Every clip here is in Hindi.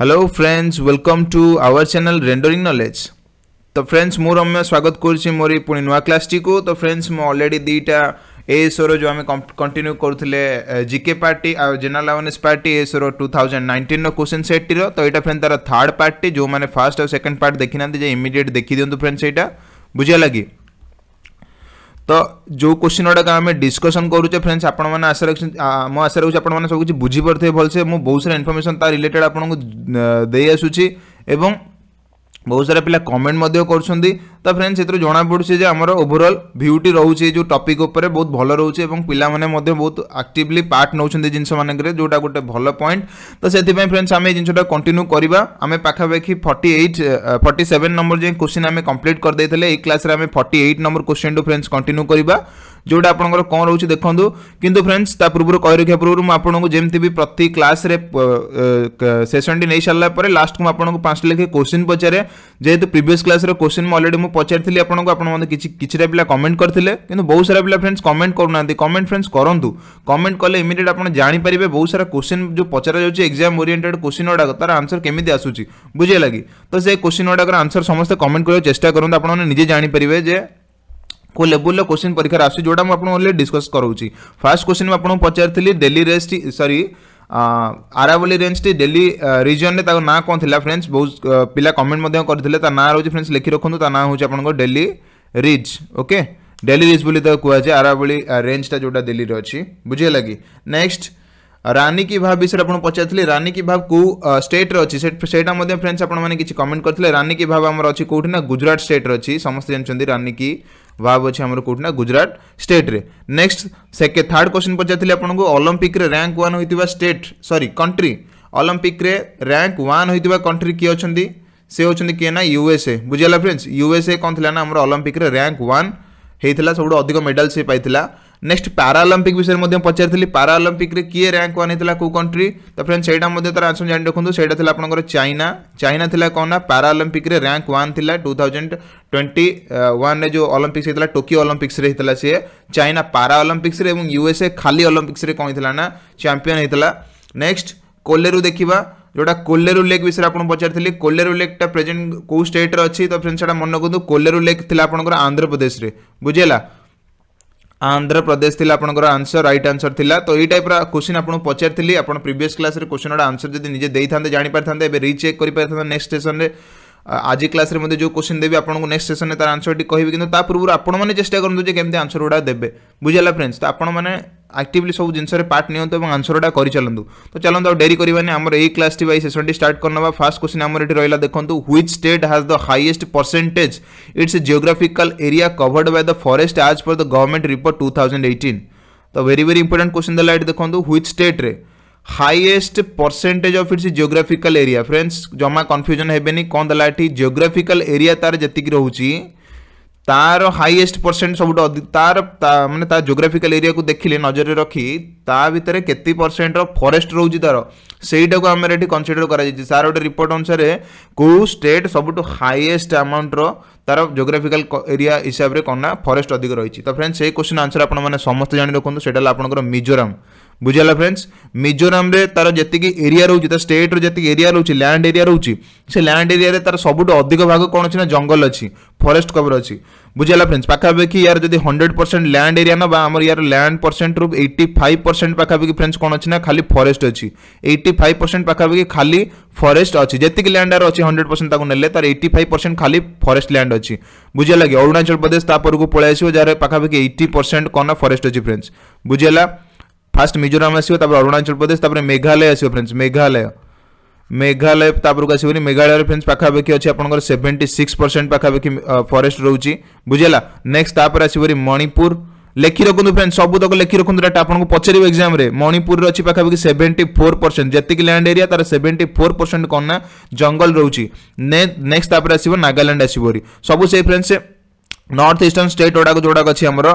Hello friends welcome to our channel rendering knowledge तो फ्रेंड्स मु रम्य स्वागत करुच्ची मोरी पुणी नुआ क्लास टी तो फ्रेंड्स मु अलरेडी दुईटा ए सोर जो आम कंटिन्यू करुले जिके पार्टी आ जेनराल आवेयरनेस पार्टी ए सोर टू थाउजेंड नाइंटीन क्वेश्चन सेट्टी तो यहाँ फ्रेंड तरह थार्ड पार्टी जो मैंने फास्ट और सेकेंड पार्ट देखी ना इमिडियट देखी दिखाँ फ्रेंड्स यहाँ बुझे कि ତ ଯେଉଁ କୋଶ୍ଚିନ୍ ଗୁଡ଼ାକ ଆମେ ଡିସ୍କସନ୍ କରୁଛେ ଫ୍ରେଣ୍ଡସ୍ ଆପଣମାନେ ଆଶା ରଖି ମୁଁ ଆଶା ରଖୁଛି ଆପଣମାନେ ସବୁକିଛି ବୁଝିପାରୁଥିବେ ଭଲସେ ମୁଁ ବହୁତ ସାରା ଇନଫର୍ମେସନ୍ ତା ରିଲେଟେଡ୍ ଆପଣଙ୍କୁ ଦେଇ ଆସୁଛି ଏବଂ বহু জরা পিলা কমেন্ট মদ্য করছন্দি তা ফ্রেন্ডস এত জোনা পড়সি যে আমরো ওভারঅল ভিউটি রহুছে যে টপিক উপরে বহুত ভালো রহুছে এবং পিলা মানে মধ্যে বহুত অ্যাক্টিভলি পার্ট নউছন্দি জিনছ মানে করে জোটা গুটে ভালো পয়েন্ট তো সেইতে পই ফ্রেন্ডস আমি জিনছটা কন্টিনিউ করিবা আমি পাখা বেকি 48 47 নম্বর যে क्वेश्चन আমি কমপ্লিট কর দেতেলে এই ক্লাস রা আমি 48 নম্বর क्वेश्चन टू फ्रेंड्स कंटिन्यू করিবা जोटा आप कौन रोच देखु कि फ्रेंड्स पूर्व कही रखा पूर्व मुझे जमी भी प्रति क्लास सेसन टी नहीं सारापर लास्ट मुझे पांच लिखे क्वेश्चन पचारे जेहतु प्रिवियस क्लास क्वेश्चन अलरेडी मुझे पचारी आपकी किसी पिला कमेंट करते कि बहुत सारा पिला फ्रेंड्स कमेंट करना कमेंट फ्रेंड्स करूँ कमेंट कले इमिडियट आप जापरेंगे बहुत सारा क्वेश्चन जो पचार जाए एक्जाम ओरएंटेड क्वेश्चन गुड़ाक तार आंसर केमी आसूँ बुझेगा कि तो से क्वेश्चन गुडा आंसर समस्त कमेंट करेंगे चेस्ट करते आपने निजे जापरेंगे को लेवल क्वेश्चन परीक्षार आसी जोटा मुझे अलरेडी डिस्कस करूँ फास्ट क्वेश्चन मुझे पचारि डेली रेस सरी आरावली रेंज टी डेली रिजन में ना कौन थी फ्रेंड्स बहुत पिला कमेंट करते ना रोज फ्रेंड्स लिखि रखुद ना हूँ Delhi ridge okay Delhi ridge बोली कहुए आरावली रेंजटा जोटा दिल्ली अच्छी बुझेगा कि नेक्स्ट रानी की भाव विषय आपको पचारे रानी की भाव को स्टेट अच्छी से फ्रेंड्स आपने किसी कमेंट करते रानी की भाव आम अच्छी कौटी ना गुजरात स्टेट अच्छी समस्त जानते रानी की વાવ છે ଆମର କୋଉଠି ନା ଗୁଜରାଟ ଷ୍ଟେଟ୍ରେ ନେକ୍ସଟ ସେକେ ଥାର୍ଡ଼ କ୍ୱେଶ୍ଚିନ୍ ପଚାରିଥିଲି ଆପଣଙ୍କୁ ଅଲମ୍ପିକ୍ରେ ର୍ୟାଙ୍କ ୱାନ୍ ହୋଇଥିବା ଷ୍ଟେଟ୍ ସରି କଣ୍ଟ୍ରି ଅଲମ୍ପିକ୍ରେ ର୍ୟାଙ୍କ ୱାନ୍ ହୋଇଥିବା କଣ୍ଟ୍ରି କିଏ ଅଛନ୍ତି ସେ ହେଉଛନ୍ତି କିଏ ନା ୟୁଏସ୍ଏ ବୁଝିଗଲା ଫ୍ରେଣ୍ଡସ୍ ୟୁଏସ୍ଏ କ'ଣ ଥିଲା ନା ଆମର ଅଲମ୍ପିକ୍ରେ ର୍ୟାଙ୍କ ୱାନ୍ ହେଇଥିଲା ସବୁଠୁ ଅଧିକ ମେଡାଲ୍ ସେ ପାଇଥିଲା नेक्स्ट ପାରାଅଲମ୍ପିକ୍ विषय में ପଚାରିଥିଲି ପାରାଅଲମ୍ପିକ୍ରେ କିଏ ର୍ୟାଙ୍କ ୱାନ୍ ହେଇଥିଲା କେଉଁ କଣ୍ଟ୍ରି ତ ଫ୍ରେଣ୍ଡ ସେଇଟା ମଧ୍ୟ ତାର ଆନ୍ସର ଜାଣି ରଖନ୍ତୁ ସେଇଟା ଥିଲା ଆପଣଙ୍କର ଚାଇନା ଚାଇନା ଥିଲା କ'ଣ ନା ପାରାଅଲମ୍ପିକ୍ରେ rank one thousand twenty one जो अलिम्पिक्स होता है टोकियो अलिम्पिक्स होता सी चाइना पारा और यूएसए खाली अलिम्पिक्स कौन ना चैंपियन होता नेक्स्ट कोलेरू देखा जोटा कोलेरू लेक विषय में पचारि कोलेरू लेकटा प्रेजेन्ट कौ स्टेट्रे अच्छी तो फ्रेंड्स मन रखुद कोलेरू लेक थी आंध्र प्रदेश में बुझेगा आंध्र प्रदेश थी आपंकर आंसर रईट आंसर थी तो यही टाइप क्वेश्चन आपको पचारी आप प्रिवियस क्लास क्वेश्चन गुड़ा आंसर जब निजे दे था जापारी था रिचेक कर नेक्स्ट सेसन में आज क्लास में जो क्वेश्चन देवी आपको नेक्स्ट सेसन में तार आंसर टी कह कि पूर्व आप चेस्ट करूँ केमी आंसर गुड़ा देते बुझे फ्रेंड्स तो आपने ଆକ୍ଟିଭଲି ସବୁ ଜିନିଷରେ ପାର୍ଟ ନିଅନ୍ତୁ ଏବଂ ଆନ୍ସରଟା କରିଚାଲନ୍ତୁ ତ ଚାଲନ୍ତୁ ଆଉ ଡେରି କରିବାନି ଆମର ଏଇ କ୍ଲାସ୍ଟି ବା ଏଇ ସେସନ୍ଟି ଷ୍ଟାର୍ଟ କରିନେବା ଫାର୍ଷ୍ଟ କ୍ୱେଶ୍ଚିନ୍ ଆମର ଏଠି ରହିଲା ଦେଖନ୍ତୁ which state has the highest percentage its geographical area covered by the forest as per the government report two thousand eighteen तो भेरी भेरी इंपोर्टाट क्वेश्चन देला देखो ह्विच स्टेट्रे highest percentage of its geographical area friends जमा कन्फ्यूजन हेनी कौन देला जियोग्राफिकल एरिया तार जी रोचे তার হাইয়েস্ট পরসেন্ট ସବୁଠୁ ଅଧିକ ତାର ମାନେ ତା ଜୋଗ୍ରାଫିକାଲ ଏରିଆକୁ ଦେଖିଲେ ନଜରରେ ରଖି ତା ଭିତରେ କେତେ ପରସେଣ୍ଟର ଫରେଷ୍ଟ ରହୁଛି ତାର ସେଇଟାକୁ ଆମର ଏଠି କନସିଡର କରାଯାଇଛି ସାର ଗୋଟେ ରିପୋର୍ଟ ଅନୁସାରେ କେଉଁ ଷ୍ଟେଟ୍ ସବୁଠୁ ହାଇଏଷ୍ଟ ଆମାଉଣ୍ଟର ତାର ଜୋଗ୍ରାଫିକାଲ ଏରିଆ ହିସାବରେ କ'ଣ ନା ଫରେଷ୍ଟ ଅଧିକ ରହିଛି ତ ଫ୍ରେଣ୍ଡ ସେଇ କ୍ୱେଶ୍ଚିନ୍ ଆନ୍ସର ଆପଣମାନେ ସମସ୍ତେ ଜାଣି ରଖନ୍ତୁ ସେଇଟା ହେଲା ଆପଣଙ୍କର ମିଜୋରାମ ବୁଝିଗଲା ଫ୍ରେଣ୍ଡସ୍ ମିଜୋରାମରେ ତାର ଯେତିକି ଏରିଆ ରହୁଛି ତା ଷ୍ଟେଟ୍ର ଯେତିକି ଏରିଆ ରହୁଛି ଲ୍ୟାଣ୍ଡ ଏରିଆ ରହୁଛି ସେ ଲ୍ୟାଣ୍ଡ ଏରିଆରେ ତାର ସବୁଠୁ ଅଧିକ ଭାଗ କ'ଣ ଅଛି ନା ଜଙ୍ଗଲ ଅଛି ଫରେଷ୍ଟ କଭର ଅଛି ବୁଝିଗଲା ଫ୍ରେଣ୍ଡସ୍ ପାଖାପାଖି ୟାର ଯଦି ହଣ୍ଡ୍ରେଡ଼ ପରସେଣ୍ଟ ଲ୍ୟାଣ୍ଡ ଏରିଆ ନେବା ଆମର ୟାର ଲ୍ୟାଣ୍ଡ ପରସେଣ୍ଟରୁ ଏଇଟି ଫାଇଭ୍ ପରସେଣ୍ଟ ପାଖାପାଖି ଫ୍ରେଣ୍ଡସ୍ କ'ଣ ଅଛି ନା ଖାଲି ଫରେଷ୍ଟ ଅଛି ଏଇଟି ଫାଇଭ୍ ପରସେଣ୍ଟ ପାଖାପାଖି ଖାଲି ଫରେଷ୍ଟ ଅଛି ଯେତିକି ଲ୍ୟାଣ୍ଡ ୟାର ଅଛି ହଣ୍ଡ୍ରେଡ଼ ପରସେଣ୍ଟ ତାକୁ ନେଲେ ତାର ଏଇଟି ଫାଇଭ୍ ପରସେଣ୍ଟ ଖାଲି ଫରେଷ୍ଟ ଲ୍ୟାଣ୍ଡ ଅଛି ବୁଝିଗଲା କି ଅରୁଣାଚଳ ପ୍ରଦେଶ ତା ପରକୁ ପଳାଇ ଆସିବ ଯାହାର ପାଖାପାଖି ଏଇଟି ପରସେଣ୍ଟ କ'ଣ ନା ଫରେଷ୍ଟ ଅଛି ଫ୍ରେଣ୍ଡସ୍ ବୁଝିଗଲା ଫାଷ୍ଟ ମିଜୋରାମ ଆସିବ ତାପରେ ଅରୁଣାଚଳ ପ୍ରଦେଶ ତାପରେ ମେଘାଳୟ ଆସିବ ଫ୍ରେଣ୍ଡସ୍ ମେଘାଳୟ ମେଘାଳୟ ତାପରକୁ ଆସିବନି ମେଘାଳୟରେ ଫ୍ରେଣ୍ଡସ୍ ପାଖାପାଖି ଅଛି ଆପଣଙ୍କର ସେଭେଣ୍ଟି ସିକ୍ସ ପରସେଣ୍ଟ ପାଖାପାଖି ଫରେଷ୍ଟ ରହୁଛି ବୁଝିଲା ନେକ୍ସଟ ତାପରେ ଆସିବରି ମଣିପୁର ଲେଖି ରଖନ୍ତୁ ଫ୍ରେଣ୍ଡ ସବୁତକ ଲେଖି ରଖନ୍ତୁ ଏଇଟା ଆପଣଙ୍କୁ ପଚାରିବ ଏକ୍ଜାମରେ ମଣିପୁରରେ ଅଛି ପାଖାପାଖି ସେଭେଣ୍ଟି ଫୋର୍ ପରସେଣ୍ଟ ଯେତିକି ଲ୍ୟାଣ୍ଡ ଏରିଆ ତାର ସେଭେଣ୍ଟି ଫୋର୍ ପରସେଣ୍ଟ କ'ଣ ନା ଜଙ୍ଗଲ ରହୁଛି ନେକ୍ସଟ ତାପରେ ଆସିବ ନାଗାଲ୍ୟାଣ୍ଡ ଆସିବ ସବୁ ସେଇ ଫ୍ରେଣ୍ଡସ୍ নর্থ ইষ্টর্ন স্টেট গুড়াক ଯେଉଁଗୁଡ଼ାକ ଅଛି ଆମର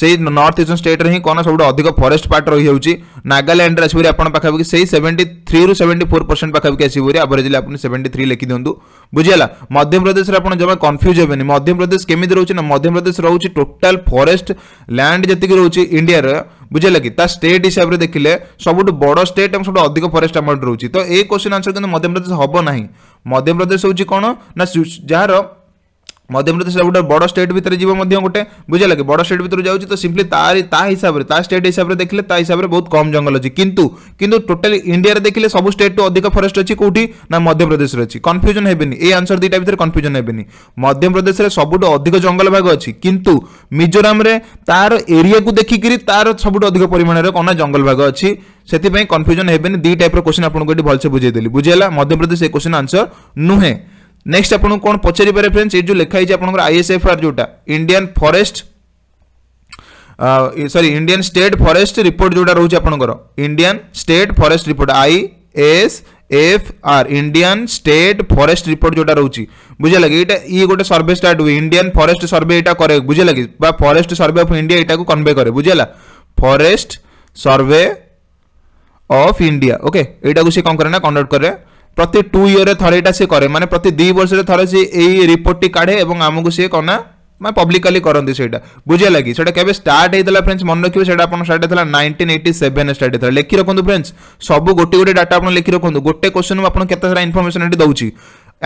ସେଇ ନର୍ଥ ଇଷ୍ଟର୍ନ ଷ୍ଟେଟ୍ରେ ହିଁ କ'ଣ ସବୁଠୁ ଅଧିକ ଫରେଷ୍ଟ ପାର୍ଟ ରହିଯାଉଛି ନାଗାଲ୍ୟାଣ୍ଡରେ ଆସିବ ଆପଣ ପାଖାପାଖି ସେଇ ସେଭେଣ୍ଟି ଥ୍ରୀରୁ ସେଭେଣ୍ଟି ଫୋର୍ ପରସେଣ୍ଟ ପାଖାପାଖି ଆସିବ ଆଭରେଜଲି ଆପଣ ସେଭେଣ୍ଟି ଥ୍ରୀ ଲେଖିଦିଅନ୍ତୁ ବୁଝିଗଲା ମଧ୍ୟପ୍ରଦେଶରେ ଆପଣ ଜମା କନଫ୍ୟୁଜ୍ ହେବେନି ମଧ୍ୟପ୍ରଦେଶ କେମିତି ରହୁଛି ନା ମଧ୍ୟପ୍ରଦେଶ ରହୁଛି ଟୋଟାଲ ଫରେଷ୍ଟ ଲ୍ୟାଣ୍ଡ ଯେତିକି ରହୁଛି ଇଣ୍ଡିଆର ବୁଝିଲା କି ତା ଷ୍ଟେଟ୍ ହିସାବରେ ଦେଖିଲେ ସବୁଠୁ ବଡ଼ ଷ୍ଟେଟ୍ ଏବଂ ସବୁଠୁ ଅଧିକ ଫରେଷ୍ଟ ଆମାଉଣ୍ଟ ରହୁଛି ତ ଏ କ୍ୱେଶ୍ଚିନ୍ ଆନ୍ସର କିନ୍ତୁ ମଧ୍ୟପ୍ରଦେଶ ହେବ ନାହିଁ ମଧ୍ୟପ୍ରଦେଶ ହେଉଛି କ'ଣ ନା ଯାହାର মধ্যপ্রদেশ গোটে বড় স্টেট ভিতরে যাব গোটে বুঝলা কি বড় স্টেট ভিতরে যাচ্ছে তো সিম্পলি তার তা হিসাবে তা স্টেট হিসাবে দেখলে তা হিসাবে বহুত কম জঙ্গল অছি কিন্তু কিন্তু টোটাল ইন্ডিয়ারে দেখলে সবু স্টেটটু অধিক ফরেস্ট অছি কোটি না মধ্যপ্রদেশের অছি কনফ্যুজন হেবেনি এই আনসর দুইটা ভিতরে কনফ্যুজন হেবেনি মধ্যপ্রদেশের সবুঠু অধিক জঙ্গল ভাগ অছি কিন্তু মিজোরামে তার এরিয়াকু দেখিকি তার সবুঠু অধিক পরিমাণের কনা জঙ্গল ভাগ অছি ସେଥିପାଇଁ କନଫ୍ୟୁଜନ୍ ହେବେନି ଦୁଇ ଟାଇପ୍ର କୋଶ୍ଚିନ୍ ଆପଣଙ୍କୁ ଏଠି ଭଲସେ ବୁଝେଇଦେଲି ବୁଝିହେଲା ମଧ୍ୟପ୍ରଦେଶ ଏ କୋଶ୍ଚିନ୍ ଆନ୍ସର ନୁହେଁ नेक्स्ट आपको कौन पचारे फ्रेंड्स ये जो लिखाई आप आईएसएफआर जोटा Indian forest sorry Indian state forest report जोटा रोचे आपंकर Indian state forest report I S F R Indian state forest report जोटा रोच बुझे लगे ये गोटे सर्वे स्टार्ट हुए इंडियन फॉरेस्ट सर्वे यहाँ करे बुझे लगे फॉरेस्ट सर्वे ऑफ इंडिया यहाँ कन्वे कै बुझेगा forest survey of India okay यू कौन करे ना कंडक्ट करें প্রতি টু ইয়রে থরে এটা সে করে মানে প্রতি দুই বর্ষের থরে সে এই রিপোর্টটি কাঢ়ে এবং আমাকে সে কনা মানে পব্লিকালি করতে সেইটা বুঝে লাগি সেটা কেবে স্টার্ট হয়েছিল ফ্রেন্ডস মনে রাখবে সেটা আপনার স্টার্ট হয়েছিল নাইনটিন এইটি সেভেন স্টার্ট হয়েছিল লেখি রাখুন ফ্রেন্ডস সবু গোটি গোটি ডাটা আপনার লেখি রাখুন গোটে কোশ্চেন আপনার কত সারা ইনফরমেশন এটি দেছি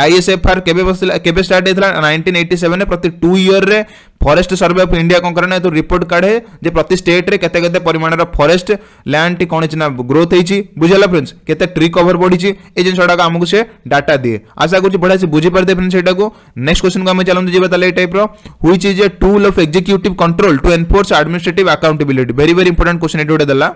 आईएसएफआर के स्टार्ट होता नाइंटीन एट्टी सेवेन प्रति टू ईयर में फरेस्ट सर्वे अफ इंडिया कौन करना तो रिपोर्ट काढ़े जो प्रति स्टेट रे केते केते परिमाण रा फरेस्ट लैंड टी कौन चिन्ह ग्रोथ होती बुझेगा फ्रेंड्स केते ट्री कवर बढ़ी ए जिनसा आमको से डाटा दिए आशा कर बढ़िया से बुझी पारे फ्रेंड्स सेटा को नेक्स्ट क्वेश्चन को आम चलते जी टाइप रुच is a tool of executive control to enforce administrative accountability very very important question ये गोटे देला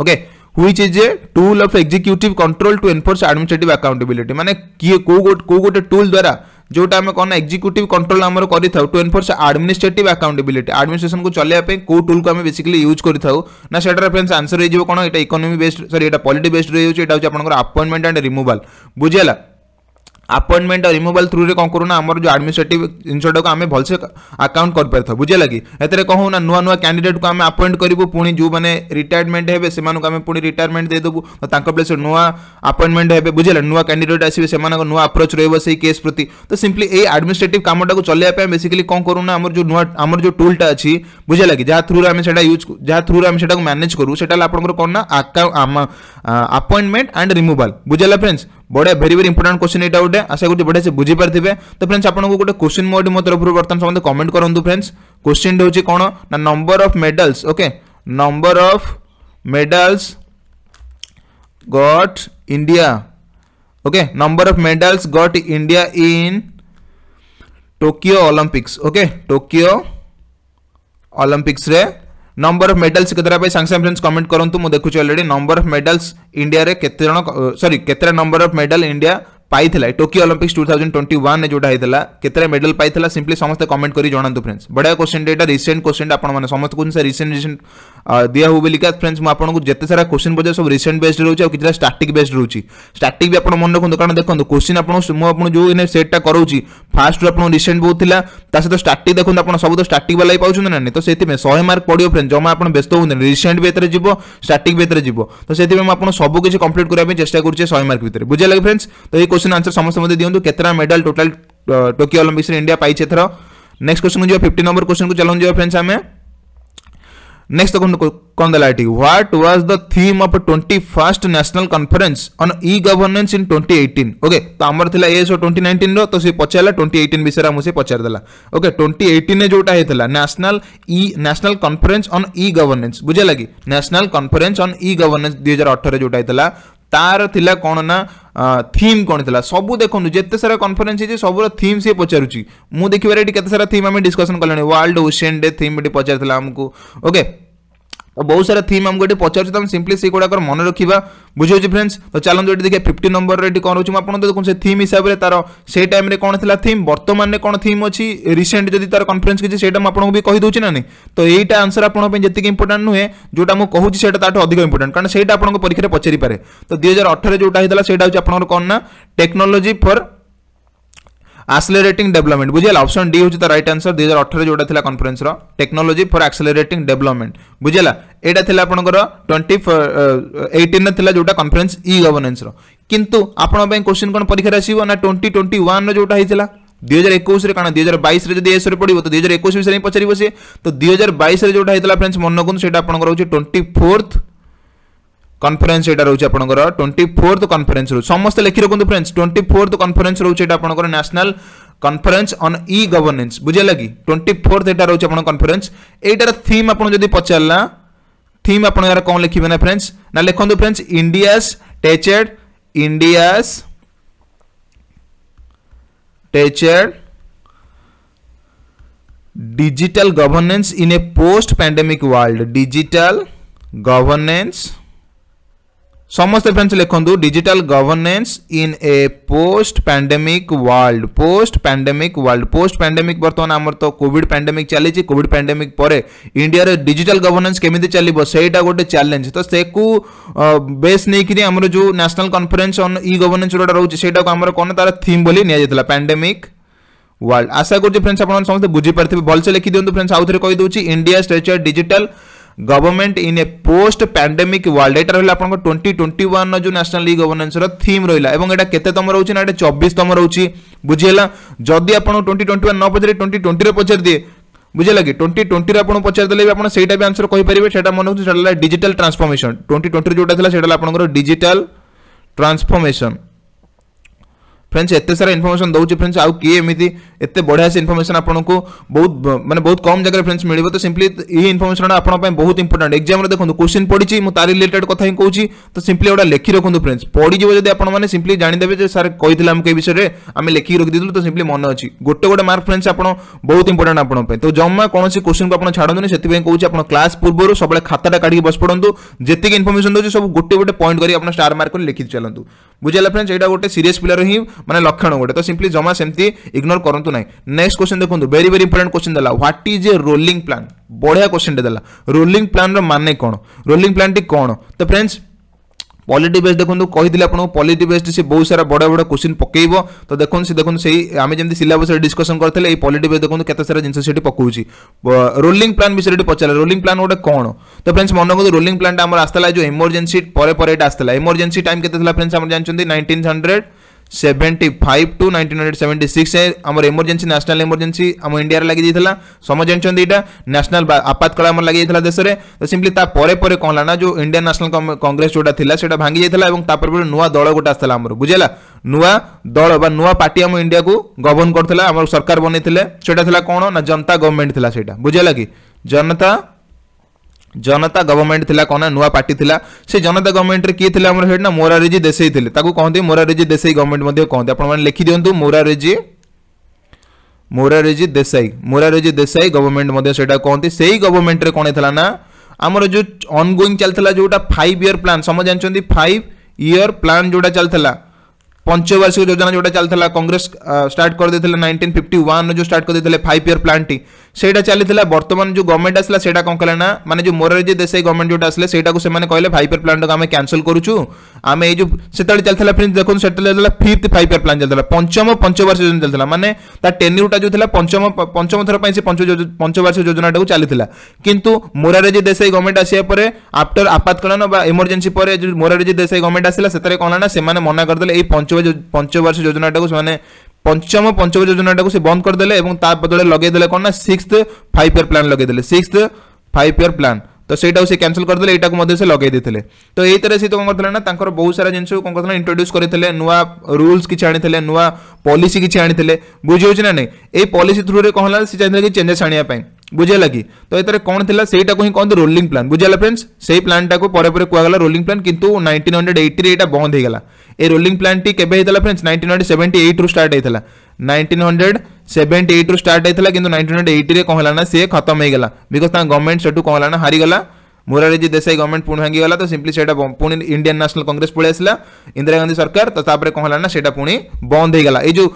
ओके okay. हुई is a tool of executive control to enforce administrative accountability मैंने किए कौ गोट गोटे टूल द्वारा जोटा कौन एक्जिक्यूट कंट्रोल आम करू एनफोर्स आडमिनिस्ट्रेट आकाउंटेबिलिटी आडमिनिस्ट्रेसन को चलने को टूल को आम बेसिकली यूज करूँ ना सेटार फ्रेंड्स आंसर हो कौन ये इकोनोमी बेस्ड सरी ये पलिटी बेस्ड रही है यहाँ हूँ आप अपॉइंटमेंट एंड रिमुवाल बुझेगा आपइंटमेंट और रिमुवाल थ्रु रे कौन करूँ आमर जो आडमिनिस्ट्रेट जिनसटा को आम भलसे आकाउंट कर पार बुझेगा कि एथेर कहूँ ना नुआ नुआ कैंडिडेट को आम आपइंट करूँ पुणी जो मैंने रिटायरमेंट हे से आम पुणी रिटायरमेंट देदेव तो से नुआ आपइंटमेंट हे बुझे नुआ कैंडिडेट आसे से नुआ आप्रोच रही केस प्रति तो सीम्पली ये आडमिनिस्ट्रेट कामटा को चलने बेसिकली कौन करूँ ना जो नुआ जो टुलटा अच्छी बुझेगा कि जहाँ थ्रु आम से यूज जहाँ थ्रु आम से मैनेज करूँ से आप कौन ना आपइंटमेंट एंड रिमुवाल बुझेगा फ्रेंड्स বড়িয়া ভেরি ভেরি ইম্পর্টাট কোশ্চিন এটা গোটে আশা করছি বড়িয়া সে বুঝিপারে তো ফ্রেন্ডস আপনার গোটে কোশ্চিন মো মো তরফ বর্তমান সমস্ত কমেন্ট করতু ফ্রেন্ডস কোশ্চিন হচ্ছে কোণ না number of medals okay number of medals got India okay number of medals got India in Tokyo Olympics okay Tokyo Olympics रे ନମ୍ବର ଅଫ୍ ମେଡାଲ୍ସ କେତେଟା ପାଇଁ ସାଙ୍ଗେ ସାଙ୍ଗେ ଫ୍ରେଣ୍ଡସ୍ କମେଣ୍ଟ କରନ୍ତୁ ମୁଁ ଦେଖୁଛି ଅଲରେଡ଼ି ନମ୍ବର ଅଫ୍ ମେଡାଲ୍ସ ଇଣ୍ଡିଆରେ କେତେ ଜଣ ସରି କେତେଟା ନମ୍ବର ଅଫ୍ ମେଡାଲ୍ ଇଣ୍ଡିଆ ପାଇଥିଲା Tokyo Olympics two thousand twenty ୱାନ୍ରେ ଯେଉଁଟା ହେଇଥିଲା କେତେଟା ମେଡାଲ୍ ପାଇଥିଲା ସିମ୍ପଲି ସମସ୍ତେ କମେଣ୍ଟ କରି ଜଣାନ୍ତୁ ଫ୍ରେଣ୍ଡସ୍ ବଢ଼ିଆ କୋଶ୍ଚିନ୍ ଏଇଟା ରିସେଣ୍ଟ କୋଶ୍ଚିନ୍ ଆପଣମାନେ ସମସ୍ତେ କହୁଛନ୍ତି ସାର୍ ରିସେଣ୍ଟ ରିସେଣ୍ଟ ଦିଆ ହଉ ବୋଲିକା ଫ୍ରେଣ୍ଡସ୍ ମୁଁ ଆପଣଙ୍କୁ ଯେତେ ସାରା କୋଶ୍ଚିନ୍ ପଚାରେ ସବୁ ରିସେଣ୍ଟ ବେସ୍ଡ ରହୁଛି ଆଉ କିଛିଟା ଷ୍ଟାଟିକ୍ ବେସ୍ଡ ରହୁଛି ଷ୍ଟାଟିକ୍ ବି ଆପଣ ମନେ ରଖନ୍ତୁ କାରଣ ଦେଖନ୍ତୁ କୋଶ୍ଚିନ୍ ଆପଣଙ୍କୁ ମୁଁ ଆପଣଙ୍କୁ ଯେଉଁ ଏଇନେ ସେଟ୍ଟା କରାଉଛି फास्ट आपको रिसेंट बहुत था सहित स्टाटिक देखते आप सब तो स्टाटिक वाला ही पाँच ना नहीं तो से शहे मार्क पड़ो फ्रेंड जमा आप व्यस्त हो रिसेंट भी एवं जब स्टाटिक भी जब तो से आपको सब किसी कम्प्लीट करने चेस्टा करें शहे मार्क भितर बुझा लगे फ्रेंड्स तो ये क्वेश्चन आंसर समस्त दिखाँ के medal total Tokyo Olympics India पाई एथर नेक्स्ट क्वेश्चन को जो फिफ्टी नंबर क्वेश्चन को चलो फ्रेंड्स आम नेक्स्ट कंदलाटी what was the theme of twenty first national conference on e governance in 2018 okay तो आमर थिला ए सो 2019 रो तो से पचाला 2018 विषय रा मुसे पचार देला ओके 2018 ने जोटा हेतला national e national conference on e governance बुझे कि national conference on e governance 2018 रे जोटा हेतला ତାର ଥିଲା କ'ଣ ନା ଥିମ୍ କ'ଣ ଥିଲା ସବୁ ଦେଖନ୍ତୁ ଯେତେ ସାରା କନଫରେନ୍ସ ହେଇଛି ସବୁର ଥିମ୍ ସିଏ ପଚାରୁଛି ମୁଁ ଦେଖିବାରେ ଏଠି କେତେ ସାରା ଥିମ୍ ଆମେ ଡିସ୍କସନ୍ କଲେଣି ୱାର୍ଲଡ ଓସିଆନ୍ ଡେ ଥିମ୍ ଏଠି ପଚାରିଥିଲା ଆମକୁ ଓକେ तो बहुत सारा थीम हमको ये पचार तुम सिंपली से गुड़ाक मन रखा बुझे फ्रेंड्स तो चलो ये देखिए फिफ्टी नंबर ये कौन रोचे आप देखो से थीम हिसाब से तार से टाइम में कौन थी थीम बर्तमान में कौन थीम अच्छी रिसेंट जब तार कन्फरेन्स किसी से आपको भी कहीदे ना तो यहीटा आंसर आपंप जी इंपोर्टां नुहे जोटा मुझे कहूँ से अधिक इंपोर्टां कारण से परीक्षा पचारिपे तो दुई हजार अठर जोटा होता है से कौन ना टेक्नोलोजी फर आक्सेलरेटिंग डेवलपमेंट बुझेगा ऑप्शन डी हूँ रईट आंसर दुई हजार अठर जोटा था कनफरेन्स टेक्नोलोजी फर आक्सेलरेटिंग डेवलपमेंट बुझेगा यहाँ था आपंकर ट्वेंटी एटीन था जोटा कनफरेन्स इ गवर्नेंस कितु आप क्वेश्चन कौन परीक्षा आसो ना ट्वेंटी ट्वेंटी वन रोटा होता दुई हजार एक कारण दुई हजार बैस एस पड़ो तो दुई हजार एक विषय पचार सी तो दुई हजार बैस जोटा होता फ्रेंड्स मन रखुद से ट्वेंटी फोर्थ কনফরেন্স এটা রয়েছে আপনার টোয়েন্টি ফোর্থ কনফরেন্স রয়েছে সমস্ত লিখি রাখুন ফ্রেন্ডস টোয়েন্টি ফোর্থ কনফরেন্স রয়েছে এটা আপনার national conference on e governance বুঝিলা কি টোয়েন্টি ফোর্থ এটা রয়েছে আপনার কনফরেন্স এইটার থিম আপনার যদি পচারা থিম আপনার এর কম লিখবে না ফ্রেন্ডস না লিখুন friends India's techade India's techade digital governance in a post pandemic world digital governance समस्त फ्रेंड्स लिखु digital governance in a post pandemic world post pandemic world post pandemic बर्तमान आमर तो कोविड पैंडेमिक चली कोविड पैंडेमिक पर इंडिया डिजिटल गवर्नेंस केमी चलो से गोटे चैलेंज तो से बेस नहीं आम जो न्यासनाल कनफरेन्स अन् इ गवर्नेंस जोटा रोचे आमर कौन तार थीम बोली नि पैंडेमिक वर्ल्ड आशा करुच्छे फ्रेंड्स आप समस्त बुझीपारे भलसे लिखि दिखाँ फ्रेंड्स आउ थे कहीदे इंडिया स्ट्रेचर digital government in a post pandemic world एटा रहा आप ट्वेंटी ट्वेंटी वन जो न्यासनाल इ गवर्नान्स थीम रहा है यहाँ केते तुम रोचे ना चबीस रोचे बुझीला जदि आप ट्वेंटी ट्वेंटी वन न पचारे ट्वेंटी ट्वेंटी पचार दिए बुझेगा कि ट्वेंटी ट्वेंटी आपको पचारदे भी आपड़ा भी आंसर कहींपर मन हो डिजिटल ट्रांसफर्मेशन ट्वेंटी ट्वेंटी जो था आपंकर डिजिटल ट्रांसफर्मेशन फ्रेंड्स एत सारा इनफर्मेशन दौर फ्रेंड्स आउ किए एमती एत बढ़िया से इनफर्मेशन आपको बहुत मैंने बहुत कम जगह फ्रेंड्स मिले तो सिंपली ये इनफर्मेशन आप बहुत इंपोर्टाट एक्जाम देखो क्वेश्चन पड़ी मुझे तार रिलेटेड कथ ही कहूँ तो सिंपली गोटा लिखी रखु फ्रेंड्स पड़ज जब आपने सिंपली जाणीदेवे सार कही आमको विषय में आम लिखिक रखीदू तो सिंपली मन अच्छी गोटे गोटे मार्क फ्रेंड्स आप बहुत इंपोर्टेंट आप तो जमा कौन क्वेश्चन को आप छाड़ी से कहूँ आप क्लास पूर्व सब खाता काड़ी बस पड़ू जी इनफर्मेशन दूसरी सब गोटे गोटे पॉइंट कर स्टार मार्क कर लिखी चलू बुझे फ्रेंड्स यहाँ गोटे सीरीयस पिलर ही মানে লক্ষণ গোটে তো সিম্পলি জমা সেমতি ইগনোর করতু না নেক্সট কোশ্চেন দেখুন ভেরি ভেরি ইম্পর্টাট কোশ্চেন দেলা what is a rolling plan বড়িয়া কোশ্চেনটে দেলা রোলিং প্লানর মানে কোণ রোলিং প্লানটি কোণ তো ফ্রেন্ডস পলিটি বেস দেখুন কহিলে আপনার পলিটি বেস সে বহু সারা বড় বড় কোশ্চিন পকাইব তো দেখুন সে দেখুন সেই আমি যেমন সিলাবসে ডিসকসন করলে এই পলিটি বেস দেখুন কত সারা জিনিস সেটি পকাউছি রোলিং প্লান বিষয়ে এটি পচারে রোলিং প্লান গোটে কোণ তো ফ্রেন্ডস মনে করুন রোলিং প্লানটা আমার আসলা যে ইমর্জেন্সি পরে পরে এটা আসলা ইমর্জেন্সি টাইম কত লা ফ্রেন্ডস আমরা জানি nineteen hundred seventy five to nineteen আমার এমর্জেন্সি ন্যাশনাল এমর্জেন্সি আমার ইন্ডিয়ার লাগি সময় জানি এটা ন্যাশনাল আপাতকাল আমার লাগি যাই তো সিম্পলি তাপরে পরে কম না যে ইন্ডিয়ান ন্যাশনাল কংগ্রেস যেটা লা সেটা ভাঙ্গি যাই এবং তাপরে পরে নূয়া দল গোটা আসলে আমার বুঝলা নূয়া দল বা নূয়া পার্টি আমার ইন্ডিয়াকে গভর্ন করলে আমার সরকার বনাই সেটা লা কোণ না জনতা গভর্নমেন্ট লা সেটা বুঝলা কি জনতা जनता गवर्नमेंट थिला कोना नुआ पार्टी थिला से जनता गवर्नमेंट किए थिले हेड ना मोरारेजी देसाई थिले ताकू मोरारेजी देसाई गवर्नमेंट कहते कहंती आपण माने लिखि दियंतु तो मोरारेजी मोरारेजी देसाई मोरारेजी देसाई गवर्नमेंट मध्ये सेटा कहंती सेही गवर्नमेंट रे कोने थिला जो ଆମର ଯେଉଁ ଅନଗୋଇଂ ଚାଲିଥିଲା ଯେଉଁଟା ଫାଇଭ୍ ଇୟର୍ ପ୍ଲାନ୍ ସମସ୍ତେ ଜାଣିଛନ୍ତି ଫାଇଭ୍ ଇୟର୍ ପ୍ଲାନ୍ ଯେଉଁଟା ଚାଲିଥିଲା ପଞ୍ଚବାର୍ଷିକ ଯୋଜନା ଯେଉଁଟା ଚାଲିଥିଲା କଂଗ୍ରେସ ଷ୍ଟାର୍ଟ କରିଦେଇଥିଲେ ନାଇଣ୍ଟିନ୍ ଫିଫ୍ଟି ୱାନ୍ରେ ଯେଉଁ ଷ୍ଟାର୍ଟ କରିଦେଇଥିଲେ ଫାଇଭ୍ ଇୟର୍ ପ୍ଲାନ୍ଟି ସେଇଟା ଚାଲିଥିଲା ବର୍ତ୍ତମାନ ଯେଉଁ ଗଭର୍ଣ୍ଣମେଣ୍ଟ ଆସିଲା ସେଇଟା କ'ଣ କଲା ନା ମାନେ ଯେଉଁ ମୋରାରଜୀ ଦେଶାଇ ଗଭର୍ଣ୍ଣମେଣ୍ଟ ଯେଉଁଟା ଆସିଲେ ସେଇଟାକୁ ସେମାନେ କହିଲେ ଭାଇପର ପ୍ଲାନ୍ଟାକୁ ଆମେ କ୍ୟାନସଲ କରୁଛୁ ଆମେ ଏଇ ଯେଉଁ ସେତେବେଳେ ଚାଲିଥିଲା ଫ୍ରେଣ୍ଡ ଦେଖନ୍ତୁ ସେତେବେଳେ ଚାଲିଥିଲା ଫିଫ୍ଥ ଫାଇପର ପ୍ଲାନ୍ ଚାଲିଥିଲା ପଞ୍ଚମ ପଞ୍ଚବାର୍ଷିକ ଯୋଜନା ଚାଲିଥିଲା ମାନେ ତା ଟେନ୍ୟୁଟା ଯେଉଁ ଥିଲା ପଞ୍ଚମ ପଞ୍ଚମ ଥର ପାଇଁ ସେ ପଞ୍ଚବାର୍ଷିକ ଯୋଜନାଟାକୁ ଚାଲିଥିଲା କିନ୍ତୁ ମୋରାରଜୀ ଦେଶାଇ ଗଭର୍ଣ୍ଣମେଣ୍ଟ ଆସିବା ପରେ ଆଫ୍ଟର ଆପାତକାଳୀନ ବା ଏମର୍ଜେନ୍ସି ପରେ ଯେଉଁ ମୋରାରଜୀ ଦେଶାଇ ଗଭର୍ଣ୍ଣମେଣ୍ଟ ଆସିଲା ସେଥିରେ କ'ଣ ହେଲା ସେମାନେ ମନା କରିଦେଲେ ଏଇ ପଞ୍ଚ ପଞ୍ଚବାର୍ଷିକ ଯୋଜନାଟାକୁ ସେମାନେ পঞ্চম পঞ্চম যোজনাটাকে সে বন্ধ করেদেলে এবং তা বদলে লগাইদেলে কোণ না সিক্সথ ফাইভ ইয়ার প্ল্যান লগাইদেলে সিক্সথ ফাইভ ইয়ার প্ল্যান তো সেইটাও সে ক্যানসেল করেদেলে এইটাকে মধ্যে সে লগাই দিয়েছিলে তো এইতরে সে তো কম করলে না তাঁর বহু সারা জিনিস কম করলে ইন্ট্রোড্যুস করে নূয়া রুলস কিছু আনিলে নূয়া পলিসি কিছু আনিলে বুঝি হচ্ছে না নাই এই পলিসি থ্রুরে কম হল সে চাইলে কি চেঞ্জেস আনিয়া পাই बुझेगा कि तो ये कौन थी से कहते रोलींग प्लां बुझेगा फ्रेंड्स से प्लांटा को पर कहला रोलींग प्लां कि नाइंटीन हंड्रेड एट्रेट बंद होगा ए रोलींग प्लांटी के फ्रेंड्स नाइंटीन हंड्रेड सेवेंटी एट्रु स्टार्ट होता नाइंटीन हंड्रेड सेवेंटी एट्रु स्टार्ट होता कि नाइंटीन हंड्रेड एट्रे कह सी खत्म होगा बिकज तक गवर्नमेंट से कहला हारीगला मोरारी जी देसाई गवर्नमेंट पुणी भांगी गाला तो सिंपली से पुणी इंडियन नेशनल कांग्रेस पलि आसा इंदिरा गांधी सरकार तो कहला पुणी बंद होगा ये जो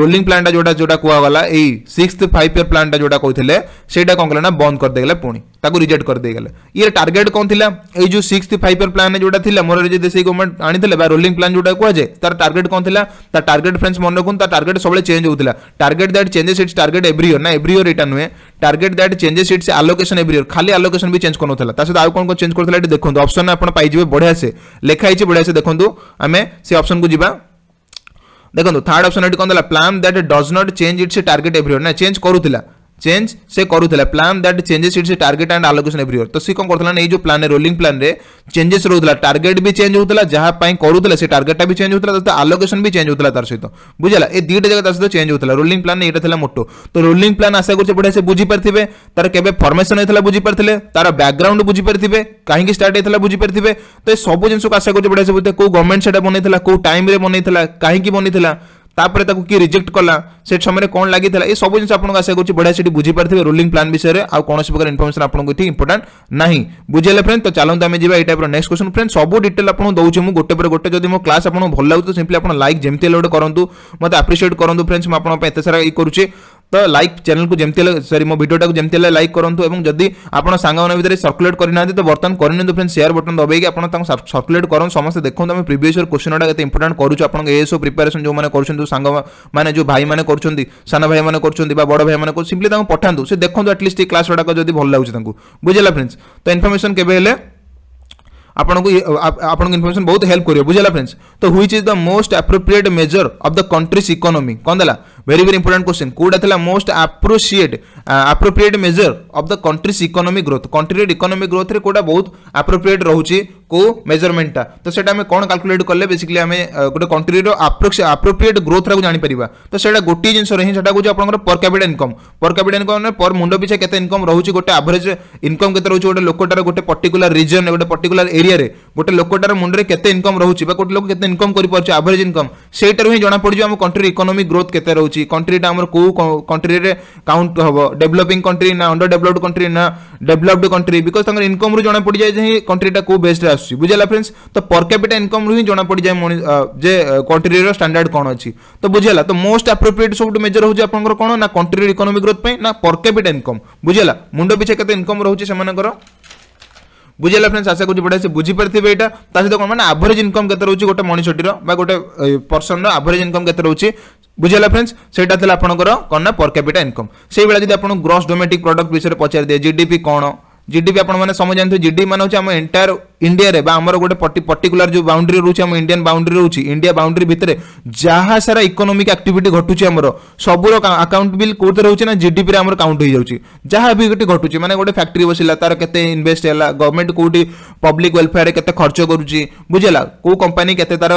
ରୋଲିଂ ପ୍ଲାନ୍ଟା ଯେଉଁଟା ଯେଉଁଟା କୁହାଗଲା ଏଇ ସିକ୍ସଥ ଫାଇଭ୍ ଇୟର୍ ପ୍ଲାନ୍ଟା ଯେଉଁଟା କହିଥିଲେ ସେଇଟା କ'ଣ କଲେ ନା ବନ୍ଦ କରିଦେଇଗଲେ ପୁଣି ତାକୁ ରିଜେକ୍ଟ କରିଦେଇଗଲେ ଇଏ ଟାର୍ଗେଟ୍ କ'ଣ ଥିଲା ଏଇ ଯେଉଁ ସିକ୍ସଥ ଫାଇଭ୍ ଇୟର୍ ପ୍ଲାନ୍ ଯେଉଁଟା ଥିଲା ମୋର ଯଦି ସେଇ ଗଭର୍ଣ୍ଣମେଣ୍ଟ ଆଣିଥିଲେ ବା ରୋଲିଂ ପ୍ଲାନ୍ ଯେଉଁଟା କୁହାଯାଏ ତାର ଟାର୍ଗେଟ୍ କ'ଣ ଥିଲା ତା ଟାର୍ଗେଟ୍ ଫ୍ରେଣ୍ଡସ୍ ମନେ ରଖନ୍ତୁ ତା ଟାର୍ଗେଟ୍ ସବୁବେଳେ ଚେଞ୍ଜ ହେଉଥିଲା target that changes its target every year ନା ଏଭ୍ରି ଇୟର୍ ଏଇଟା ନୁହେଁ target that changes its allocation every year ଖାଲି ଆଲୋକେସନ୍ ବି ଚେଞ୍ଜ କରୁନଥିଲା ତା ସହିତ ଆଉ କ'ଣ କ'ଣ ଚେଞ୍ଜ କରୁଥିଲା ଏଠି ଦେଖନ୍ତୁ ଅପସନ୍ ଆପଣ ପାଇଯିବେ ବଢ଼ିଆ ସେ ଲେଖା ହେଇଛି ବଢ଼ିଆ ସେ ଦେଖନ୍ତୁ ଆମେ ସେ ଅପସନ୍କୁ ଯିବା देखो थार्ड अपसन ये कौन दे plan that does not change its target every ना चेंज करूला तो चेंज से करूला plan that changes its target and allocation every तो सी कौन करूला ये जो प्लान रोलिंग प्लान रे चेंजेस रोला टारगेट भी चेंज होता जहाँपाई करूला से टार्गेटा भी चेंज होता है आलोकेशन भी चेंज होता तार सहित बुझाला ये दुईटा जगह तरह चेंज होता रोलिंग प्लान ये था मोटो तो रोलिंग प्लान आशा कर बढ़िया से बुझीपारे तार के फर्मेसन होता बुझीपारे तार बैकग्राउंड बुझीपारे कहीं स्टार्ट होता बुझीपारे तो सब जिन आशा कर बढ़िया से बुझे कौ गवर्नमेंट से बनई कौ टाइम बनई कहीं बनई ତାପରେ ତାକୁ କିଏ ରିଜେକ୍ଟ କଲା ସେଠି ସମୟରେ କ'ଣ ଲାଗିଥିଲା ଏ ସବୁ ଜିନିଷ ଆପଣଙ୍କୁ ଆଶା କରୁଛି ବଢ଼ିଆ ସେଠି ବୁଝିପାରିଥିବେ ରୁଲିଂ ପ୍ଲାନ୍ ବିଷୟରେ ଆଉ କୌଣସି ପ୍ରକାର ଇନଫର୍ମେସନ୍ ଆପଣଙ୍କୁ ଏଠି ଇମ୍ପୋର୍ଟାଣ୍ଟ ନାହିଁ ବୁଝିହେଲେ ଫ୍ରେଣ୍ଡ ତ ଚାଲନ୍ତୁ ଆମେ ଯିବା ଏଇ ଟାଇପ୍ର ନେକ୍ସଟ କ୍ୱେଶ୍ଚନ୍ ଫ୍ରେଣ୍ଡ ସବୁ ଡିଟେଲ୍ ଆପଣଙ୍କୁ ଦେଉଛି ମୁଁ ଗୋଟେ ପରେ ଗୋଟେ ଯଦି ମୋ କ୍ଲାସ୍ ଆପଣଙ୍କୁ ଭଲ ଲାଗୁଛି ତ ସିମ୍ପଲି ଆପଣ ଲାଇକ୍ ଯେମିତି ହେଲେ ଗୋଟେ କରନ୍ତୁ ମୋତେ ଆପ୍ରିସିଏଟ୍ କରନ୍ତୁ ଫ୍ରେଣ୍ଡସ୍ ମୁଁ ଆପଣଙ୍କ ପାଇଁ ଏତେ ସାରା ଇଏ କରୁଛି ତ ଲାଇକ୍ ଚ୍ୟାନେଲକୁ ଯେମିତି ହେଲେ ସରି ମୋ ଭିଡ଼ିଓଟାକୁ ଯେମିତି ହେଲେ ଲାଇକ୍ କରନ୍ତୁ ଏବଂ ଯଦି ଆପଣ ସାଙ୍ଗମାନଙ୍କ ଭିତରେ ସର୍କୁଲେଟ୍ କରିନାହାନ୍ତି ତ ବର୍ତ୍ତମାନ କରିନିଅନ୍ତୁ ଫ୍ରେଣ୍ଡ ସେୟାର ବଟନ୍ ଦବାଇକି ଆପଣ ତାଙ୍କୁ ସର୍କୁଲେଟ୍ କରନ୍ତୁ ସମସ୍ତେ ଦେଖନ୍ତୁ ଆମେ ପ୍ରିଭିୟସ୍ ଇୟର୍ କୋଶ୍ଚିନ୍ଟା କେତେ ଇମ୍ପୋର୍ଟାଣ୍ଟ କରୁଛୁ ଆପଣଙ୍କ ଏସବୁ ପ୍ରିପାରେସନ୍ ଯେଉଁମାନେ କରୁଛନ୍ତି ସାଙ୍ଗ ମାନେ ଯେଉଁ ଭାଇମାନେ କରୁଛନ୍ତି ସାନ ଭାଇମାନେ କରୁଛନ୍ତି ବା ବଡ଼ ଭାଇମାନେ କରୁଛନ୍ତି ସିମ୍ପଲି ତାଙ୍କୁ ପଠାନ୍ତୁ ସେ ଦେଖନ୍ତୁ ଆଟଲିଷ୍ଟ ଏ କ୍ଲାସ୍ ଗୁଡ଼ାକ ଯଦି ଭଲ ଲାଗୁଛି ତାଙ୍କୁ ବୁଝିଲା ଫ୍ରେଣ୍ଡସ୍ ତ ଇନଫର୍ମେସନ୍ କେବେ ହେଲେ ଆପଣଙ୍କୁ ଆପଣଙ୍କ ଇନଫର୍ମେସନ୍ ବହୁତ ହେଲ୍ପ କରିବ ବୁଝିଲା ଫ୍ରେଣ୍ଡସ୍ ତ which is the most appropriate measure of the country's economy କ'ଣ ଦେଲା very very important question କୋଉଟା ଥିଲା ମୋଷ୍ଟ ଆପ୍ରୋସିଏଟ୍ appropriate measure of the country's economic growth କଣ୍ଟ୍ରିର ଇକୋନୋମିକ୍ ଗ୍ରୋଥରେ କୋଉଟା ବହୁତ ଆପ୍ରୋପ୍ରିଏଟ୍ ରହୁଛି କୋଉ ମେଜରମେଣ୍ଟଟା ତ ସେଇଟା ଆମେ କ'ଣ କାଲକୁଲେଟ୍ କଲେ ବେସିକାଲି ଆମେ ଗୋଟେ କଣ୍ଟ୍ରିର ଆପ୍ରୋପ୍ରିଏଟ୍ ଗ୍ରୋଥଟାକୁ ଜାଣିପାରିବା ତ ସେଇଟା ଗୋଟିଏ ଜିନିଷରେ ହିଁ ସେଇଟା ହେଉଛି ଆପଣଙ୍କର per capita income per capita income ମାନେ ପର୍ ମୁଣ୍ଡ ପିଛା କେତେ ଇନକମ୍ ରହୁଛି ଗୋଟେ ଆଭରେଜ୍ ଇନକମ୍ କେତେ ରହୁଛି ଗୋଟେ ଲୋକଟାର ଗୋଟେ ପର୍ଟିକୁଲାର ରିଜନ୍ ଗୋଟେ ପର୍ଟିକୁଲାର ଏରିଆରେ ଗୋଟେ ଲୋକଟାର ମୁଣ୍ଡରେ କେତେ ଇନକମ୍ ରହୁଛି ବା ଗୋଟେ ଲୋକ କେତେ ଇନକମ୍ କରିପାରୁଛି ଆଭରେଜ୍ ଇନକମ୍ ସେଇଟାରୁ ହିଁ ଜଣାପଡ଼ିଯିବ ଆମ କଣ୍ଟ୍ରିର ଇକୋନୋମିକ୍ ଗ୍ରୋଥ୍ କେତେ ରହୁଛି ଅଛି କଣ୍ଟ୍ରିଟା ଆମର କେଉଁ କଣ୍ଟ୍ରିରେ କାଉଣ୍ଟ ହେବ ଡେଭଲପିଂ କଣ୍ଟ୍ରି ନା ଅଣ୍ଡର ଡେଭଲପ୍ଡ କଣ୍ଟ୍ରି ନା ଡେଭଲପ୍ଡ କଣ୍ଟ୍ରି ବିକଜ ତାଙ୍କର ଇନକମ୍ରୁ ଜଣା ପଡ଼ିଯାଏ ଯେ କଣ୍ଟ୍ରିଟା କେଉଁ ବେଷ୍ଟରେ ଆସୁଛି ବୁଝିଲା ଫ୍ରେଣ୍ଡସ୍ ତ ପର କ୍ୟାପିଟା ଇନକମ୍ରୁ ହିଁ ଜଣା ପଡ଼ିଯାଏ ଯେ କଣ୍ଟ୍ରିର ଷ୍ଟାଣ୍ଡାର୍ଡ କ'ଣ ଅଛି ତ ବୁଝିଲା ତ ମୋଷ୍ଟ ଆପ୍ରୋପ୍ରିଏଟ୍ ସବୁଠୁ ମେଜର ହେଉଛି ଆପଣଙ୍କର କ'ଣ ନା କଣ୍ଟ୍ରିର ଇକୋନୋମିକ୍ ଗ୍ରୋଥ୍ ପାଇଁ ନା ପର କ୍ୟାପିଟା ଇନକମ୍ ବୁଝିଲା ମୁଣ୍ଡ ପିଛା କେତେ ଇନକମ୍ ରହୁଛି ସେମାନଙ୍କର ବୁଝିଲା ফ্রেন্ডস ଆଶା করছি বড় সে বুঝিপারিবে এটা তা সহ কোণ মানে আভরেজ ইনকম কত রয়েছে গোটে মনিষটির বা গোটে পর্সনর আভরেজ ইনকম কত রয়েছে বুঝিলা ফ্রেন্ডস সেইটা ଥିଲା ଆପଣଙ୍କର କ'ଣ ନା ପର୍ କ୍ୟାପିଟା ଇନକମ୍ ସେଇଭଳିଆ ଯଦି ଆପଣଙ୍କୁ ଗ୍ରସ୍ ଡୋମେଟିକ୍ ପ୍ରଡକ୍ଟ ବିଷୟରେ ପଚାରି ଦିଏ ଜିଡିପି କ'ଣ জিডিপি আপনার সময় জানি জিডিপি মানে হচ্ছে আমার এন্টায়ার ইন্ডিয়ারে বা আমার গোটে পর্টিকুলার যে বাউন্ডারি রয়েছে আমার ইন্ডিয়ান বাউন্ডারি রয়েছে ইন্ডিয়া বাউন্ডারি ভিতরে যাহা সারা ইকোনোমিক আক্টিভিটি ঘটুছে আমার সবুর আকাউন্ট বিল কোথায় রয়েছে না জিডিপি আমার কাউন্ট হয়ে যাচ্ছে যাহা বি গোটে ঘটুছে মানে গোটে ফ্যাক্টরি বসিলা তার কেতে ইনভেস্ট হল গভর্নমেন্ট কোটি পব্লিক ওয়েলফেয়ারে কেতে খরচ করুচি বুঝলা কেউ কোম্পানি কেতে তার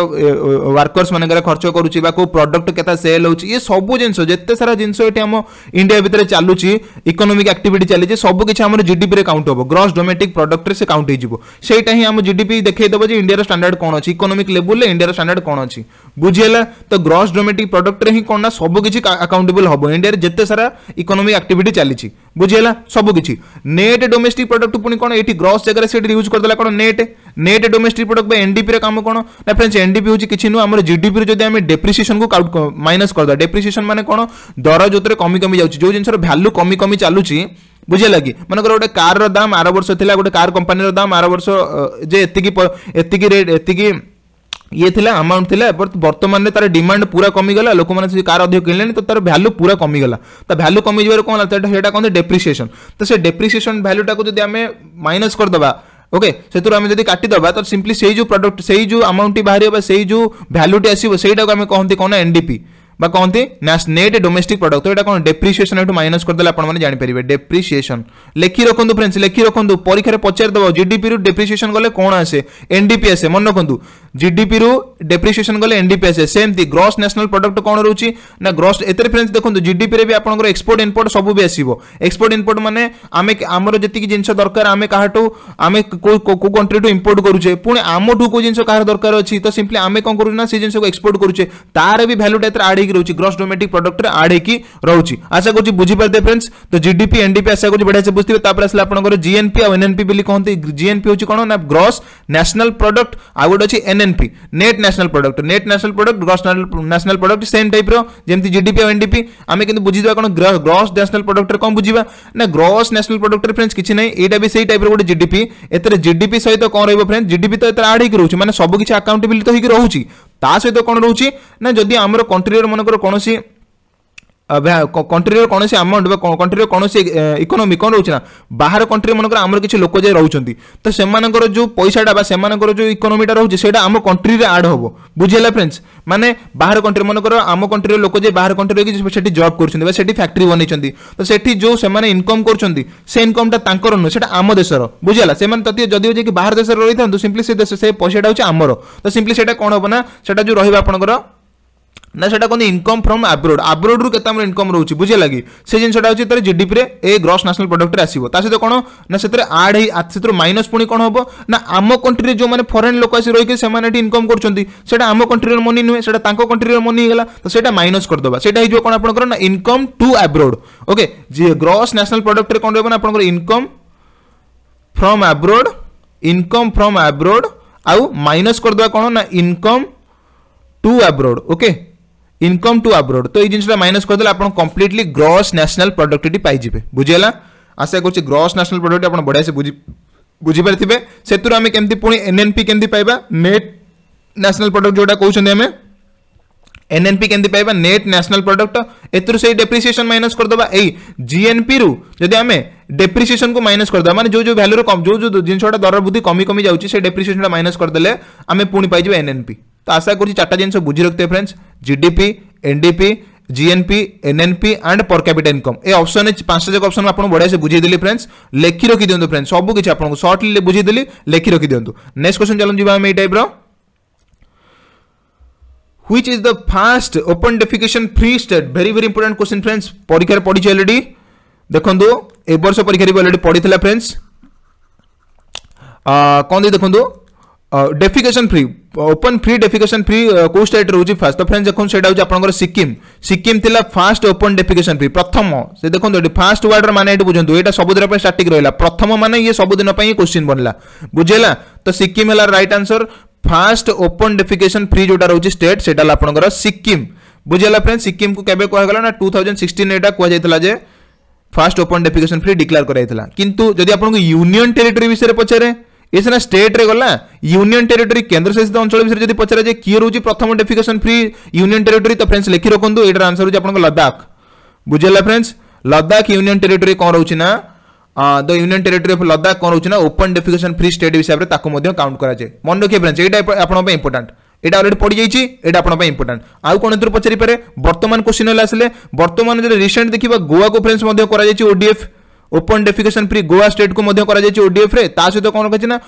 ওয়ার্কর্স মানকরে খরচ করুচি বা কেউ প্রডক্ট কেতে সেল হচ্ছে ইয়ে সবু জিনিস যেতে সারা জিনিস এটি আমার ইন্ডিয়া ভিতরে চালুচি ইকোনোমিক আক্টিভিটি চালিছে সবু কিছু আমার জিডিপি রে কাউন্ট काउंट हम ग्रस डोमेटिक प्रडक्ट्रे से काउंट होटा ही आम जीडीपी देखदेव जो इंडिया स्टाडार्ड कौन अच्छी इकोनोमिक लेवल इंडिया स्टाडार्ड कौन अच्छी बुझीला तो ग्रस डोमेटिक प्रडक्ट्रे ही कौन ना सबकि आकाउंटेबल हम इंडिया जिते सारा इकोनोमिक आक्टिट चली बुझीला सबकि नेट डोमेस्टिक प्रडक्ट पुणी कौन ये ग्रस जगह से यूज करदेला कौन नेट नेट डोमेस्टिक प्रडक्ट বা এনডিপি কাম কোণ না ফ্রেন্ডস এনডিপি হচ্ছে কিছু নুহ আমার জিডিপি যদি আমি ডেপ্রিসিয়েসন কু মাইনাস করদা ডেপ্রিসিয়েসন মানে কোণ দর যেতে কমি কমি যাচ্ছে যে জিনিসর ভ্যালু কমি কমি बुझेगा कि मनकर गोटे कार दाम आर वर्ष थी गोटे कार कंपानी दाम आर वर्ष जे एति ये अमाउंट थी बट वर्तमान में तार डिमांड पूरा कमी गला लोक मैंने कार अधिक किणले तो तार भैल्यू पूरा कमी गला तो भैल्यू कमी जबार कौन से कहते डेप्रिसीएसन तो से डेप्रिसीएसन भैल्यूटा को माइनस करदे ओके से आम जब काटिद तो सिंपली से जो प्रडक्ट से जो अमाउंट बाहर से जो भैल्यूटी आसो से कहते कौन एनडीपी বা কহতি না নেট ডোমেস্টিক প্রডক্ট এটা কোণ ডেপ্রিসিয়েসন এটু মাইনস করেদেলে আপনার জাঁপারে ডেপ্রিসিয়েসন লেখি রাখুন ফ্রেন্ডস লেখি রাখুন পরীক্ষার পচারিদেব জিডিপি রু ডেপ্রিসিয়েসন গলে কোণ আসে এনডিপি আসে মনে রাখুন জিডিপি রু ডেপ্রিসিয়েসন গলে এনডিপি আসে সেমতি গ্রস ন্যাশনাল প্রডক্ট কোণ রয়েছে না গ্রস এতে ফ্রেন্ডস দেখুন জিডিপি রে আপনার এক্সপোর্ট ইম্পোর্ট সবু বি আসব এক্সপোর্ট ইম্পোর্ট মানে আমি আমার যেত জিনিস দরকার আমি কাহটু আমি কেউ কন্ট্রি টু ইম্পোর্ট করুছে পুঁ আমঠু কেউ জিনিস কাহার দরকার অ তো সিম্পলি আমি কম করুছে না সেই জিনিসকে এক্সপোর্ট করুছে তার বি ভ্যালুটা এতে আড় रही ग्रस डोमेटिक प्रडक्ट आड हो रोच आशा कर बुझीपारे फ्रेंड्स तो जीडीपी एनडीपी आशा कर बढ़िया से बुझे आसा जीएनपी और एनएनपी कहते जीएनपी हूँ कौन ना ग्रस न्यासनाल प्रडक्ट आउ गोटे अच्छी NNP net national product net national product gross national product same type रमी जीडीपी और एनडीपी आम कि बुझा कौन ग्रस न्यासनाल प्रडक्ट कौन बुझा ना ग्रस न्यासनाल प्रडक्ट फ्रेंड्स किसी ना यहाँ भी सही टाइप रोटे जीडीपी एथेर जीडीपी सहित कौन रोज फ्रेंड्स जीडीपी तो एत आड हो मैंने सबकि अकाउंटेबिलिटी तो होगी ତା ସହିତ କ'ଣ ରହୁଛି ନା ଯଦି ଆମର କଣ୍ଟ୍ରିର ମନେକର କୌଣସି କଣ୍ଟ୍ରିର କୌଣସି ଆମାଉଣ୍ଟ ବା କଣ୍ଟ୍ରିର କୌଣସି ଇକୋନୋମି କ'ଣ ରହୁଛି ନା ବାହାର କଣ୍ଟ୍ରି ମାନଙ୍କର ଆମର କିଛି ଲୋକ ଯାଇ ରହୁଛନ୍ତି ତ ସେମାନଙ୍କର ଯେଉଁ ପଇସାଟା ବା ସେମାନଙ୍କର ଯେଉଁ ଇକୋନୋମିଟା ରହୁଛି ସେଇଟା ଆମ କଣ୍ଟ୍ରିରେ ଆଡ଼ ହେବ ବୁଝିହେଲା ଫ୍ରେଣ୍ଡସ୍ ମାନେ ବାହାର କଣ୍ଟ୍ରି ମାନଙ୍କର ଆମ କଣ୍ଟ୍ରିର ଲୋକ ଯାଇ ବାହାର କଣ୍ଟ୍ରିରେ ରହିକି ସେଠି ଜବ୍ କରୁଛନ୍ତି ବା ସେଠି ଫ୍ୟାକ୍ଟ୍ରି ବନେଇଛନ୍ତି ତ ସେଠି ଯେଉଁ ସେମାନେ ଇନକମ୍ କରୁଛନ୍ତି ସେ ଇନକମ୍ଟା ତାଙ୍କର ନୁହେଁ ସେଇଟା ଆମ ଦେଶର ବୁଝିହେଲା ସେମାନେ ଯଦି ଯଦିଓ ଯାଇକି ବାହାର ଦେଶରେ ରହିଥାନ୍ତୁ ସିମ୍ପଲି ସେ ଦେଶ ସେ ପଇସାଟା ହେଉଛି ଆମର ତ ସିମ୍ପଲି ସେଇଟା କ'ଣ ହେବ ନା ସେଇଟା ଯେଉଁ ରହିବ ଆପଣଙ୍କର ନା ସେଇଟା କୁହନ୍ତି ଇନକମ୍ ଫ୍ରମ୍ ଆବ୍ରୋଡ୍ ଆବ୍ରୋଡ୍ରୁ କେତେ ଆମର ଇନକମ୍ ରହୁଛି ବୁଝିଲା କି ସେ ଜିନିଷଟା ହେଉଛି ତାର ଜିଡିପିରେ ଏ ଗ୍ରସ୍ ନ୍ୟାସନାଲ୍ ପ୍ରଡକ୍ଟରେ ଆସିବ ତା ସହିତ କ'ଣ ନା ସେଥିରେ ଆଡ୍ ହେଇ ସେଥିରୁ ମାଇନସ୍ ପୁଣି କ'ଣ ହେବ ନା ଆମ କଣ୍ଟ୍ରିରେ ଯେଉଁମାନେ ଫରେନ୍ ଲୋକ ଆସି ରହିକି ସେମାନେ ଏଠି ଇନକମ୍ କରୁଛନ୍ତି ସେଇଟା ଆମ କଣ୍ଟ୍ରିର ମନି ନୁହେଁ ସେଇଟା ତାଙ୍କ କଣ୍ଟ୍ରିର ମନି ହେଇଗଲା ତ ସେଇଟା ମାଇନସ୍ କରିଦେବା ସେଇଟା ହେଇଯିବ କ'ଣ ଆପଣଙ୍କର ନା ଇନକମ୍ ଟୁ ଆବ୍ରୋଡ୍ ଓକେ ଯିଏ ଗ୍ରସ୍ ନ୍ୟାସନାଲ୍ ପ୍ରଡକ୍ଟରେ କ'ଣ ରହିବ ନା ଆପଣଙ୍କର income from abroad income from abroad ଆଉ ମାଇନସ୍ କରିଦେବା କ'ଣ ନା income to abroad okay income to abroad तो ये जिन माइनस करदे आप कम्प्लीटली ग्रस न्यासनाल प्रडक्ट पाइबे बुझेगा आशा कर ग्रस न्यासनाल प्रडक्ट आप बढ़िया से बुझीपारे से आम के पुणी एनएनपी के पाया नेट न्यासनाल प्रडक्ट जोटा कौन आम पी के पाया नेट न्यासनाल प्रडक्ट एथर से डेप्रिसीएसन माइनस करदे यही जीएनपी रू जदि आम डेप्रिसीएसन को माइनस करदे मैंने जो जो भैल्यूर कम जो जो जिनसा दर बुद्धि कमी कमी जाए डेप्रिसीएसन माइनस करदे आम पुणी पाइबा एनएनपी तो आशा कर चार्टा जिन बुझी रखते हैं friends GDP NDP GNP NNP and per capita income A option पांच जगह ऑप्शन आप बढ़िया से बुझेदेली फ्रेंड्स लिखी रखी दिखाँ फ्रेंड्स सब किसी आपको सर्टली बुझेदी लेखि रखी दिखाँ नेक्स्ट क्वेश्चन चलो जी type which is the first open defecation free state very very important question friends परीक्षा पढ़ी अलरेडी देखो तो, ए वर्ष परीक्षा भी अलरेडी पढ़ी फ्रेंड्स कौन दे देखो तो? Defecation free open free defecation free କେଉଁ ଷ୍ଟେଟ୍ ରହୁଛି ଫାଷ୍ଟ ତ ଫ୍ରେଣ୍ଡ ଦେଖନ୍ତୁ ସେଇଟା ହେଉଛି ଆପଣଙ୍କର ସିକିମ୍ ସିକିମ୍ ଥିଲା ଫାଷ୍ଟ ଓପନ ଡେଫିକେସନ ଫ୍ରି ପ୍ରଥମ ସେ ଦେଖନ୍ତୁ ଏଠି ଫାଷ୍ଟ ୱାର୍ଡର ମାନେ ଏଠି ବୁଝନ୍ତୁ ଏଇଟା ସବୁଦିନ ପାଇଁ ଷ୍ଟାର୍ଟିଂ ରହିଲା ପ୍ରଥମ ମାନେ ଇଏ ସବୁଦିନ ପାଇଁ କୋଶ୍ଚିନ୍ ବନିଲା ବୁଝିହେଲା ତ ସିକିମ୍ ହେଲା right answer first open defecation free ଯେଉଁଟା ରହୁଛି ଷ୍ଟେଟ୍ ସେଇଟା ହେଲା ଆପଣଙ୍କର ସିକିମ୍ ବୁଝିହେଲା ଫ୍ରେଣ୍ଡ ସିକିମ୍କୁ କେବେ କୁହାଗଲା ନା ଟୁ ଥାଉଜେଣ୍ଡ ସିକ୍ସଟିନ୍ ଏଇଟା କୁହାଯାଇଥିଲା ଯେ first open defecation free declare କରାଯାଇଥିଲା କିନ୍ତୁ ଯଦି ଆପଣଙ୍କୁ ୟୁନିୟନ ଟେରିଟୋରୀ ବିଷୟରେ ପଚାରେ ଏ ସିନା ଷ୍ଟେଟ୍ରେ ଗଲା ୟୁନିୟନ୍ ଟେରିଟୋରୀ କେନ୍ଦ୍ରଶାସିତ ଅଞ୍ଚଳ ବିଷୟରେ ଯଦି ପଚରାଯାଏ କିଏ ରହୁଛି ପ୍ରଥମ ଡେଫିକେସନ୍ ଫ୍ରି ୟୁନିଅନ୍ ଟେରିଟୋରୀ ତ ଫ୍ରେଣ୍ଡସ୍ ଲେଖି ରଖନ୍ତୁ ଏଇଟାର ଆନ୍ସର ହେଉଛି ଆପଣଙ୍କ ଲଦାଖ ବୁଝିହେଲା ଫ୍ରେଣ୍ଡସ୍ ଲଦାଖ ୟୁନିଅନ୍ ଟେରିଟୋରୀ କ'ଣ ରହୁଛି ନା the union territory of Ladakh କ'ଣ ରହୁଛି ନା ଓପନ୍ ଡେଫିକେସନ୍ ଫ୍ରି ଷ୍ଟେଟ୍ ହିସାବରେ ତାକୁ ମଧ୍ୟ କାଉଣ୍ଟ କରାଯାଏ ମନେ ରଖିବେ ଫ୍ରେଣ୍ଡସ୍ ଏଇଟା ଆପଣଙ୍କ ପାଇଁ ଇମ୍ପୋର୍ଟାଣ୍ଟ ଏଇଟା অলরেডি ପଡ଼ିଯାଇଛି ଏଇଟା ଆପଣଙ୍କ ପାଇଁ ଇମ୍ପୋର୍ଟାଣ୍ଟ ଆଉ କଣ এর ପଚାରିପାରେ ବର୍ତ୍ତମାନ କୋଶ୍ଚିନ୍ কোশ্চিন ଆସିଲେ ବର୍ତ୍ତମାନ ଯଦି ରିସେଣ୍ଟ ଦେଖିବା ଗୋଆକୁ গোয়া ମଧ୍ୟ କରାଯାଇଛି মধ্যে open defecation free Goa state को सहित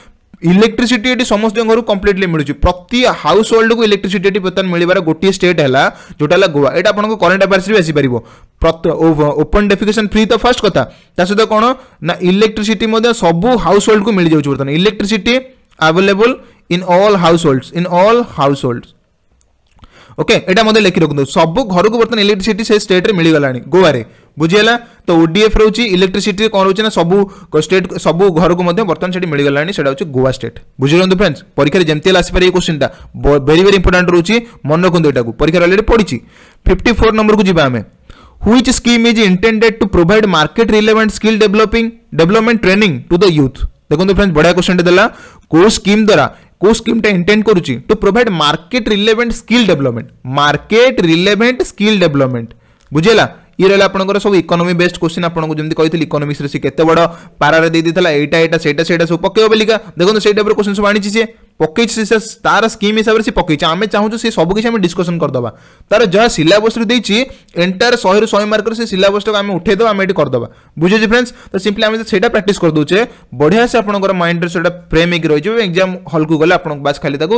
इलेक्ट्रिसीटी समस्त घर कम्प्लीटली मिलूँ प्रति हाउस होल्ड को इलेक्ट्रिसीटी मिल मिलबार गोटे स्टेट है जो गोवा यहाँ आपको करेन्ट अफेयर्स भी आसपार ओपन डेफिकेसन फ्री तो फर्स्ट कथ सहित कौन ना इलेक्ट्रिसीटी सब हाउस होल्ड को मिल जाऊँ बर्तन electricity available in all household in all household okay यहाँ लिखी रखु सब घर को बर्तन इलेक्ट्रिसीटी से स्टेट में मिलगला गोवे बुझेगा तो ओडीएफ रोच इलेक्ट्रिसीटी कौन रोचे सब स्टेट सब घर को बर्तन से मिलगला गोवा स्टेट बुझे रुँ फ्रेंड्स परीक्षा जमी आसपे ये क्वेश्चन टा भेरी भेरी इंपोर्टा रोच मन रखुद यू परीक्षा अलरेडी पड़ी फिफ्टी फोर नंबर को जीवे which scheme is intended to provide market relevant skill developing development training to the youth देखते फ्रेंड्स बढ़िया क्वेश्चन टे स्कीम द्वारा को स्कीम टाइम इंटेंड करू to provide market relevant skill development market relevant skill development बुझेगा ଇଏ ରହିଲା ଆପଣଙ୍କର ସବୁ ଇକୋନୋମି ବେସ୍ଡ କୋଶ୍ଚିନ୍ ଆପଣଙ୍କୁ ଯେମିତି କହିଥିଲି ଇକୋନୋମିକ୍ସରେ ସେ କେତେ ବଡ଼ ପାରାରେ ଦେଇଦେଇଥିଲା ଏଇଟା ଏଇଟା ସେଇଟା ସେଇଟା ସବୁ ପକେଇବ ବୋଲିକା ଦେଖନ୍ତୁ ସେଇ ଟାଇପ୍ର କୋଶ୍ଚିନ୍ ସବୁ ଆଣିଛି ସିଏ ପକେଇଛି ସେ ତାର ସ୍କିମ୍ ହିସାବରେ ସେ ପକେଇଛି ଆମେ ଚାହୁଁଛୁ ସେ ସବୁ କିଛି ଆମେ ଡିସ୍କସନ୍ କରିଦେବା ତାର ଯାହା ସିଲାବସ୍ରୁ ଦେଇଛି ଏଣ୍ଟାୟାର ଶହେରୁ ଶହେ ମାର୍କରେ ସେ ସିଲାବସ୍ଟାକୁ ଆମେ ଉଠେଇଦେବା ଆମେ ଏଠି କରିଦେବା ବୁଝୁଛି ଫ୍ରେଣ୍ଡସ୍ ତ ସିମ୍ପଲି ଆମେ ସେଇଟା ପ୍ରାକ୍ଟିସ୍ କରିଦେଉଛେ ବଢ଼ିଆ ସେ ଆପଣଙ୍କର ମାଇଣ୍ଡରେ ସେଇଟା ଫ୍ରେମ୍ ହେଇକି ରହିଯିବ ଏକ୍ଜାମ୍ ହଲ୍କୁ ଗଲେ ଆପଣଙ୍କୁ ବାସ୍ ଖାଲି ତାକୁ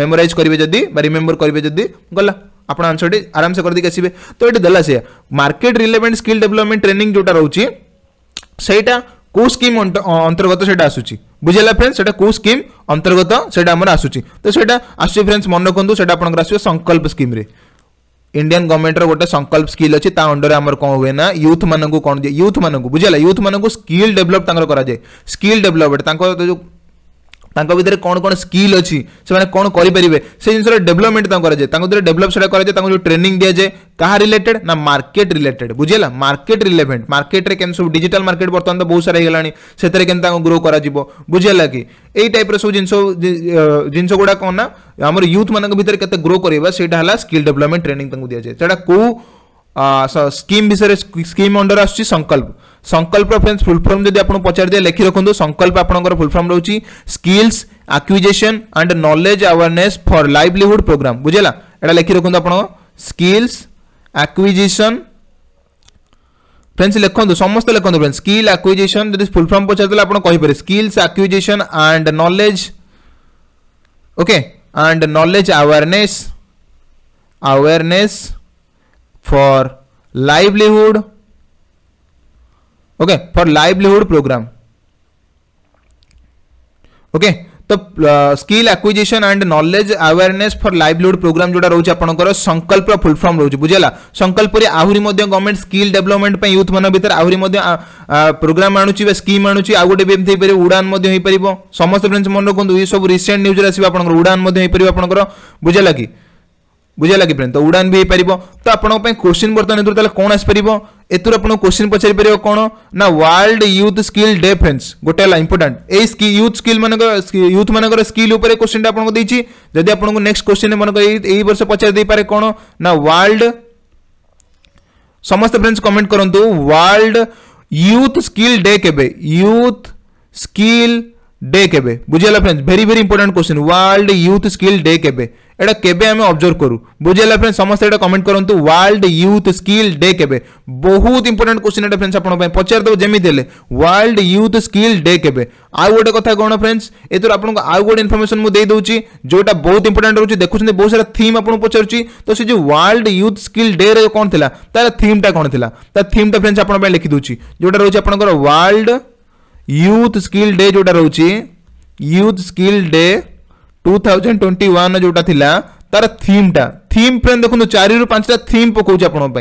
ମେମୋରାଇଜ୍ କରିବେ ଯଦି ବା ରିମେମ୍ବର କରିବେ ଯଦି ଗଲା आपन आंसर टी आराम से कर दे आसबे तो ये देला से market relevant skill development training जोटा रोचे सहीटा को स्कीम अंतर्गत तो से आसूँ बुझेगा फ्रेंड्स को स्कीम अंतर्गत से आसूँ तो सहीटा आस फ्रेंड्स मन रखुदूँ से आस संकल्प स्कीम इंडियन गवर्नमेंट रोटे संकल्प स्किल अच्छी अंडर आम कौन हुए ना यूथ मानक कौन दिए यूथ मूँ बुझेगा यूथ मूँ स्किल डेवलप स्किल डेवलपमेंट जो ତାଙ୍କ ଭିତରେ କ'ଣ କ'ଣ ସ୍କିଲ୍ ଅଛି ସେମାନେ କ'ଣ କରିପାରିବେ ସେ ଜିନିଷର ଡେଭଲପମେଣ୍ଟ ତାଙ୍କୁ କରାଯାଏ ତାଙ୍କ ଭିତରେ ଡେଭଲପ ସେଟା କରାଯାଏ ତାଙ୍କୁ ଯେଉଁ ଟ୍ରେନିଂ ଦିଆଯାଏ କାହା ରିଲେଟେଡ୍ ନା ମାର୍କେଟ ରିଲେଟେଡ୍ ବୁଝିହେଲା ମାର୍କେଟ ରିଲେଭେଣ୍ଟ ମାର୍କେଟରେ କେମିତି ସବୁ ଡିଜିଟାଲ ମାର୍କେଟ ବର୍ତ୍ତମାନ ତ ବହୁତ ସାରା ହେଇଗଲାଣି ସେଥିରେ କେମିତି ତାଙ୍କୁ ଗ୍ରୋ କରାଯିବ ବୁଝିହେଲା କି ଏଇ ଟାଇପ୍ର ସବୁ ଜିନିଷ ଜିନିଷ ଗୁଡ଼ା କ'ଣ ନା ଆମର ୟୁଥ୍ ମାନଙ୍କ ଭିତରେ କେତେ ଗ୍ରୋ କରିବା ସେଇଟା ହେଲା ସ୍କିଲ୍ ଡେଭଲପମେଣ୍ଟ ଟ୍ରେନିଂ ତାଙ୍କୁ ଦିଆଯାଏ ସେଇଟା କେଉଁ ସ୍କିମ୍ ବିଷୟରେ ସ୍କିମ୍ ଅଣ୍ଡର ଆସୁଛି ସଂକଳ୍ପ সংকল্প ফ্রেন্ডস ফুল ফর্ম যদি আপনার পচারিদে লেখি রাখুন সংকল্প আপনার ফুল ফর্ম রয়েছে skills acquisition and knowledge awareness for livelihood programme বুঝলা এটা লেখি রাখুন আপনার স্কিলস আকুইজেসন ফ্রেন্ডস লিখুন সমস্ত লিখুন ফ্রেন্ডস স্কিল আকুইজেসন যদি ফুল ফর্ম পচারিদেলে আপনার কহিপারে skills acquisition and knowledge okay and knowledge awareness awareness for livelihood okay for livelihood programme okay तो skill acquisition and knowledge awareness for livelihood programme जोटा रोचे आपंकर संकल्प फुल फॉर्म रोचे बुझेगा संकल्प आहरी गवर्नमेंट स्किल डेवलपमेंट यूथ मान भर आहरी प्रोग्राम आणुची स्कीम आणुची आउ गोटे भी एमती होपर उड़ान हो समस्त फ्रेंड्स मन रखुद ये सब रिसेंट न्यूज आसो आप उड़ान होपर आप बुझेगा कि बुझा लगे तो उड़ान भी हो पार तो आप क्वेश्चन बर्तन एथर तक कौन आसपार एथर आप क्वेश्चन पचार कौन ना वर्ल्ड यूथ स्किल डेफरेन्स गोटे इंपोर्टाट ये यूथ स्किल यूथ मान स्किल क्वेश्चन आपको देखिए आपको नेक्स्ट क्वेश्चन मन यही वर्ष पचार दे पारे कौन ना वर्ल्ड समस्त फ्रेंड्स कमेंट करूँ वर्ल्ड यूथ स्किल डे के यूथ स्किल डे के बुझेगा friends very very important question world youth skill day के এটা কেবে আমি অবজর্ভ করু বুঝিলা ফ্রেন্ড সমস্ত এটা কমেন্ট করতু ওয়ার্ল্ড ইউথ স্কিল ডে কেবে বহুত ইম্পর্টাট কোশ্চিন এটা ফ্রেন্ডস আপনার পচারি দেব যেমি হলে ওয়ার্ল্ড ইউথ স্কিল ডে কেবে আউ গোটে কথা কোণ ফ্রেন্ডস এর আপনার আউ গোটে ইনফরমেশন মুদি যেটা বহুত ইম্পর্টাট রয়েছে দেখুছেন বহু সারা থিম আপনার পচারুছি তো সে যে ওয়ার্ল্ড ইউথ স্কিল ডে রে কোণ লা তার থিমটা কোণ লা তার থিমটা ফ্রেন্ডস আপনার লিখিদেছি যেটা রয়েছে আপনার ওয়ার্ল্ড यूथ स्किल डे जोटा रोचे youth skill day two thousand twenty one যেটা লা তার থিমটা থিম প্রেম দেখুন চারি পাঁচটা থিম পকাউছি আপনার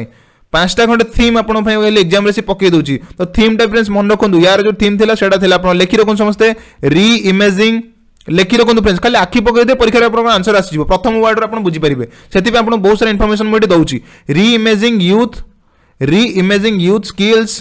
পাঁচটা খন্ডে থিম আপনার কহিলি এক্সামে সে পকাই দেছি তো থিমটা ফ্রেন্ডস মনে রাখুন ইয়ার যে থিম লা সেটা লা আপনার লেখি রাখুন সমস্তে রি ইমেজিং লেখি রাখুন ফ্রেন্ডস খালি আখি পকাই দিয়ে পরীক্ষার আপনার আনসর আসিযোগ প্রথম ওয়ার্ডর আপনার বুঝিপারে সেপা আপনার বহু সারা ইনফরমেশন মুঠি দেছি reimagining youth reimagining youth skills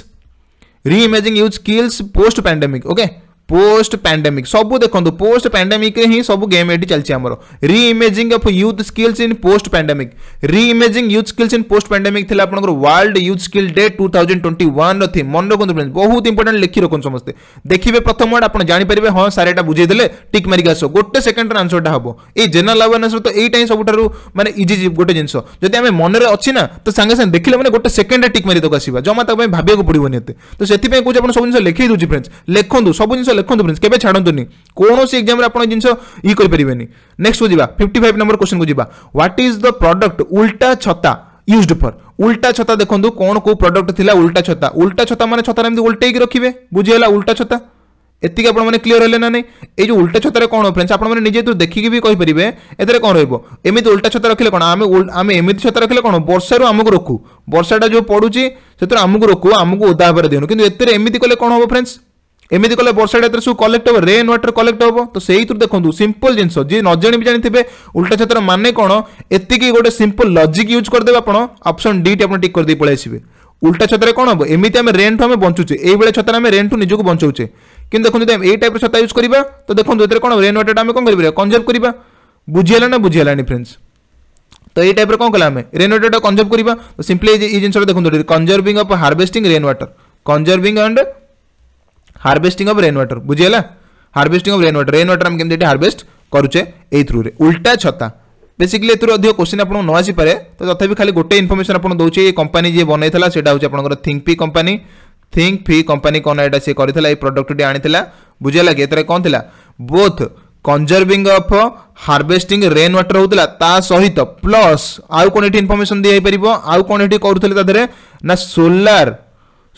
reimagining youth skills post pandemic okay post pandemic सब देखो पोस्ट पैंडेमिक सब गेम ये चलिए आम reimagining of youth skills in post pandemic reimagining youth skills in post pandemic world youth skill day two thousand twenty one थी मन रखुद फ्रेंड्स बहुत इंपोर्टेंट लिखी रखुद समस्ते देखिए प्रथम वर्ड आप जापर हाँ सारे बुझेदे टिक मारिक आस गोटे सेकंड आंसर टा हम ये जेनेल अवेरनेस तो ये सब मैंने इजी गोटे जिन जब मन में अच्छी ना तो सांगे सांगे देखे मैंने गोटे सेकंड टिक मारिदेक आसा जमा भाग पड़ोनी तो से कहते सब जिन लिखे दूसरी फ्रेंड्स लिखुद सब जिन ଲେଖନ୍ତୁ ଫ୍ରେଣ୍ଡସ୍ କେବେ ଛାଡ଼ନ୍ତୁନି କୌଣସି ଏକ୍ଜାମ୍ରେ ଆପଣ ଜିନିଷ ଇଏ କରିପାରିବେନି ନେକ୍ସଟକୁ ଯିବା ଫିଫ୍ଟି ଫାଇଭ୍ ନମ୍ବର କ୍ୱେଶ୍ଚନକୁ ଯିବା ହ୍ୱାଟ୍ ଇଜ୍ ଦ ପ୍ରଡକ୍ଟ ଉଲ୍ଟା ଛତା ୟୁଜ୍ଡ ଫର୍ উল্টা ছতা দেখুন কোণ কেউ প্রডক্ট লা উল্টা ছতা উল্টা ছতা মানে ছতার এমনি উল্টাইকি রখবে বুঝিগাল উল্টা ছতা এতিক আপনার ক্লিয়ার হলে না এই যে উল্টা ছতার কোণ ফ্রেন্ডস আপনার নিজে তো দেখিকি বি কইপারে এতে কোণ রহব এমনি উল্টা ছতা রখলে কোণ আমি আমি এমনি ছতা রখলে কোণ বর্ষার আমি রোকু বর্ষাটা যে পড়ুছি সেতু আমি রোকু আমি ওদা হবার দিও কিন্তু এতে এমনি কলে কোণ হব ফ্রেন্ডস এমিতি কলে বর্ষা ঋতুরে সব কলেক্ট হব রেন ওয়াটার কলেক্ট হব তো সেইথু দেখুন সিম্পল জিনিস যে নজাণি বি জাঁথিবে উল্টা ছত্র মানে কোণ এতিকি গোটে সিম্পল লজিক ইউজ করেদেবে আপনার অপশন ডিটি আপনার টিক করে পড়ে আসবে উল্টা ছতারে কোণ হব এমিতি আমি রেন্টু আমি বঞ্চুছে এইভাবে ছতারে আমি রেন্টু নিজকে বঞ্চাউছে কিন্তু দেখুন যদি এই টাইপের ছতা ইউজ করা তো দেখুন যেতে কোণ রেন ওয়াটারটা আমি কম করে কনজর্ভ করা বুঝিগেলা না বুঝিগেলানি ফ্রেন্ডস তো এই টাইপের কোণ কলে আমি রেন ওয়াটারটা কনজর্ভ করা তো সিম্পলি এই জিনিসটা দেখুন conserving of harvesting rain water conserving and harvesting of rain water ବୁଝିଗଲା harvesting of rain water rain water ଆମେ କେମିତି ଏଠି ହାର୍ଭେଷ୍ଟ କରୁଛେ ଏଇ ଥ୍ରୁରେ ଉଲ୍ଟା ଛତା ବେସିକାଲି ଏଥିରୁ ଅଧିକ କୋଶ୍ଚିନ୍ ଆପଣଙ୍କୁ ନ ଆସିପାରେ ତ ତଥାପି ଖାଲି ଗୋଟେ ଇନଫର୍ମେସନ୍ ଆପଣ ଦେଉଛି ଏ କମ୍ପାନୀ ଯିଏ ବନେଇଥିଲା ସେଇଟା ହେଉଛି ଆପଣଙ୍କର think phi company think phi company କ'ଣ ଏଇଟା ସିଏ କରିଥିଲା ଏଇ ପ୍ରଡକ୍ଟଟି ଆଣିଥିଲା ବୁଝିଗଲା କି ଏଥିରେ କ'ଣ ଥିଲା both conserving of harvesting rain water ହେଉଥିଲା ତା ସହିତ ପ୍ଲସ୍ ଆଉ କ'ଣ ଏଠି ଇନଫର୍ମେସନ୍ ଦିଆଯାଇପାରିବ ଆଉ କ'ଣ ଏଠି କରୁଥିଲେ ତା ଦେହରେ ନା ସୋଲାର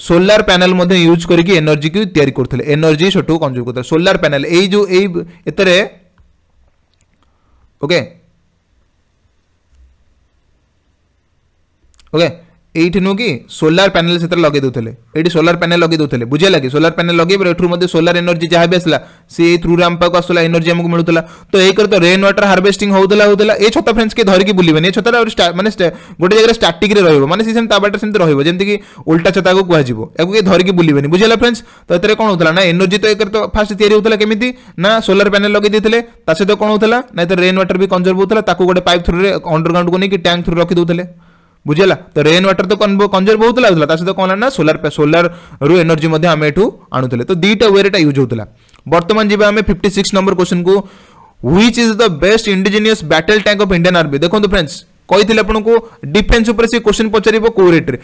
সোলার প্যানেল মধ্যে ইউজ করিকি এনর্জিকে তৈরি করুলে এনর্জি সেটু কনজ্যুম করুলে সোলার প্যানেল এই যে এই এতে ওকে ওকে এইটি নুকি সোলার প্যানেল সেতরে লগাই দেউলে এইটি সোলার প্যানেল লগাই দেউলে বুঝে লাগে সোলার প্যানেল লগাইবার এঠু মধ্যে সোলার এনর্জি যা বি আসলা সি এই থ্রু রাম্পাকে আসলা এনর্জি আমাকে মিলুলা তো এই করে তো রেন ওয়াটার হার্ভেস্টিং হোলা হোলা এই ছতা ফ্রেন্ডস কে ধরিকি বুলবেনি এই ছতাটা মানে গোটে জায়গায় স্টাটিক রে রহব মানে সি সেম তা বাটে সেমতি রহব যেমতি কি উল্টা ছতাকে কুহযিব একু কে ধরিকি বুলবেনি বুঝেলা ফ্রেন্ডস তো এতে কোণ হোলা না এনর্জি তো একে তো ফার্স্ট তৈরি হোলা কেমিতি না সোলার প্যানেল লগাই দিয়েছিলে তা সহ কোণ হোলা না এতে রেন ওয়াটার বি কনজর্ভ হোলা তাকে গোটে পাইপ থ্রু রে অন্ডরগ্রাউন্ড কো নেই ট্যাঙ্ক থ্রু রখি দেউলে बुझेगा तो रेन व्टर तो कंजर्व बहुत लगुला सहित कौन ना सोलार रु एनर्जी आम यू तो दुईटा वे यूज होता बर्तमान जी फिफ्टी सिक्स नंबर क्वेश्चन को which is the best indigenous battle tank of Indian army देखो फ्रेंड्स कही आपको डिफेन्स क्वेश्चन पचार कौरेट्रे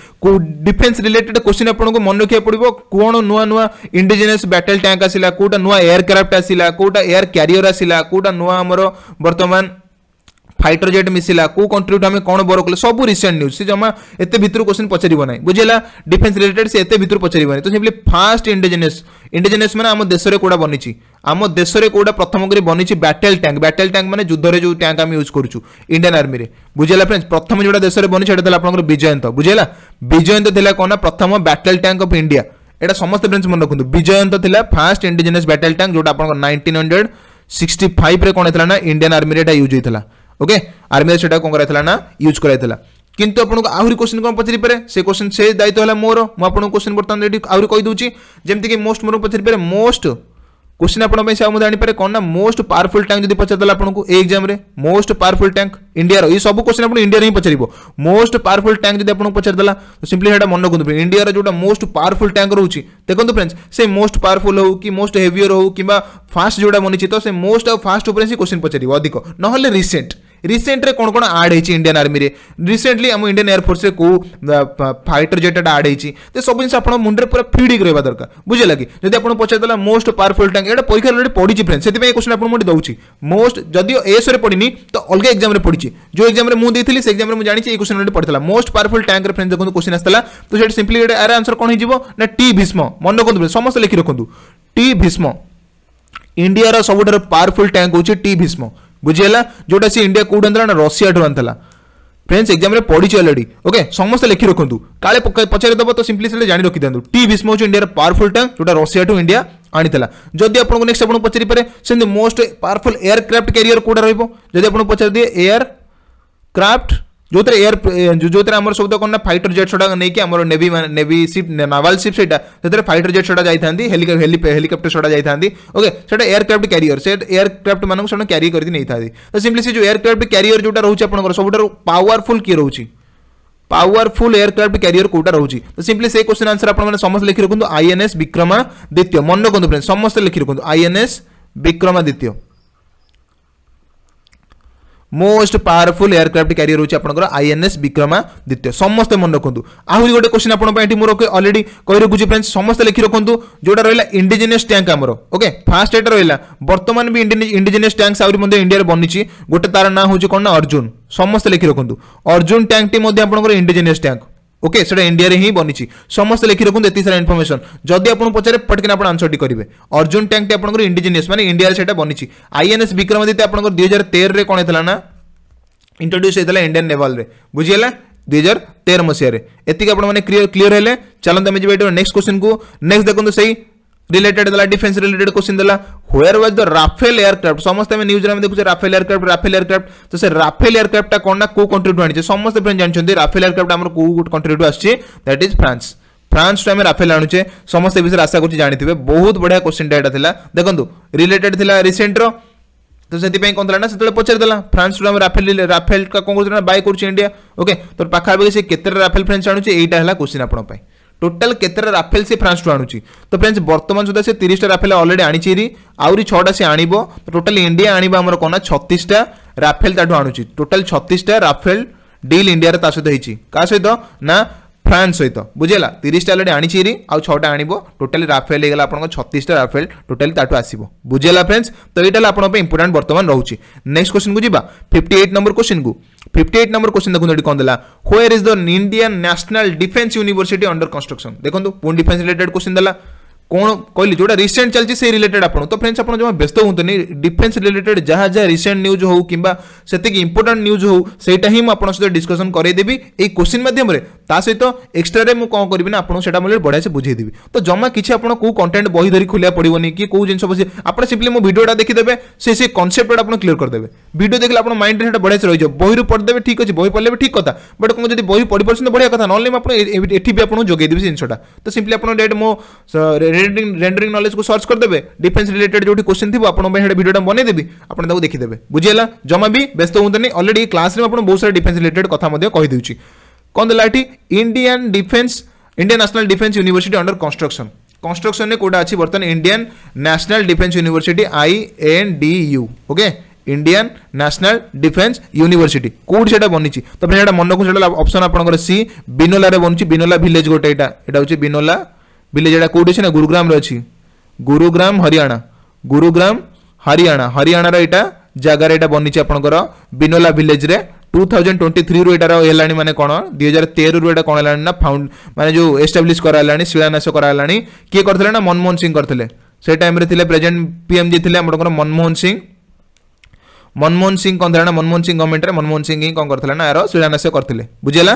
डिफेन्स रिलेटेड क्वेश्चन आपको मन रखा पड़ो कौन नुआ नुआ इंडिजिनियस बैटल टैंक आसा कौटा नुआ एयरक्राफ्ट आसा कौटा एयर क्यारि आसा कौटा नुआ आम बर्तमान ফাইটর জেট মিশিলা কেউ কন্ট্রিবিউট আমি কোণ বর কলে সব রিসেন্ট নিউজ সে জমা এত ভিতর কোশ্চেন পচারিব না বুঝিলা ডিফেন্স রিলেটেড সে এত ভিতর পচারিব না তো সিম্পলি ফার্স্ট ইন্ডিজেনিয়াস ইন্ডিজেনিয়াস মানে আমার দেশের কোটা বনিছি আমার দেশের কোটা প্রথম করে বনিছি ব্যাটেল ট্যাঙ্ক ব্যাটেল ট্যাঙ্ক মানে যুদ্ধরে যে ট্যাঙ্ক আমি ইউজ করছু ইন্ডিয়ান আর্মিরে বুঝিলা ফ্রেন্ডস প্রথম যেটা দেশের বনিছে সেটা থাকে আপনার বিজয়ন্ত বুঝিলা বিজয়ন্ত লা কোণ না প্রথম ব্যাটেল ট্যাঙ্ক অফ ইন্ডিয়া এটা সমস্ত ফ্রেন্ডস মনে রাখুন বিজয়ন্ত লা ফার্স্ট ইন্ডিজেনিয়াস ব্যাটেল ট্যাঙ্ক যেটা আপনার নাইনটিন হন্ড্রেড সিক্সটি ফাইভ্রে কোণ হয়েছিল না ইন্ডিয়ান আর্মিরে এটা ইউজ হয়েছিল ओके आर्मी से कौन कराइला ना यूज कराइला किंतु आपको आहरी क्वेश्चन कौन पचारि से क्वेश्चन से दायित्व है मोर मुझे क्वेश्चन बर्तमान आहरी कहीदे मोस्ट मोर पचारि मोस्ट क्वेश्चन आपंप जानपर कौन ना मोस्ट पावरफुल टैंक जब पचारदेला आपको a exam most powerful tank India ये सब क्वेश्चन आपको इंडिया ही पचार मोस्ट पावरफुल टैंक जब आपको पचारदेला तो सिंपली मन रखुद इंडिया जो मोस्ट पावरफुल टैंक रोचे देखते फ्रेंड्स से मोस्ट पावरफुल हो कि मोस्ट हेवियर हो कि फास्ट जो बनी तो से मोस्ट आ फास्ट उपर से क्वेश्चन पचार अधिक ना रिसेंट ରିସେଣ୍ଟରେ କ'ଣ କ'ଣ ଆଡ଼୍ ହେଇଛି ଇଣ୍ଡିଆନ୍ ଆର୍ମିରେ ରିସେଣ୍ଟଲି ଆମ ଇଣ୍ଡିଆନ୍ ଏୟାରଫୋର୍ସରେ କେଉଁ ଫାଇଟର ଜେଟ୍ଟା ଆଡ଼୍ ହେଇଛି ତ ସବୁ ଜିନିଷ ଆପଣଙ୍କ ମୁଣ୍ଡରେ ପୁରା ଫିଡ୍ ରହିବା ଦରକାର ବୁଝିଲା କି ଯଦି ଆପଣ ପଚାରିଦେଲା ମୋଷ୍ଟ ପାୱାରଫୁଲ୍ ଟ୍ୟାଙ୍କ ଏଇଟା ପରୀକ୍ଷା ଅଲରେଡ଼ି ପଡ଼ିଛି ଫ୍ରେଣ୍ଡ ସେଥିପାଇଁ ଏ କ୍ୱେଶ୍ଚନ୍ ଆପଣ ମୋତେ ଦେଉଛି ମୋଷ୍ଟ ଯଦି ଏସ୍ରେ ପଡ଼ିନି ତ ଅଲଗା ଏକ୍ଜାମ୍ରେ ପଡ଼ିଛି ଯେଉଁ ଏକ୍ଜାମ୍ରେ ମୁଁ ଦେଇଥିଲି ସେ ଏକ୍ଜାମ୍ରେ ମୁଁ ଜାଣିଛି ଏ କ୍ୱେଶ୍ଚନ୍ ଅଲରେଡ଼ି ପଡ଼ିଥିଲା ମୋଷ୍ଟ ପାୱାରଫୁଲ୍ ଟ୍ୟାଙ୍କରେ ଫ୍ରେଣ୍ଡ ଦେଖନ୍ତୁ କ୍ୱେଶ୍ଚନ୍ ଆସିଥିଲା ତ ସେଠି ସିମ୍ପଲି ଏଇଟା ଆର ଆନ୍ସର କ'ଣ ହେଇଯିବ ନା ଟି ଭୀଷ୍ମ ମନେ ରଖନ୍ତୁ ସମସ୍ତେ ଲେଖି ରଖନ୍ତୁ ଟି ଭୀଷ୍ମ ଇଣ୍ଡିଆର ସବୁଠାରୁ ପାୱାରଫୁଲ୍ ଟ୍ୟାଙ୍କ ହେଉଛି ଟି ଭୀଷ୍ମ ବୁଝିହେଲା ଯେଉଁଟା ସେ ଇଣ୍ଡିଆ କେଉଁଠୁ ଆଣିଥିଲା ନା ରଷିଆଠୁ ଆଣିଥିଲା ଫ୍ରେଣ୍ଡସ୍ ଏକ୍ଜାମ୍ରେ ପଡ଼ିଛି ଅଲରେଡ଼ି ଓକେ ସମସ୍ତେ ଲେଖି ରଖନ୍ତୁ କାଳେ ପଚାରିଦେବ ତ ସିମ୍ପଲି ସେଟା ଜାଣି ରଖିଥାନ୍ତୁ ଟି ଭୀଷ୍ମ ହେଉଛି ଇଣ୍ଡିଆର ପାୱାରଫୁଲ୍ ଟ୍ୟାଙ୍କ ଯେଉଁଟା ରଷିଆଠୁ ଇଣ୍ଡିଆ ଆଣିଥିଲା ଯଦି ଆପଣଙ୍କୁ ନେକ୍ସଟ ଆପଣଙ୍କୁ ପଚାରିପାରେ ସେମିତି ମୋଷ୍ଟ ପାୱାରଫୁଲ୍ ଏୟାରକ୍ରାଫ୍ଟ କ୍ୟାରିୟର କେଉଁଟା ରହିବ ଯଦି ଆପଣଙ୍କୁ ପଚାରିଦିଏ ଏୟାର କ୍ରାଫ୍ଟ ಜೊತೆ ಏರ್ ಜೊತೆ ଆମର ସବୁ କ'ଣ ନା ଫାଇଟର ଜେଟ୍ ସେଟା ନେଇକି ଆମର navy navy ship naval ship ସେଇଟା ସେଥିରେ ଫାଇଟର ଜେଟ୍ ସେଟା ଯାଇଥାନ୍ତି ହେଲିକପ୍ଟର ସେଟା ଯାଇଥାନ୍ତି ଓକେ ସେଟା ଏୟାରକ୍ରାଫ୍ଟ କ୍ୟାରିୟର ସେ ଏୟାରକ୍ରାଫ୍ଟ ମାନଙ୍କୁ ସେମାନେ କ୍ୟାରି କରିକି ନେଇଥାନ୍ତି ତ ସିମ୍ପଲି ସେ ଯେଉଁ ଏୟାରକ୍ରାଫ୍ଟ କ୍ୟାରିୟର ଯେଉଁଟା ରହୁଛି ଆପଣଙ୍କର ସବୁଠାରୁ ପାୱାରଫୁଲ୍ କିଏ ରହୁଛି ପାୱାରଫୁଲ୍ ଏୟାରକ୍ରାଫ୍ଟ କ୍ୟାରିୟର କେଉଁଟା ରହୁଛି ତ ସିମ୍ପଲି ସେଇ କ୍ୱେଶ୍ଚିନ୍ ଆନ୍ସର ଆପଣମାନେ ସମସ୍ତେ ଲେଖି ରଖନ୍ତୁ ଆଇଏନ୍ଏସ୍ ବିକ୍ରମାଦିତ୍ୟ ମନେ ରଖନ୍ତୁ ଫ୍ରେଣ୍ଡ ସମସ୍ତେ ଲେଖି ରଖନ୍ତୁ INS Vikramaditya most powerful aircraft carrier ହେଉଛି ଆପଣଙ୍କର ଆଇଏନ୍ଏସ୍ ବିକ୍ରମାଦିତ୍ୟ ସମସ୍ତେ ମନେ ରଖନ୍ତୁ ଆହୁରି ଗୋଟେ କୋଶ୍ଚିନ୍ ଆପଣଙ୍କ ପାଇଁ ଏଠି ମୁଁ ରଖେ ଅଲରେଡି କହି ରଖୁଛି ଫ୍ରେଣ୍ଡସ୍ ସମସ୍ତେ ଲେଖି ରଖନ୍ତୁ ଯେଉଁଟା ରହିଲା ଇଣ୍ଡିଜିନିୟସ୍ ଟ୍ୟାଙ୍କ ଆମର ଓକେ ଫାର୍ଷ୍ଟ ଏଇଟା ରହିଲା ବର୍ତ୍ତମାନ ବି ଇଣ୍ଡିଜିନିୟସ୍ ଟ୍ୟାଙ୍କସ୍ ଆହୁରି ମଧ୍ୟ ଇଣ୍ଡିଆରେ ବନିଛି ଗୋଟେ ତାର ନାଁ ହେଉଛି କ'ଣ ନା ଅର୍ଜୁନ ସମସ୍ତେ ଲେଖି ରଖନ୍ତୁ ଅର୍ଜୁନ ଟ୍ୟାଙ୍କଟି ମଧ୍ୟ ଆପଣଙ୍କର ଇଣ୍ଡିଜିନିୟସ୍ ଟ୍ୟାଙ୍କ ओके इंडिया हम बनी समस्त लिखी रखते ये सारा इनफर्मेशन जदि आप पचारे पटकिन आप आंसर टी करेंगे अर्जुन टैंक टी आप इंडिजनियस मैंने इंडिया से बनी आईएनएस विक्रमादित्य आप दुई हजार तेरह कौन होता ना इंट्रोड्यूस होता है इंडियन नेवाल बुझीगला दुई हजार तेरह मसीह ये आप क्लीयर है चलते नेक्स्ट क्वेश्चन को नेक्स्ट देखते सही ರಿಲೇಟೆಡ್ ಇದಲ್ಲ ಡಿಫೆನ್ಸ್ ರಿಲೇಟೆಡ್ ಕ್ವಶನ್ ಇದಲ್ಲ where was the Rafale aircraft ಸಮಸ್ತೆ ನ್ಯೂಜ್ ದೇಖುଛೆ ರಾಫೆಲ್ ಏರ್ಕ್ರಾಫ್ಟ್ ರಾಫೆಲ್ ಏರ್ಕ್ರಾಫ್ಟ್ ତ ସେ ରାଫେଲ ଏୟାରକ୍ରାଫ୍ଟଟା କ'ଣ ନା କେଉଁ କଣ୍ଟ୍ରିଠୁ ଆଣିଛେ ସମସ୍ତେ ଫ୍ରେଣ୍ଡ ଜାଣିଛନ୍ତି ରାଫେଲ ଏୟାରକ୍ରାଫ୍ଟ ଆମର କେଉଁ ଗୋଟେ କଣ୍ଟ୍ରିଠୁ ଆସିଛି ଦ୍ୟାଟ୍ ଇଜ୍ ଫ୍ରାନ୍ସ ଫ୍ରାନ୍ସରୁ ଆମେ ରାଫେଲ ଆଣୁଛେ ସମସ୍ତେ ବିଷୟରେ ଆଶା କରୁଛି ଜାଣିଥିବେ ବହୁତ ବଢ଼ିଆ କ୍ୱେଶ୍ଚିନ୍ଟା ଏଇଟା ଥିଲା ଦେଖନ୍ତୁ ରିଲେଟେଡ୍ ଥିଲା ରିସେଣ୍ଟର ତ ସେଥିପାଇଁ କ'ଣ ଥିଲା ନା ସେତେବେଳେ ପଚାରିଦେଲା ଫ୍ରାନ୍ସରୁ ଆମେ ରାଫେଲ ରାଫେଲ କ'ଣ କରୁଛୁ ନା ବାଇ କରୁଛି ଇଣ୍ଡିଆ ଓକେ ତ ପାଖାପାଖି ସେ କେତେଟା ରାଫେଲ ଫ୍ରେଣ୍ଡସ୍ ଆଣୁଛି ଏଇଟା ହେଲା କ୍ୱେଶ୍ଚିନ୍ ଆପଣଙ୍କ ପାଇଁ ଟୋଟାଲ କେତେଟା ରାଫେଲ ସେ ଫ୍ରାନ୍ସଠୁ ଆଣୁଛି ତ ଫ୍ରେଣ୍ଡସ୍ ବର୍ତ୍ତମାନ ସୁଦ୍ଧା ସେ ତିରିଶଟା ରାଫେଲ ଅଲରେଡ଼ି ଆଣିଛି ହେରି ଆହୁରି ଛଅଟା ସେ ଆଣିବ ଟୋଟାଲ ଇଣ୍ଡିଆ ଆଣିବ ଆମର କ'ଣ ନା ଛତିଶଟା ରାଫେଲ ତାଠୁ ଆଣୁଛି ଟୋଟାଲ ଛତିଶଟା ରାଫେଲ ଡିଲ୍ ଇଣ୍ଡିଆର ତା ସହିତ ହେଇଛି କାହା ସହିତ ନା ଫ୍ରାନ୍ସ ସହିତ ବୁଝିଲା ତିରିଶଟା ଅଲରେଡ଼ି ଆଣିଛି ଆଉ ଛଅଟା ଆଣିବ ଟୋଟାଲି ରାଫେଲ ହେଇଗଲା ଆପଣଙ୍କ ଛତିଶଟା ରାଫେଲ ଟୋଟାଲି ତାଠୁ ଆସିବ ବୁଝିଲା ଫ୍ରେଣ୍ଡସ୍ ତ ଏଇଟା ହେଲା ଆପଣଙ୍କ ପାଇଁ ଇମ୍ପୋର୍ଟାଣ୍ଟ ବର୍ତ୍ତମାନ ରହୁଛି ନେକ୍ସଟ କ୍ୱେଶ୍ଚନକୁ ଯିବା ଫିଫ୍ଟି ଏଇଟ୍ ନମ୍ବର କ୍ୱେଶ୍ଚନକୁ ଫିଫ୍ଟି ଏଇଟ୍ ନମ୍ବର କ୍ୱେଶ୍ଚନ ଦେଖନ୍ତୁ ଏଠି କ'ଣ ଦେଲା where is the Indian national defence university under construction ଦେଖନ୍ତୁ ପୁଣି ଡିଫେନ୍ସ ରିଲେଟେଡ୍ କ୍ୱେଶ୍ଚନ ଦେଲା କ'ଣ କହିଲି ଯେଉଁଟା ରିସେଣ୍ଟ ଚାଲିଛି ସେଇ ରିଲେଟେଡ୍ ଆପଣ ତ ଫ୍ରେଣ୍ଡସ୍ ଆପଣ ଜମା ବ୍ୟସ୍ତ ହୁଅନ୍ତୁନି ଡିଫେନ୍ସ ରିଲେଟେଡ୍ ଯାହା ଯାହା ରିସେଣ୍ଟ ନ୍ୟୁଜ୍ ହେଉ କିମ୍ବା ସେତିକି ଇମ୍ପୋର୍ଟାଣ୍ଟ ନ୍ୟୁଜ୍ ହେଉ ସେଇଟା ହିଁ ମୁଁ ଆପଣଙ୍କ ସହିତ ଡିସ୍କସନ୍ କରାଇଦେବି ଏଇ କୋଶ୍ଚିନ୍ ମାଧ୍ୟମରେ ତା ସହିତ ଏକ୍ସଟ୍ରାରେ ମୁଁ କ'ଣ କରିବି ନା ଆପଣଙ୍କୁ ସେଇଟା ମୁଁ ବଢ଼ିଆସେ ବୁଝେଇଦେବି ତ ଜମା କିଛି ଆପଣ କେଉଁ କଣ୍ଟେଣ୍ଟ ବହି ଧରି ଖୋଲିବାକୁ ପଡ଼ିବନି କି କେଉଁ ଜିନିଷ ବସି ଆପଣ ସିମ୍ପଲି ମୋ ଭିଡ଼ିଓଟା ଦେଖିଦେବେ ସେ ସେ କନସେପ୍ଟଟା ଆପଣ କ୍ଲିୟର କରିଦେବେ ଭିଡ଼ିଓ ଦେଖିଲେ ଆପଣ ମାଇଣ୍ଡରେ ସେଇଟା ବଢ଼ିଆସେ ରହିଯିବ ବହିରୁ ପଢ଼ିଦେବେ ଠିକ୍ ଅଛି ବହି ପଢ଼ିଲେ ବି ଠିକ୍ କଥା ବଟ୍ କ'ଣ ଯଦି ବହି ପଢ଼ିପାରୁଛନ୍ତି ବଢ଼ିଆ କଥା ନହେଲେ ମୁଁ ଆପଣ ଏଠି ବି ଆପଣଙ୍କୁ ଯୋଗେଇଦେବି ସେ ଜିନିଷଟା ତ ସିମ୍ପଲି ଆପଣ ଡାଇରେକ୍ଟ ମୋ রেন্ডরিং নলেজ কু সর্চ করেদেবে ডিফেন্স রিলেটেড যেটি কোশ্চিন থাকবে আপনার সেটা ভিডিওটা বনাইদেবি আপনার তাকে দেখিদেবে বুঝিলা জমা বি ব্যস্ত হুঁতনি অলরেডি ক্লাসে আপনার বহু সারা ডিফেন্স রিলেটেড কথা কহিদেছি কম দেলা এটি Indian defence Indian national defence university under construction construction में कौटा अच्छी बर्तमान Indian national defence university I N D U okay Indian national defence university कौट से बनी तो फिर मन को अपसन आपंकर सी बिनोल बनुच्छी बिनोला भिलेज गोटे यहाँ हूँ बिनोला ଭିଲେଜ୍ ଏଇଟା କେଉଁଠି ଅଛି ନା ଗୁରୁଗ୍ରାମରେ ଅଛି ଗୁରୁଗ୍ରାମ ହରିୟାଣା ଗୁରୁଗ୍ରାମ ହରିୟାଣା ହରିୟାଣାର ଏଇଟା ଜାଗାରେ ଏଇଟା ବନିଛି ଆପଣଙ୍କର ବିନୋଲା ଭିଲେଜ୍ରେ ଟୁ ଥାଉଜେଣ୍ଡ ଟ୍ୱେଣ୍ଟି ଥ୍ରୀରୁ ଏଇଟାର ହେଲାଣି ମାନେ କ'ଣ ଦୁଇ ହଜାର ତେରରୁ ଏଇଟା କ'ଣ ହେଲାଣି ନା ଫାଉଣ୍ଡ ମାନେ ଯେଉଁ ଏଷ୍ଟାବ୍ଲିଶ୍ କରାହେଲାଣି ଶିଳାନ୍ୟାସ କରାହେଲାଣି କିଏ କରିଥିଲେ ନା ମନମୋହନ ସିଂ କରିଥିଲେ ସେ ଟାଇମ୍ରେ ଥିଲେ ପ୍ରେଜେଣ୍ଟ ପିଏମ୍ ଯିଏ ଥିଲେ ଆପଣଙ୍କର ମନମୋହନ ସିଂ ମନମୋହନ ସିଂ କ'ଣ ଥିଲା ନା ମନମୋହନ ସିଂ ଗଭର୍ଣ୍ଣମେଣ୍ଟରେ ମନମୋହନ ସିଂ ହିଁ କ'ଣ କରିଥିଲା ନା ଏହାର ଶିଳାନ୍ୟାସ କରିଥିଲେ ବୁଝିଲା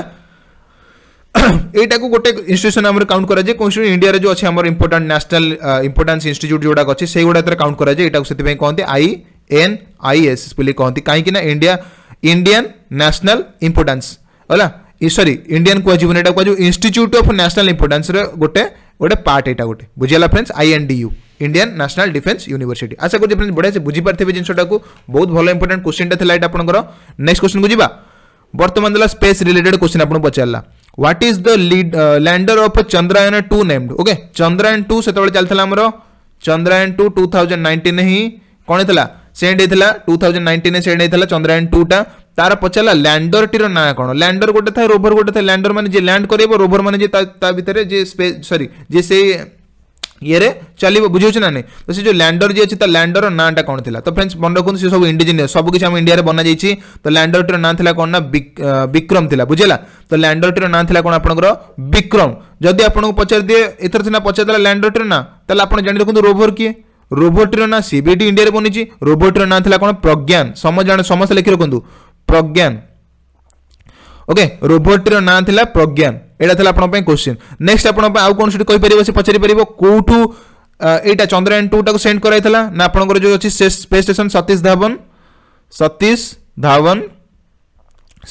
ଏଇଟାକୁ ଗୋଟେ ଇନଷ୍ଟିଚ୍ୟୁସନ୍ ଆମର କାଉଣ୍ଟ କରାଯାଏ କୌଣସି ଇଣ୍ଡିଆରେ ଯେଉଁ ଅଛି ଆମର ଇମ୍ପୋର୍ଟାଣ୍ଟ ନ୍ୟାସନାଲ ଇମ୍ପୋର୍ଟାନ୍ସ ଇନଷ୍ଟିଚ୍ୟୁଟ୍ ଯେଉଁଗୁଡ଼ାକ ଅଛି ସେଇଗୁଡ଼ା ଏଥିରେ କାଉଣ୍ଟ କରାଯାଏ ଏଇଟାକୁ ସେଥିପାଇଁ କହନ୍ତି ଆଇ ଏନ୍ ଆଇ ଏସ୍ ବୋଲି କହନ୍ତି କାହିଁକି ନା ଇଣ୍ଡିଆ ଇଣ୍ଡିଆନ୍ ନ୍ୟାସନାଲ ଇମ୍ପୋର୍ଟାନ୍ସ ହେଲା ସରି ଇଣ୍ଡିଆନ୍ କୁହାଯିବନି ଏଇଟା କୁହାଯିବ ଇନଷ୍ଟିଚ୍ୟୁଟ୍ ଅଫ୍ ନ୍ୟାସନାଲ ଇମ୍ପୋର୍ଟାନ୍ସର ଗୋଟେ ଗୋଟେ ପାର୍ଟ ଏଇଟା ଗୋଟେ ବୁଝିଗଲା friends I N D U Indian national defence university আশা করছি ফ্রেন্ডস বড়িয়া বুঝিপারে জিনিসটাকে বহুত ভালো ইম্পর্টাট কোশ্চিনটা লা এটা আপনার নেক্সট কোশ্চিন যা बर्तमानला स्पेस रिलेटेड क्वेश्चन आपको पचारा what is the lander of Chandrayaan two named okay Chandrayaan two से चलता आमर Chandrayaan two two thousand nineteen ही कौन सेंड होता टू थाउजेंड नाइंटीन सेंड होता चंद्रयान टू टा तार पचारा लैंडर टीर ना कौन लैंडर गोटे था रोभर गोटे था लैंडर मैंने लैंड कर रोभर मैंने भितर सॉरी जे से ଇଏରେ ଚାଲିବ ବୁଝିହେଉଛି ନା ନାହିଁ ତ ସେ ଯେଉଁ ଲ୍ୟାଣ୍ଡର ଯିଏ ଅଛି ତା ଲ୍ୟାଣ୍ଡର ନାଁଟା କ'ଣ ଥିଲା ତ ଫ୍ରେଣ୍ଡସ୍ ମନେ ରଖନ୍ତୁ ସେ ସବୁ ଇଣ୍ଡିଜିନିୟସ୍ ସବୁ କିଛି ଆମ ଇଣ୍ଡିଆରେ ବନାଯାଇଛି ତ ଲ୍ୟାଣ୍ଡରଟିର ନାଁ ଥିଲା କ'ଣ ନା ବିକ୍ରମ ଥିଲା ବୁଝିଲା ତ ଲ୍ୟାଣ୍ଡରଟିର ନାଁ ଥିଲା କ'ଣ ଆପଣଙ୍କର ବିକ୍ରମ ଯଦି ଆପଣଙ୍କୁ ପଚାରି ଦିଏ ଏଥର ସିନା ପଚାରିଦେଲା ଲ୍ୟାଣ୍ଡରଟିର ନାଁ ତାହେଲେ ଆପଣ ଜାଣି ରଖନ୍ତୁ ରୋଭର କିଏ ରୋଭୋଟିର ନାଁ ସିବିଟି ଇଣ୍ଡିଆରେ ବନିଛି ରୋଭୋଟିର ନାଁ ଥିଲା କ'ଣ ପ୍ରଜ୍ଞାନ ସମସ୍ତେ ଜାଣ ସମସ୍ତେ ଲେଖି ରଖନ୍ତୁ ପ୍ରଜ୍ଞାନ ओके ରୋବୋଟର ନାଁ ଥିଲା ପ୍ରଜ୍ଞାନ ଏଇଟା ଥିଲା ଆପଣଙ୍କ ପାଇଁ କୋଶ୍ଚିନ୍ ନେକ୍ସଟ ଆପଣଙ୍କ ପାଇଁ ଆଉ କ'ଣ ସେଠି କହିପାରିବ ସେ ପଚାରି ପାରିବ କେଉଁଠୁ ଏଇଟା ଚନ୍ଦ୍ରୟାନ ଟୁଟାକୁ ସେଣ୍ଡ କରାଯାଇଥିଲା ନା ଆପଣଙ୍କର ଯେଉଁ ଅଛି space station Satish Dhawan Satish Dhawan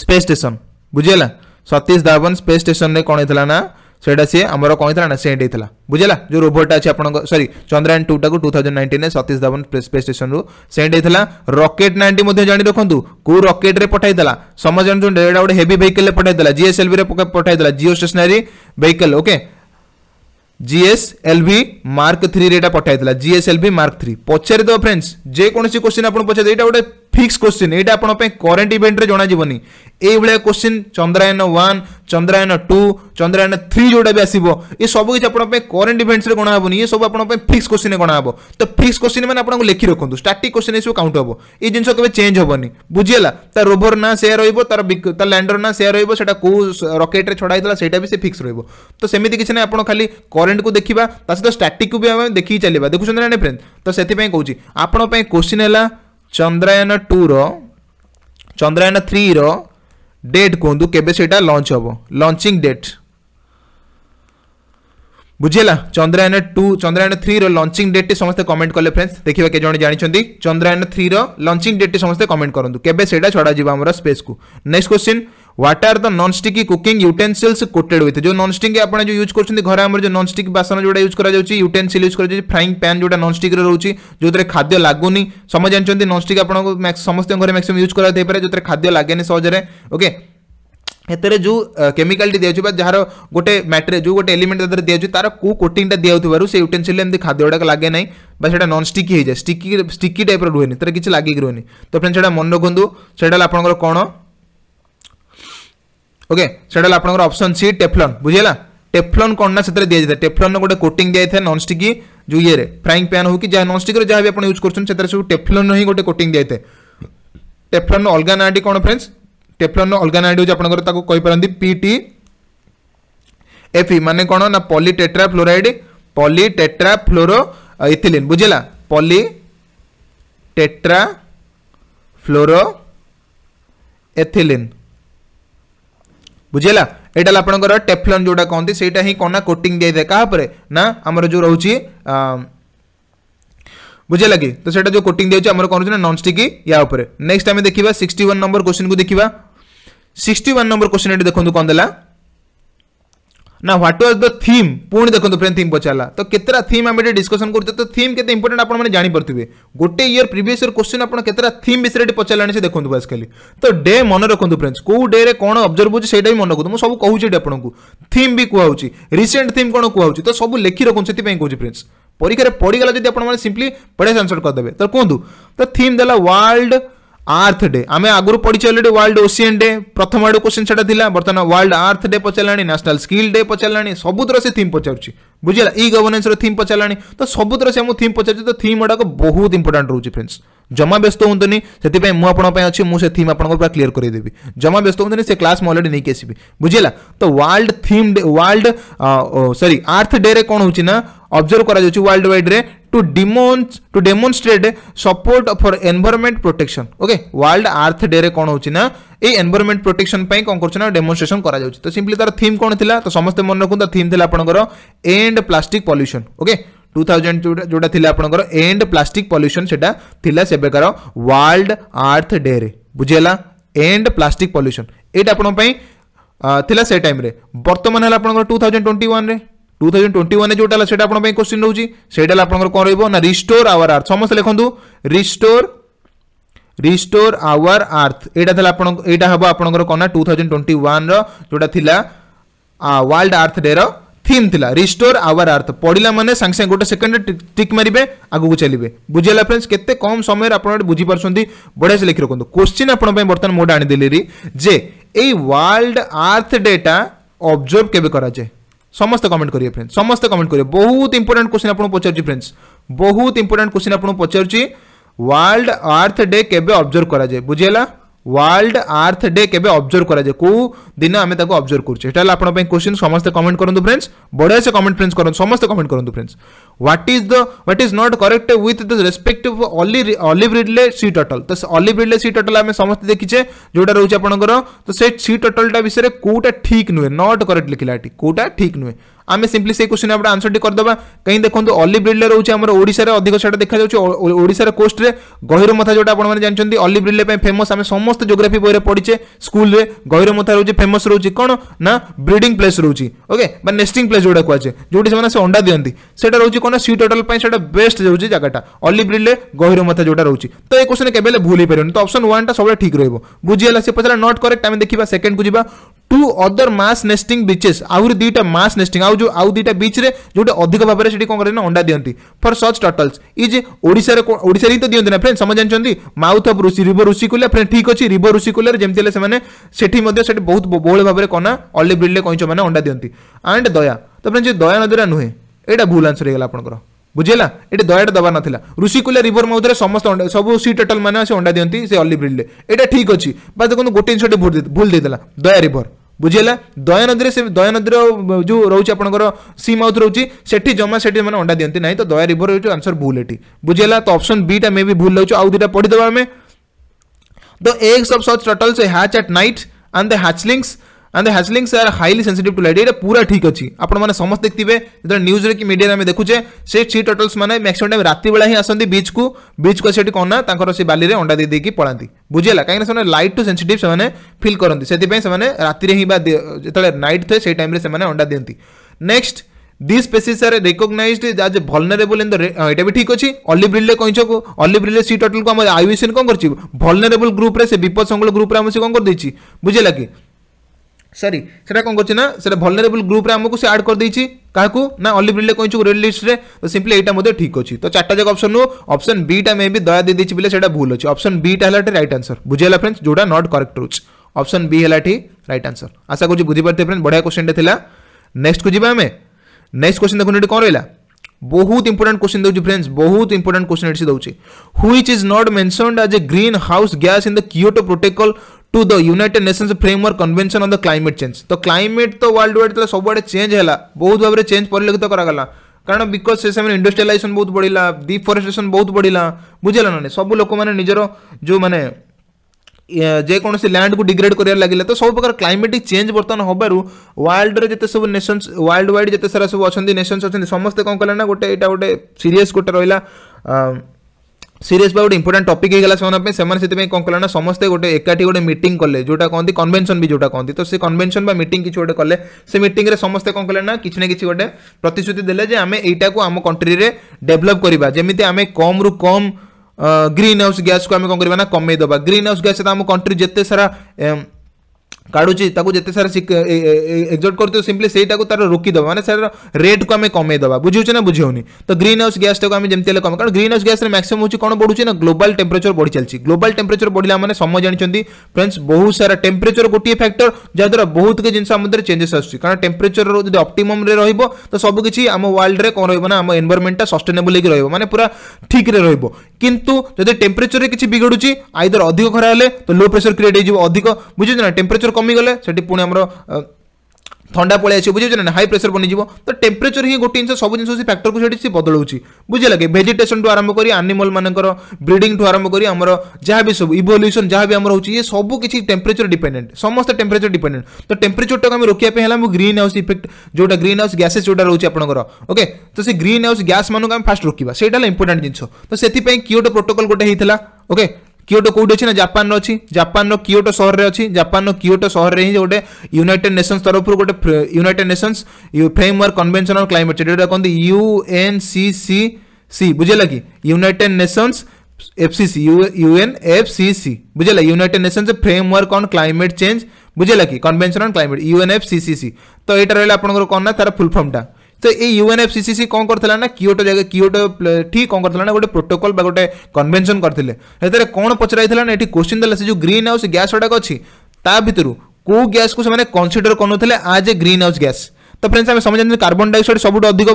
space station ବୁଝିଗଲା ସତୀଶ ଧାୱନ ସ୍ପେସ୍ ଷ୍ଟେସନରେ କ'ଣ ହେଇଥିଲା ନା ସେଇଟା ସିଏ ଆମର କ'ଣ ହେଇଥିଲା ନା ସେଣ୍ଡ ହେଇଥିଲା ବୁଝିଲା ଯେଉଁ ରୋଭରଟା ଅଛି ଆପଣଙ୍କ ସରି ଚନ୍ଦ୍ରାୟନ ଟୁଟାକୁ ଟୁ ଥାଉଜେଣ୍ଡ ନାଇଣ୍ଟିନ୍ରେ ସତୀଶ ଧାବନ ସ୍ପେସ୍ ଷ୍ଟେସନରୁ ସେଣ୍ଡ ହେଇଥିଲା ରକେଟ୍ ନାଇଣ୍ଟି ମଧ୍ୟ ଜାଣି ରଖନ୍ତୁ କେଉଁ ରକେଟ୍ରେ ପଠାଇଥିଲା ସମସ୍ତେ ଜାଣିଛନ୍ତି ଏଇଟା ଗୋଟେ ହେଭି ଭେହିକଲ୍ରେ ପଠାଇଥିଲା ଜିଏସ୍ଏଲ୍ଭିରେ ପଠାଇଥିଲା geostationary vehicle okay GSLV mark three এটা পঠাইলা জিএসএলভি মার্ক থ্রি পচারিদেব ফ্রেন্ডস যেকোন কোশ্চিন আপনার পচারি এটা গোটে फिक्स क्वेश्चन यहाँ आप करेन्ट इवेंट में जनजीवन यहाँ question Chandrayaan one Chandrayaan two Chandrayaan three जोटा भी आसो ये सबकि आप करेन्ट इवेंट्स गणा हेनी ये सब आप फिक्स क्वेश्चन गणा हे तो फिक्स क्वेश्चन मैंने को लिखी रखुद स्टाटिक क्वेश्चन ये सब काउंट हे ये जिन कभी चेंज हेनी बुझेगा तर रोभर ना से रोर तर लैंडर ना से रोटा कौ रकेट्रे भी सी फिक्स रोज तो सेमती किसी ना आप खाली करेन्ट को देखा ता सहित को भी देखिए चलिए देखुंत ना डिफरेन्स तो से कौन आप क्वेश्चन है ଚନ୍ଦ୍ରାୟନ ଟୁର ଚନ୍ଦ୍ରାୟନ ଥ୍ରୀର ଡେଟ୍ କୁହନ୍ତୁ କେବେ ସେଇଟା ଲଞ୍ଚ ହେବ ଲଞ୍ଚିଂ ଡେଟ୍ ବୁଝିଲା ଚନ୍ଦ୍ରାୟନ ଟୁ ଚନ୍ଦ୍ରାୟନ ଥ୍ରୀର ଲଞ୍ଚିଂ ଡେଟ୍ଟି ସମସ୍ତେ କମେଣ୍ଟ କଲେ ଫ୍ରେଣ୍ଡସ୍ ଦେଖିବା କେତେ ଜଣ ଜାଣିଛନ୍ତି ଚନ୍ଦ୍ରାୟନ ଥ୍ରୀର ଲଞ୍ଚିଂ ଡେଟ୍ଟି ସମସ୍ତେ କମେଣ୍ଟ କରନ୍ତୁ କେବେ ସେଇଟା ଛଡ଼ାଯିବ ଆମର ସ୍ପେସ୍କୁ next question what are the nonstick cooking utensils coated with जो नॉनस्टिक आपने जो यूज करते घर आम जो नॉनस्टिक बासन जोड़ा यूज कर कराऊँच यूज कर फ्राइंग पैन जो नॉनस्टिक रोच जो खाद्य लगुन समझ जानते नॉनस्टिक आप समस्त घर मैक्सीम यूज कराइपे जो खाद्य लगे ना सहजे ओके एतरे जो केमिकालटी दिखे जार गोटे मैटेरियल जो गोटे एलिमेंट दिखाई तार कोई कोटिंगटा दिखाई से यूटेनसिल खाद्य गुड़ाक लगे ना बट सन स्टिकी हो जाए स्टिकी स्टिकी टाइप रुहे तरह किसी लगे रुहे तो फ्रेंड्स मन रखुदा आप कौन ओके सेटा आपंकर अप्सन सी टेफ्लन बुझेगा टेफ्लन कौन ना से दि जाए टेफ्लन गोटे कोटिंग दिया जाए नन स्टिक जो ये फ्राइंग पैन हो कि नन स्टिक्र जहाँ भी आप यूज करते सब टेफ्लन ही गोटे कोटिंग दिया जाए टेफ्लन अलग नाटी कौन फ्रेंड्स टेफ्लन अलग नाटी हूँ आप कहीपर पीटी एफ मानने कौन ना पलिटेट्रा फ्लोराइड पलिटेट्रा फ्लोरो इथिलीन बुझेगा पलि टेट्रा फ्लोरो एथिलीन बुझेगा यहाँ आप टेफ्लन जो कहते हैं ही कना कोटिंग दि जाए क्या ना आमर जो रोच बुझेगा कि तो सेटा जो कोटिंग दिखाई आम कौन ना नन्स्टिक या उपरे नेक्स्ट आम देखा सिक्सट नंबर क्वेश्चन को देखा सिक्सट नंबर क्वेश्चन ये देखो देला ना ह्वाट वाज द थीम पुणी देखो फ्रेंड थीम पचारा तो केतटा थीम आम डिस्कसन करूचे तो थीम के इंपोर्टाट आप जापरेंगे गोटे इयर प्रिवियस इयर क्वेश्चन आप केतटा थीम विषय पचाराने से देखो बस खाली तो डे मन रखुद फ्रेंड्स कौ डे रे कौन अब्जर्व होती सही मन रखुद मुझे सब कहूँ आपको थीम भी कहूँ रिसेंट थीम कौन कहूँ तो सब लिखी रखुँ से कहूँ फ्रेंड्स परीक्षा पड़गला जब आप सिंपली पढ़िया आंसर करदे तो कहूँ तो थीम देला वर्ल्ड आर्थ डे आम आगुरी पढ़ी चलिए वर्ल्ड ओसीएन डे प्रथम आड़ क्वेश्चन से बर्तन वर्ल्ड आर्थ डे पचारा न्यासनाल स्किल डे पचारा सबुतर से थीम पचार बुझे इ गवर्नेंस थीम पचारा तो सबुतर से थीम पचार तो थीम गुड़ाक बहुत इंपोर्टाट रोचे फ्रेंड्स जमा व्यस्त हूँ से मुझे मुझे थीम आप क्लीयर करदेवी जमा व्यस्त हूँ से क्लास मुझे अलरेडी नहीं आसबि बुझेगा तो वर्ल्ड थीम डे वर्ल्ड सरी आर्थ डे कौन हो ଅବଜର୍ଭ କରାଯାଉଛି ୱାର୍ଲଡ ୱାଇଡ୍ରେ to demons to demonstrate support for environment protection okay world earth ଡେରେ କ'ଣ ହେଉଛି ନା ଏଇ ଏନ୍ଭାରମେଣ୍ଟ ପ୍ରୋଟେକ୍ସନ୍ ପାଇଁ କ'ଣ କରୁଛି ନା ଡେମୋନ୍ଷ୍ଟ୍ରେସନ୍ କରାଯାଉଛି ତ ସିମ୍ପଲି ତାର ଥିମ୍ କ'ଣ ଥିଲା ତ ସମସ୍ତେ ମନେ ରଖନ୍ତୁ ତା ଥିମ୍ ଥିଲା ଆପଣଙ୍କର and plastic pollution okay two thousand ଯେଉଁଟା ଥିଲା ଆପଣଙ୍କର ଏଣ୍ଡ ପ୍ଲାଷ୍ଟିକ୍ ପଲ୍ୟୁସନ୍ ସେଇଟା ଥିଲା ସେବେକାର ୱାର୍ଲଡ ଆର୍ଥ ଡେରେ ବୁଝିହେଲା ଏଣ୍ଡ ପ୍ଲାଷ୍ଟିକ୍ ପଲ୍ୟୁସନ୍ ଏଇଟା ଆପଣଙ୍କ ପାଇଁ ଥିଲା ସେ ଟାଇମ୍ରେ ବର୍ତ୍ତମାନ ହେଲା ଆପଣଙ୍କର ଟୁ ଥାଉଜେଣ୍ଡ ଟ୍ୱେଣ୍ଟି ୱାନ୍ରେ টু থাউজেন্ড ଟ୍ୱେଣ୍ଟି ୱାନ୍ ଯେଉଁଟା ହେଲା ସେଇଟା ଆପଣଙ୍କ ପାଇଁ କୋଶ୍ଚିନ୍ ରହୁଛି ସେଇଟା ହେଲା ଆପଣଙ୍କର କ'ଣ ରହିବ ନା ରିଷ୍ଟୋର ଆୱାର ଆର୍ଥ ସମସ୍ତେ ଲେଖନ୍ତୁ ରିଷ୍ଟୋର ରିଷ୍ଟୋର ଆୱାର ଆର୍ଥ ଏଇଟା ଥିଲା ଆପଣଙ୍କ ଏଇଟା ହେବ ଆପଣଙ୍କର କ'ଣ ନା ଟୁ ଥାଉଜେଣ୍ଡ ଟ୍ୱେଣ୍ଟି ୱାନ୍ର ଯେଉଁଟା ଥିଲା ୱାର୍ଲଡ ଆର୍ଥ ଡେର থিম লা রিস্টোর আওয়ার আর্থ পড়া মানে সাংে সাংে গোটে সেকেন্ড টিক মারিবে আগুক চালবে বুঝিলা ফ্রেন্ডস কেতে কম সময়ের আপনার বুঝিপারছেন বড়িয়া সে লিখি রাখুন কোশ্চিন আপনার বর্তমানে মোটা আনিদেলি যে এই ওয়ার্ল্ড আর্থ ডেটা অবজর্ভ কেবে করা যায় ସମସ୍ତେ କମେଣ୍ଟ କରିବେ ଫ୍ରେଣ୍ଡ ସମସ୍ତେ କମେଣ୍ଟ କରିବେ ବହୁତ ଇମ୍ପୋର୍ଟାଣ୍ଟ କ୍ୱେଶ୍ଚିନ୍ ଆପଣଙ୍କୁ ପଚାରୁଛି ଫ୍ରେଣ୍ଡସ୍ ବହୁତ ଇମ୍ପୋର୍ଟାଣ୍ଟ କ୍ୱେଶ୍ଚିନ୍ ଆପଣଙ୍କୁ ପଚାରୁଛି ୱାର୍ଲଡ ଆର୍ଥ ଡେ କେବେ ଅବଜର୍ଭ କରାଯାଏ ବୁଝିହେଲା ওয়ার্ল্ড আর্থ ডে কেবে অবজর্ভ করা যায় কেউ দিন আমি তাকে অবজর্ভ করছি এটা হল আপনার কোশ্চিন সমস্ত কমেন্ট করুন ফ্রেন্ডস বড়িয়া সে কমেন্ট ফ্রেন্ডস করুন সমস্ত কমেন্ট করুন friends what is the what is not correct with the respective oli olive ridley sea turtle তো অলিভ রিডলে সি টটল আমি সমস্ত দেখিছে যেটা রয়েছে আপনার তো সেই সি টটলটা বিষয়ে কোটা ঠিক নুহে নট করেক্ট লিখিলাটি কোটা ঠিক নুহে आम सिंपली से क्वेश्चन आप आंसर टी करदे कहीं देखो अलिव रिडले रोचे आम ओडार अधिक सेटा देखा जाओशार कोस्ट्रे गहिर मथा जोटा आपने जानते अलिव रिडले फेमस आम समस्त जोग्राफी बहरे पढ़ीचे स्कूल गहिर मथा रोचे फेमस रोचे कौन ना ब्रिडिंग प्लेस रोचे ओके नेस्टिंग प्लेस जोटा कहुचे जोटी से अंडा दिखती সেটা রয়েছে কোন সি টোটাল পাই সেটা বেস্ট যাচ্ছে জায়গাটা অলিভ রিলে গহির মথা যেটা রয়েছে তো এই কোশ্চেন কেবে ভুল হইপারি তো অপশন ওয়ানটা সবুজ ঠিক রহব বুঝিগাল সে পচারা নট করেক্ট আমি দেখা সেকেন্ড কু যা টু অদর মাস নেস্টিং বিচেস আহরি দুইটা মাস নেস্টিং আউ ଯେଉଁ ଆଉ ଦୁଇଟା ବିଚ୍ରେ ଯେଉଁଠି ଅଧିକ ଭାବରେ ସେଠି କ'ଣ କରେ ନା ଅଣ୍ଡା ଦିଅନ୍ତି ଫର୍ ସଚ୍ ଟଟଲ୍ସ ଇଜ୍ ଓଡ଼ିଶାରେ ଓଡ଼ିଶାରେ ହିଁ ତ ଦିଅନ୍ତି ନା ଫ୍ରେଣ୍ଡ ସମସ୍ତେ ଜାଣିଛନ୍ତି mouth of Rushi river Rushikulya friend ଠିକ୍ ଅଛି ରିଭର ଋଷିକୁଲିଆରେ ଯେମିତି ହେଲେ ସେମାନେ ସେଠି ମଧ୍ୟ ସେଠି ବହୁତ ବହୁଳ ଭାବରେ କନା ଅଲିଭ୍ ବ୍ରିଡ଼ରେ କଇଁଛମାନେ ଅଣ୍ଡା ଦିଅନ୍ତି ଆଣ୍ଡ ଦୟା ତ ଫ୍ରେଣ୍ଡ ସେ ଦୟା ନଦୀରା ନୁହେଁ ଏଇଟା ଭୁଲ ଆନ୍ସର ହେଇଗଲା ଆପଣଙ୍କର ବୁଝିହେଲା ଏଠି ଦୟାଟା ଦେବାର ନଥିଲା ଋଷିକୁଲିଆ ରିଭର ମାଉଥରେ ସମସ୍ତ ଅଣ୍ଡା ସବୁ ସି ଟଟଲ୍ ମାନେ ଆସି ଅଣ୍ଡା ଦିଅନ୍ତି ସେ ଅଲିଭ୍ ବ୍ରିଡ଼ରେ ଏଇଟା ଠିକ୍ ଅଛି ବାସ୍ ଦେଖନ୍ତୁ ଗୋଟେ ଜିନିଷଟେ ଭୁଲ ଦେଇଦେଲା ଦୟା ରିଭର दया नदी से दयानदी जो रोच सी माउथ रोच जमा से मैंने अंडा दिखती ना तो दया रिवर रोच आंसर भूल ये बुझीगला तो अप्सन बीटा मे भी भूल लगे आउ दुटा पढ़ीदेव आम eggs of such turtles hatch at night and the hatchlings and the hatchlings are highly sensitive to light ଏଇଟା ପୁରା ଠିକ୍ ଅଛି ଆପଣମାନେ ସମସ୍ତେ ଦେଖିଥିବେ ଯେତେବେଳେ ନ୍ୟୁଜ୍ରେ କି ମିଡ଼ିଆରେ ଆମେ ଦେଖୁଛେ ସେ ସି ଟଟଲ୍ସ ମାନେ ମ୍ୟାକ୍ସିମମ୍ ଟାଇମ୍ ରାତିବେଳା ହିଁ ଆସନ୍ତି ବିଚ୍କୁ ବିଚ୍କୁ ଆସି ସେଠି କ'ଣ ତାଙ୍କର ସେ ବାଲିରେ ଅଣ୍ଡା ଦେଇ ଦେଇକି ପଳାନ୍ତି ବୁଝିଗଲା କାହିଁକିନା ସେମାନେ ଲାଇଟ୍ ଟୁ ସେନ୍ସିଟିଭ୍ ସେମାନେ ଫିଲ୍ କରନ୍ତି ସେଥିପାଇଁ ସେମାନେ ରାତିରେ ହିଁ ବା ଯେତେବେଳେ ନାଇଟ୍ ଥାଏ ସେଇ ଟାଇମ୍ରେ ସେମାନେ ଅଣ୍ଡା ଦିଅନ୍ତି next the species are recognized as vulnerable in the ଏଇଟା ବି ଠିକ୍ ଅଛି ଅଲିବ୍ରିଲ୍ରେ କହିଛ ଅଲିବ୍ରିଲ୍ରେ ସି ଟଟଲ୍କୁ ଆମ ଆଇୟୁସିଏନ୍ କ'ଣ କରିଛି ଭଲନେରେବୁଲ୍ ଗ୍ରୁପ୍ରେ ସେ ବିପଦ ସଂକୁଳ ଗ୍ରୁପ୍ରେ ଆମେ ସେ କ'ଣ କରିଦେଇଛି ବୁଝିଲା କି सरी से कौन करना से भलनेबुल ग्रुप आमको से आड करदे क्या ना अल्ली ब्रिले कहीं रेड लिस्ट लिस्ट्रे तो सिंपली यहाँ मैं ठीक अच्छी तो चार्टा जाक अप्सन नु अप्सन बीटा मे भी दया देदी बोले से भूल अच्छे अप्सन बीटा है रईट आन्सर बुझेगा फ्रेंड्स जोटा नट करेक्ट रोच अप्सन बी है रईट आन्सर आशा कर बुझीपारे फ्रेंड बढ़िया क्वेश्चन टा नेक्स्ट को जीवा आम नेक्स्ट क्वेश्चन देखो ये कौन रहा बहुत इंपोर्टेंट क्वेश्चन दूसरी फ्रेंड्स बहुत इंपोर्टेंट क्वेश्चन ये दूसरी which is not mentioned as a greenhouse gas in the Kyoto Protocol to the United Nations Framework Convention on the climate change तो क्लाइमेट तो वर्ल्ड वाइड तो सबुआड़े चेंज है बहुत भाव में चेंज परिलक्षित कराला কারণ বিকজ সে সময় ইন্ডস্ট্রিয়ালাইজেসন বহুত বড়িলা ডিফরেস্টেসন বহুত বড়িলা বুঝিল না সবু লোক মানে নিজের যে মানে ଯେକୌଣସି ଲ୍ୟାଣ୍ଡକୁ ଡିଗ୍ରେଡ୍ କରିବାରେ ଲାଗିଲା ତ ସବୁ ପ୍ରକାର କ୍ଲାଇମେଟିକ୍ ଚେଞ୍ଜ ବର୍ତ୍ତମାନ ହେବାରୁ ୱାର୍ଲଡରେ ଯେତେ ସବୁ ନେସନ୍ସ ୱାର୍ଲଡ ୱାଇଡ୍ ଯେତେ ସାରା ସବୁ ଅଛନ୍ତି ନେସନ୍ସ ଅଛନ୍ତି ସମସ୍ତେ କ'ଣ କଲେ ନା ଗୋଟେ ଏଇଟା ଗୋଟେ ସିରିୟସ୍ ଗୋଟେ ରହିଲା সিরিয়াস বা গোটে ইম্পর্টাট টপিক হয়ে গেল সে সে কম কলে না সমস্তে গোটে একাঠি গোটে মিটিং কলে যেটা কহতি কনভেনশন বি যেটা কহতি তো সে কনভেনশন বা মিটিং কিছু গোটে কলে সে মিটিংরে সমস্তে কম কলে না কিছু না কিছু গোটে প্রতিশ্রুতি দেলে যে আমি এইটাকু আম কন্ট্রিরে ডেভেলপ করা যেমি আমি কমরু কম গ্রিন হাউস গ্যাসকে আমি কম করা না কমাই দেবা গ্রিন হাউস গ্যাস আমি কন্ট্রি যেতে সারা କାଢୁଛି ତାକୁ ଯେତେ ସାରା ଏକ୍ଜଟ କରୁଥିବ ସିମ୍ପଲି ସେଇଟାକୁ ତାର ରୋକିଦେବା ମାନେ ସାର ରେଟ୍କୁ ଆମେ କମେଇଦେବା ବୁଝିହେଉଛି ନା ବୁଝିହେଉନି ତ ଗ୍ରୀନ୍ ହାଉସ୍ ଗ୍ୟାସ୍ଟାକୁ ଆମେ ଯେମିତି ହେଲେ କମେ କାରଣ ଗ୍ରୀନ୍ ହାଉସ୍ ଗ୍ୟାସ୍ରେ ମ୍ୟାକ୍ସିମମ୍ ହେଉଛି କ'ଣ ବଢ଼ୁଛି ନା ଗ୍ଲୋବାଲ୍ ଟେମ୍ପରେଚର ବଢ଼ି ଚାଲିଛି ଗ୍ଲୋବାଲ୍ ଟେମ୍ପରେଚର ବଢ଼ିଲା ମାନେ ସମୟ ଜାଣିଛନ୍ତି ଫ୍ରେଣ୍ଡସ୍ ବହୁତ ସାରା ଟେମ୍ପରେଚର ଗୋଟିଏ ଫ୍ୟାକ୍ଟର ଯାହାଦ୍ୱାରା ବହୁତ କିଛି ଜିନିଷ ଆମ ଦେହରେ ଚେଞ୍ଜେସ୍ ଆସୁଛି କାରଣ ଟେମ୍ପରେଚର ଯଦି ଅପ୍ଟିମମ୍ରେ ରହିବ ତ ସବୁକିଛି ଆମ ୱାର୍ଲଡ଼ରେ କ'ଣ ରହିବ ନା ଆମ ଏନ୍ଭାରମେଣ୍ଟଟା ସଷ୍ଟେନେବଲ୍ ହେଇକି ରହିବ ମାନେ ପୁରା ଠିକ୍ରେ ରହିବ କିନ୍ତୁ ଯଦି ଟେମ୍ପରେଚରରେ କିଛି ବିଗଡ଼ୁଛି ଆଇଦର ଅଧିକ ଖରା ହେଲେ ତ ଲୋ ପ୍ରେସର କ୍ରିଏଟ୍ ହେଇଯିବ ଅଧିକ ବୁଝୁଛ ନା ଟେମ୍ପରେଚର কমিগলে সেটি পুঁ আমার থা পড়ে আসবে বুঝি না হাই প্রেসর বনিযোগ তো টেম্পরেচর হি গোটে জিনিস সব জিনিস ফ্যাক্টরকে সেটি সে বদলাউছি বুঝলা কি ভেজিটেসন ঠু আরম্ভ করে আনিমল মানকর ব্রিডিং ঠু আরম্ভ করে আমার যা বি সব ইভোলুশন যা বি আমার হচ্ছে ইয়ে সবু কিছু টেম্পরেচর ডিপেন্ডেন্ট সমস্ত টেম্পরেচর ডিপেন্ডেন্ট তো টেম্পরেচরটাকে আমি রোকিয়া পেয়ে হলাম গ্রিন হাউস ইফেক্ট যেটা গ্রিন হাউস গ্যাসেস যেটা রয়েছে আপনার ওকে তো সে গ্রিন হাউস গ্যাস মানুষ আমি ফার্স্ট রোকিবা সেইটা হল ইম্পর্টাট জিনিস তো সেপাই কিওটো প্রোটোকল গোটে হয়েছিল ওকে किटो कौटी अच्छी जापान अच्छी जापान रिओटो सहर में अच्छी जापान रिओटो सहर में ही गोटे यूनिटेड नेसन्स तरफ गोटे United Nations Framework Convention of climate change जो कहते यूएन सी सी सी बुझेगा कि United F C C UN F FCC बुझे United Nations Framework on climate चेज बुझेगा कि convention on climate UN F C C C तो यहाँ रहा आप कौन ना तार फुलफर्मटा ᱛᱮ ე યુএনএফ સીસીસી કોન કરતલા ને ક્યોટો જગ્યા ક્યોટો ઠીક કોન કરતલા ને ગોટ પ્રોટોકોલ બ ગોટ કન્વેન્શન કરતિલે હેતરે કોન પછરાઈ થલા ને એટી ક્વેશ્ચન દલે સે જો ગ્રીનહાઉસ ગેસ હોડક અછી તા ભીતરૂ કો ગેસ કુ મેને કન્સિડર કોન થલે એઝ અ ગ્રીનહાઉસ ગેસ তো फ्रेंड्स আমি সমঝে কার্বন ডাইঅক্সাইড সবুঠ অধিক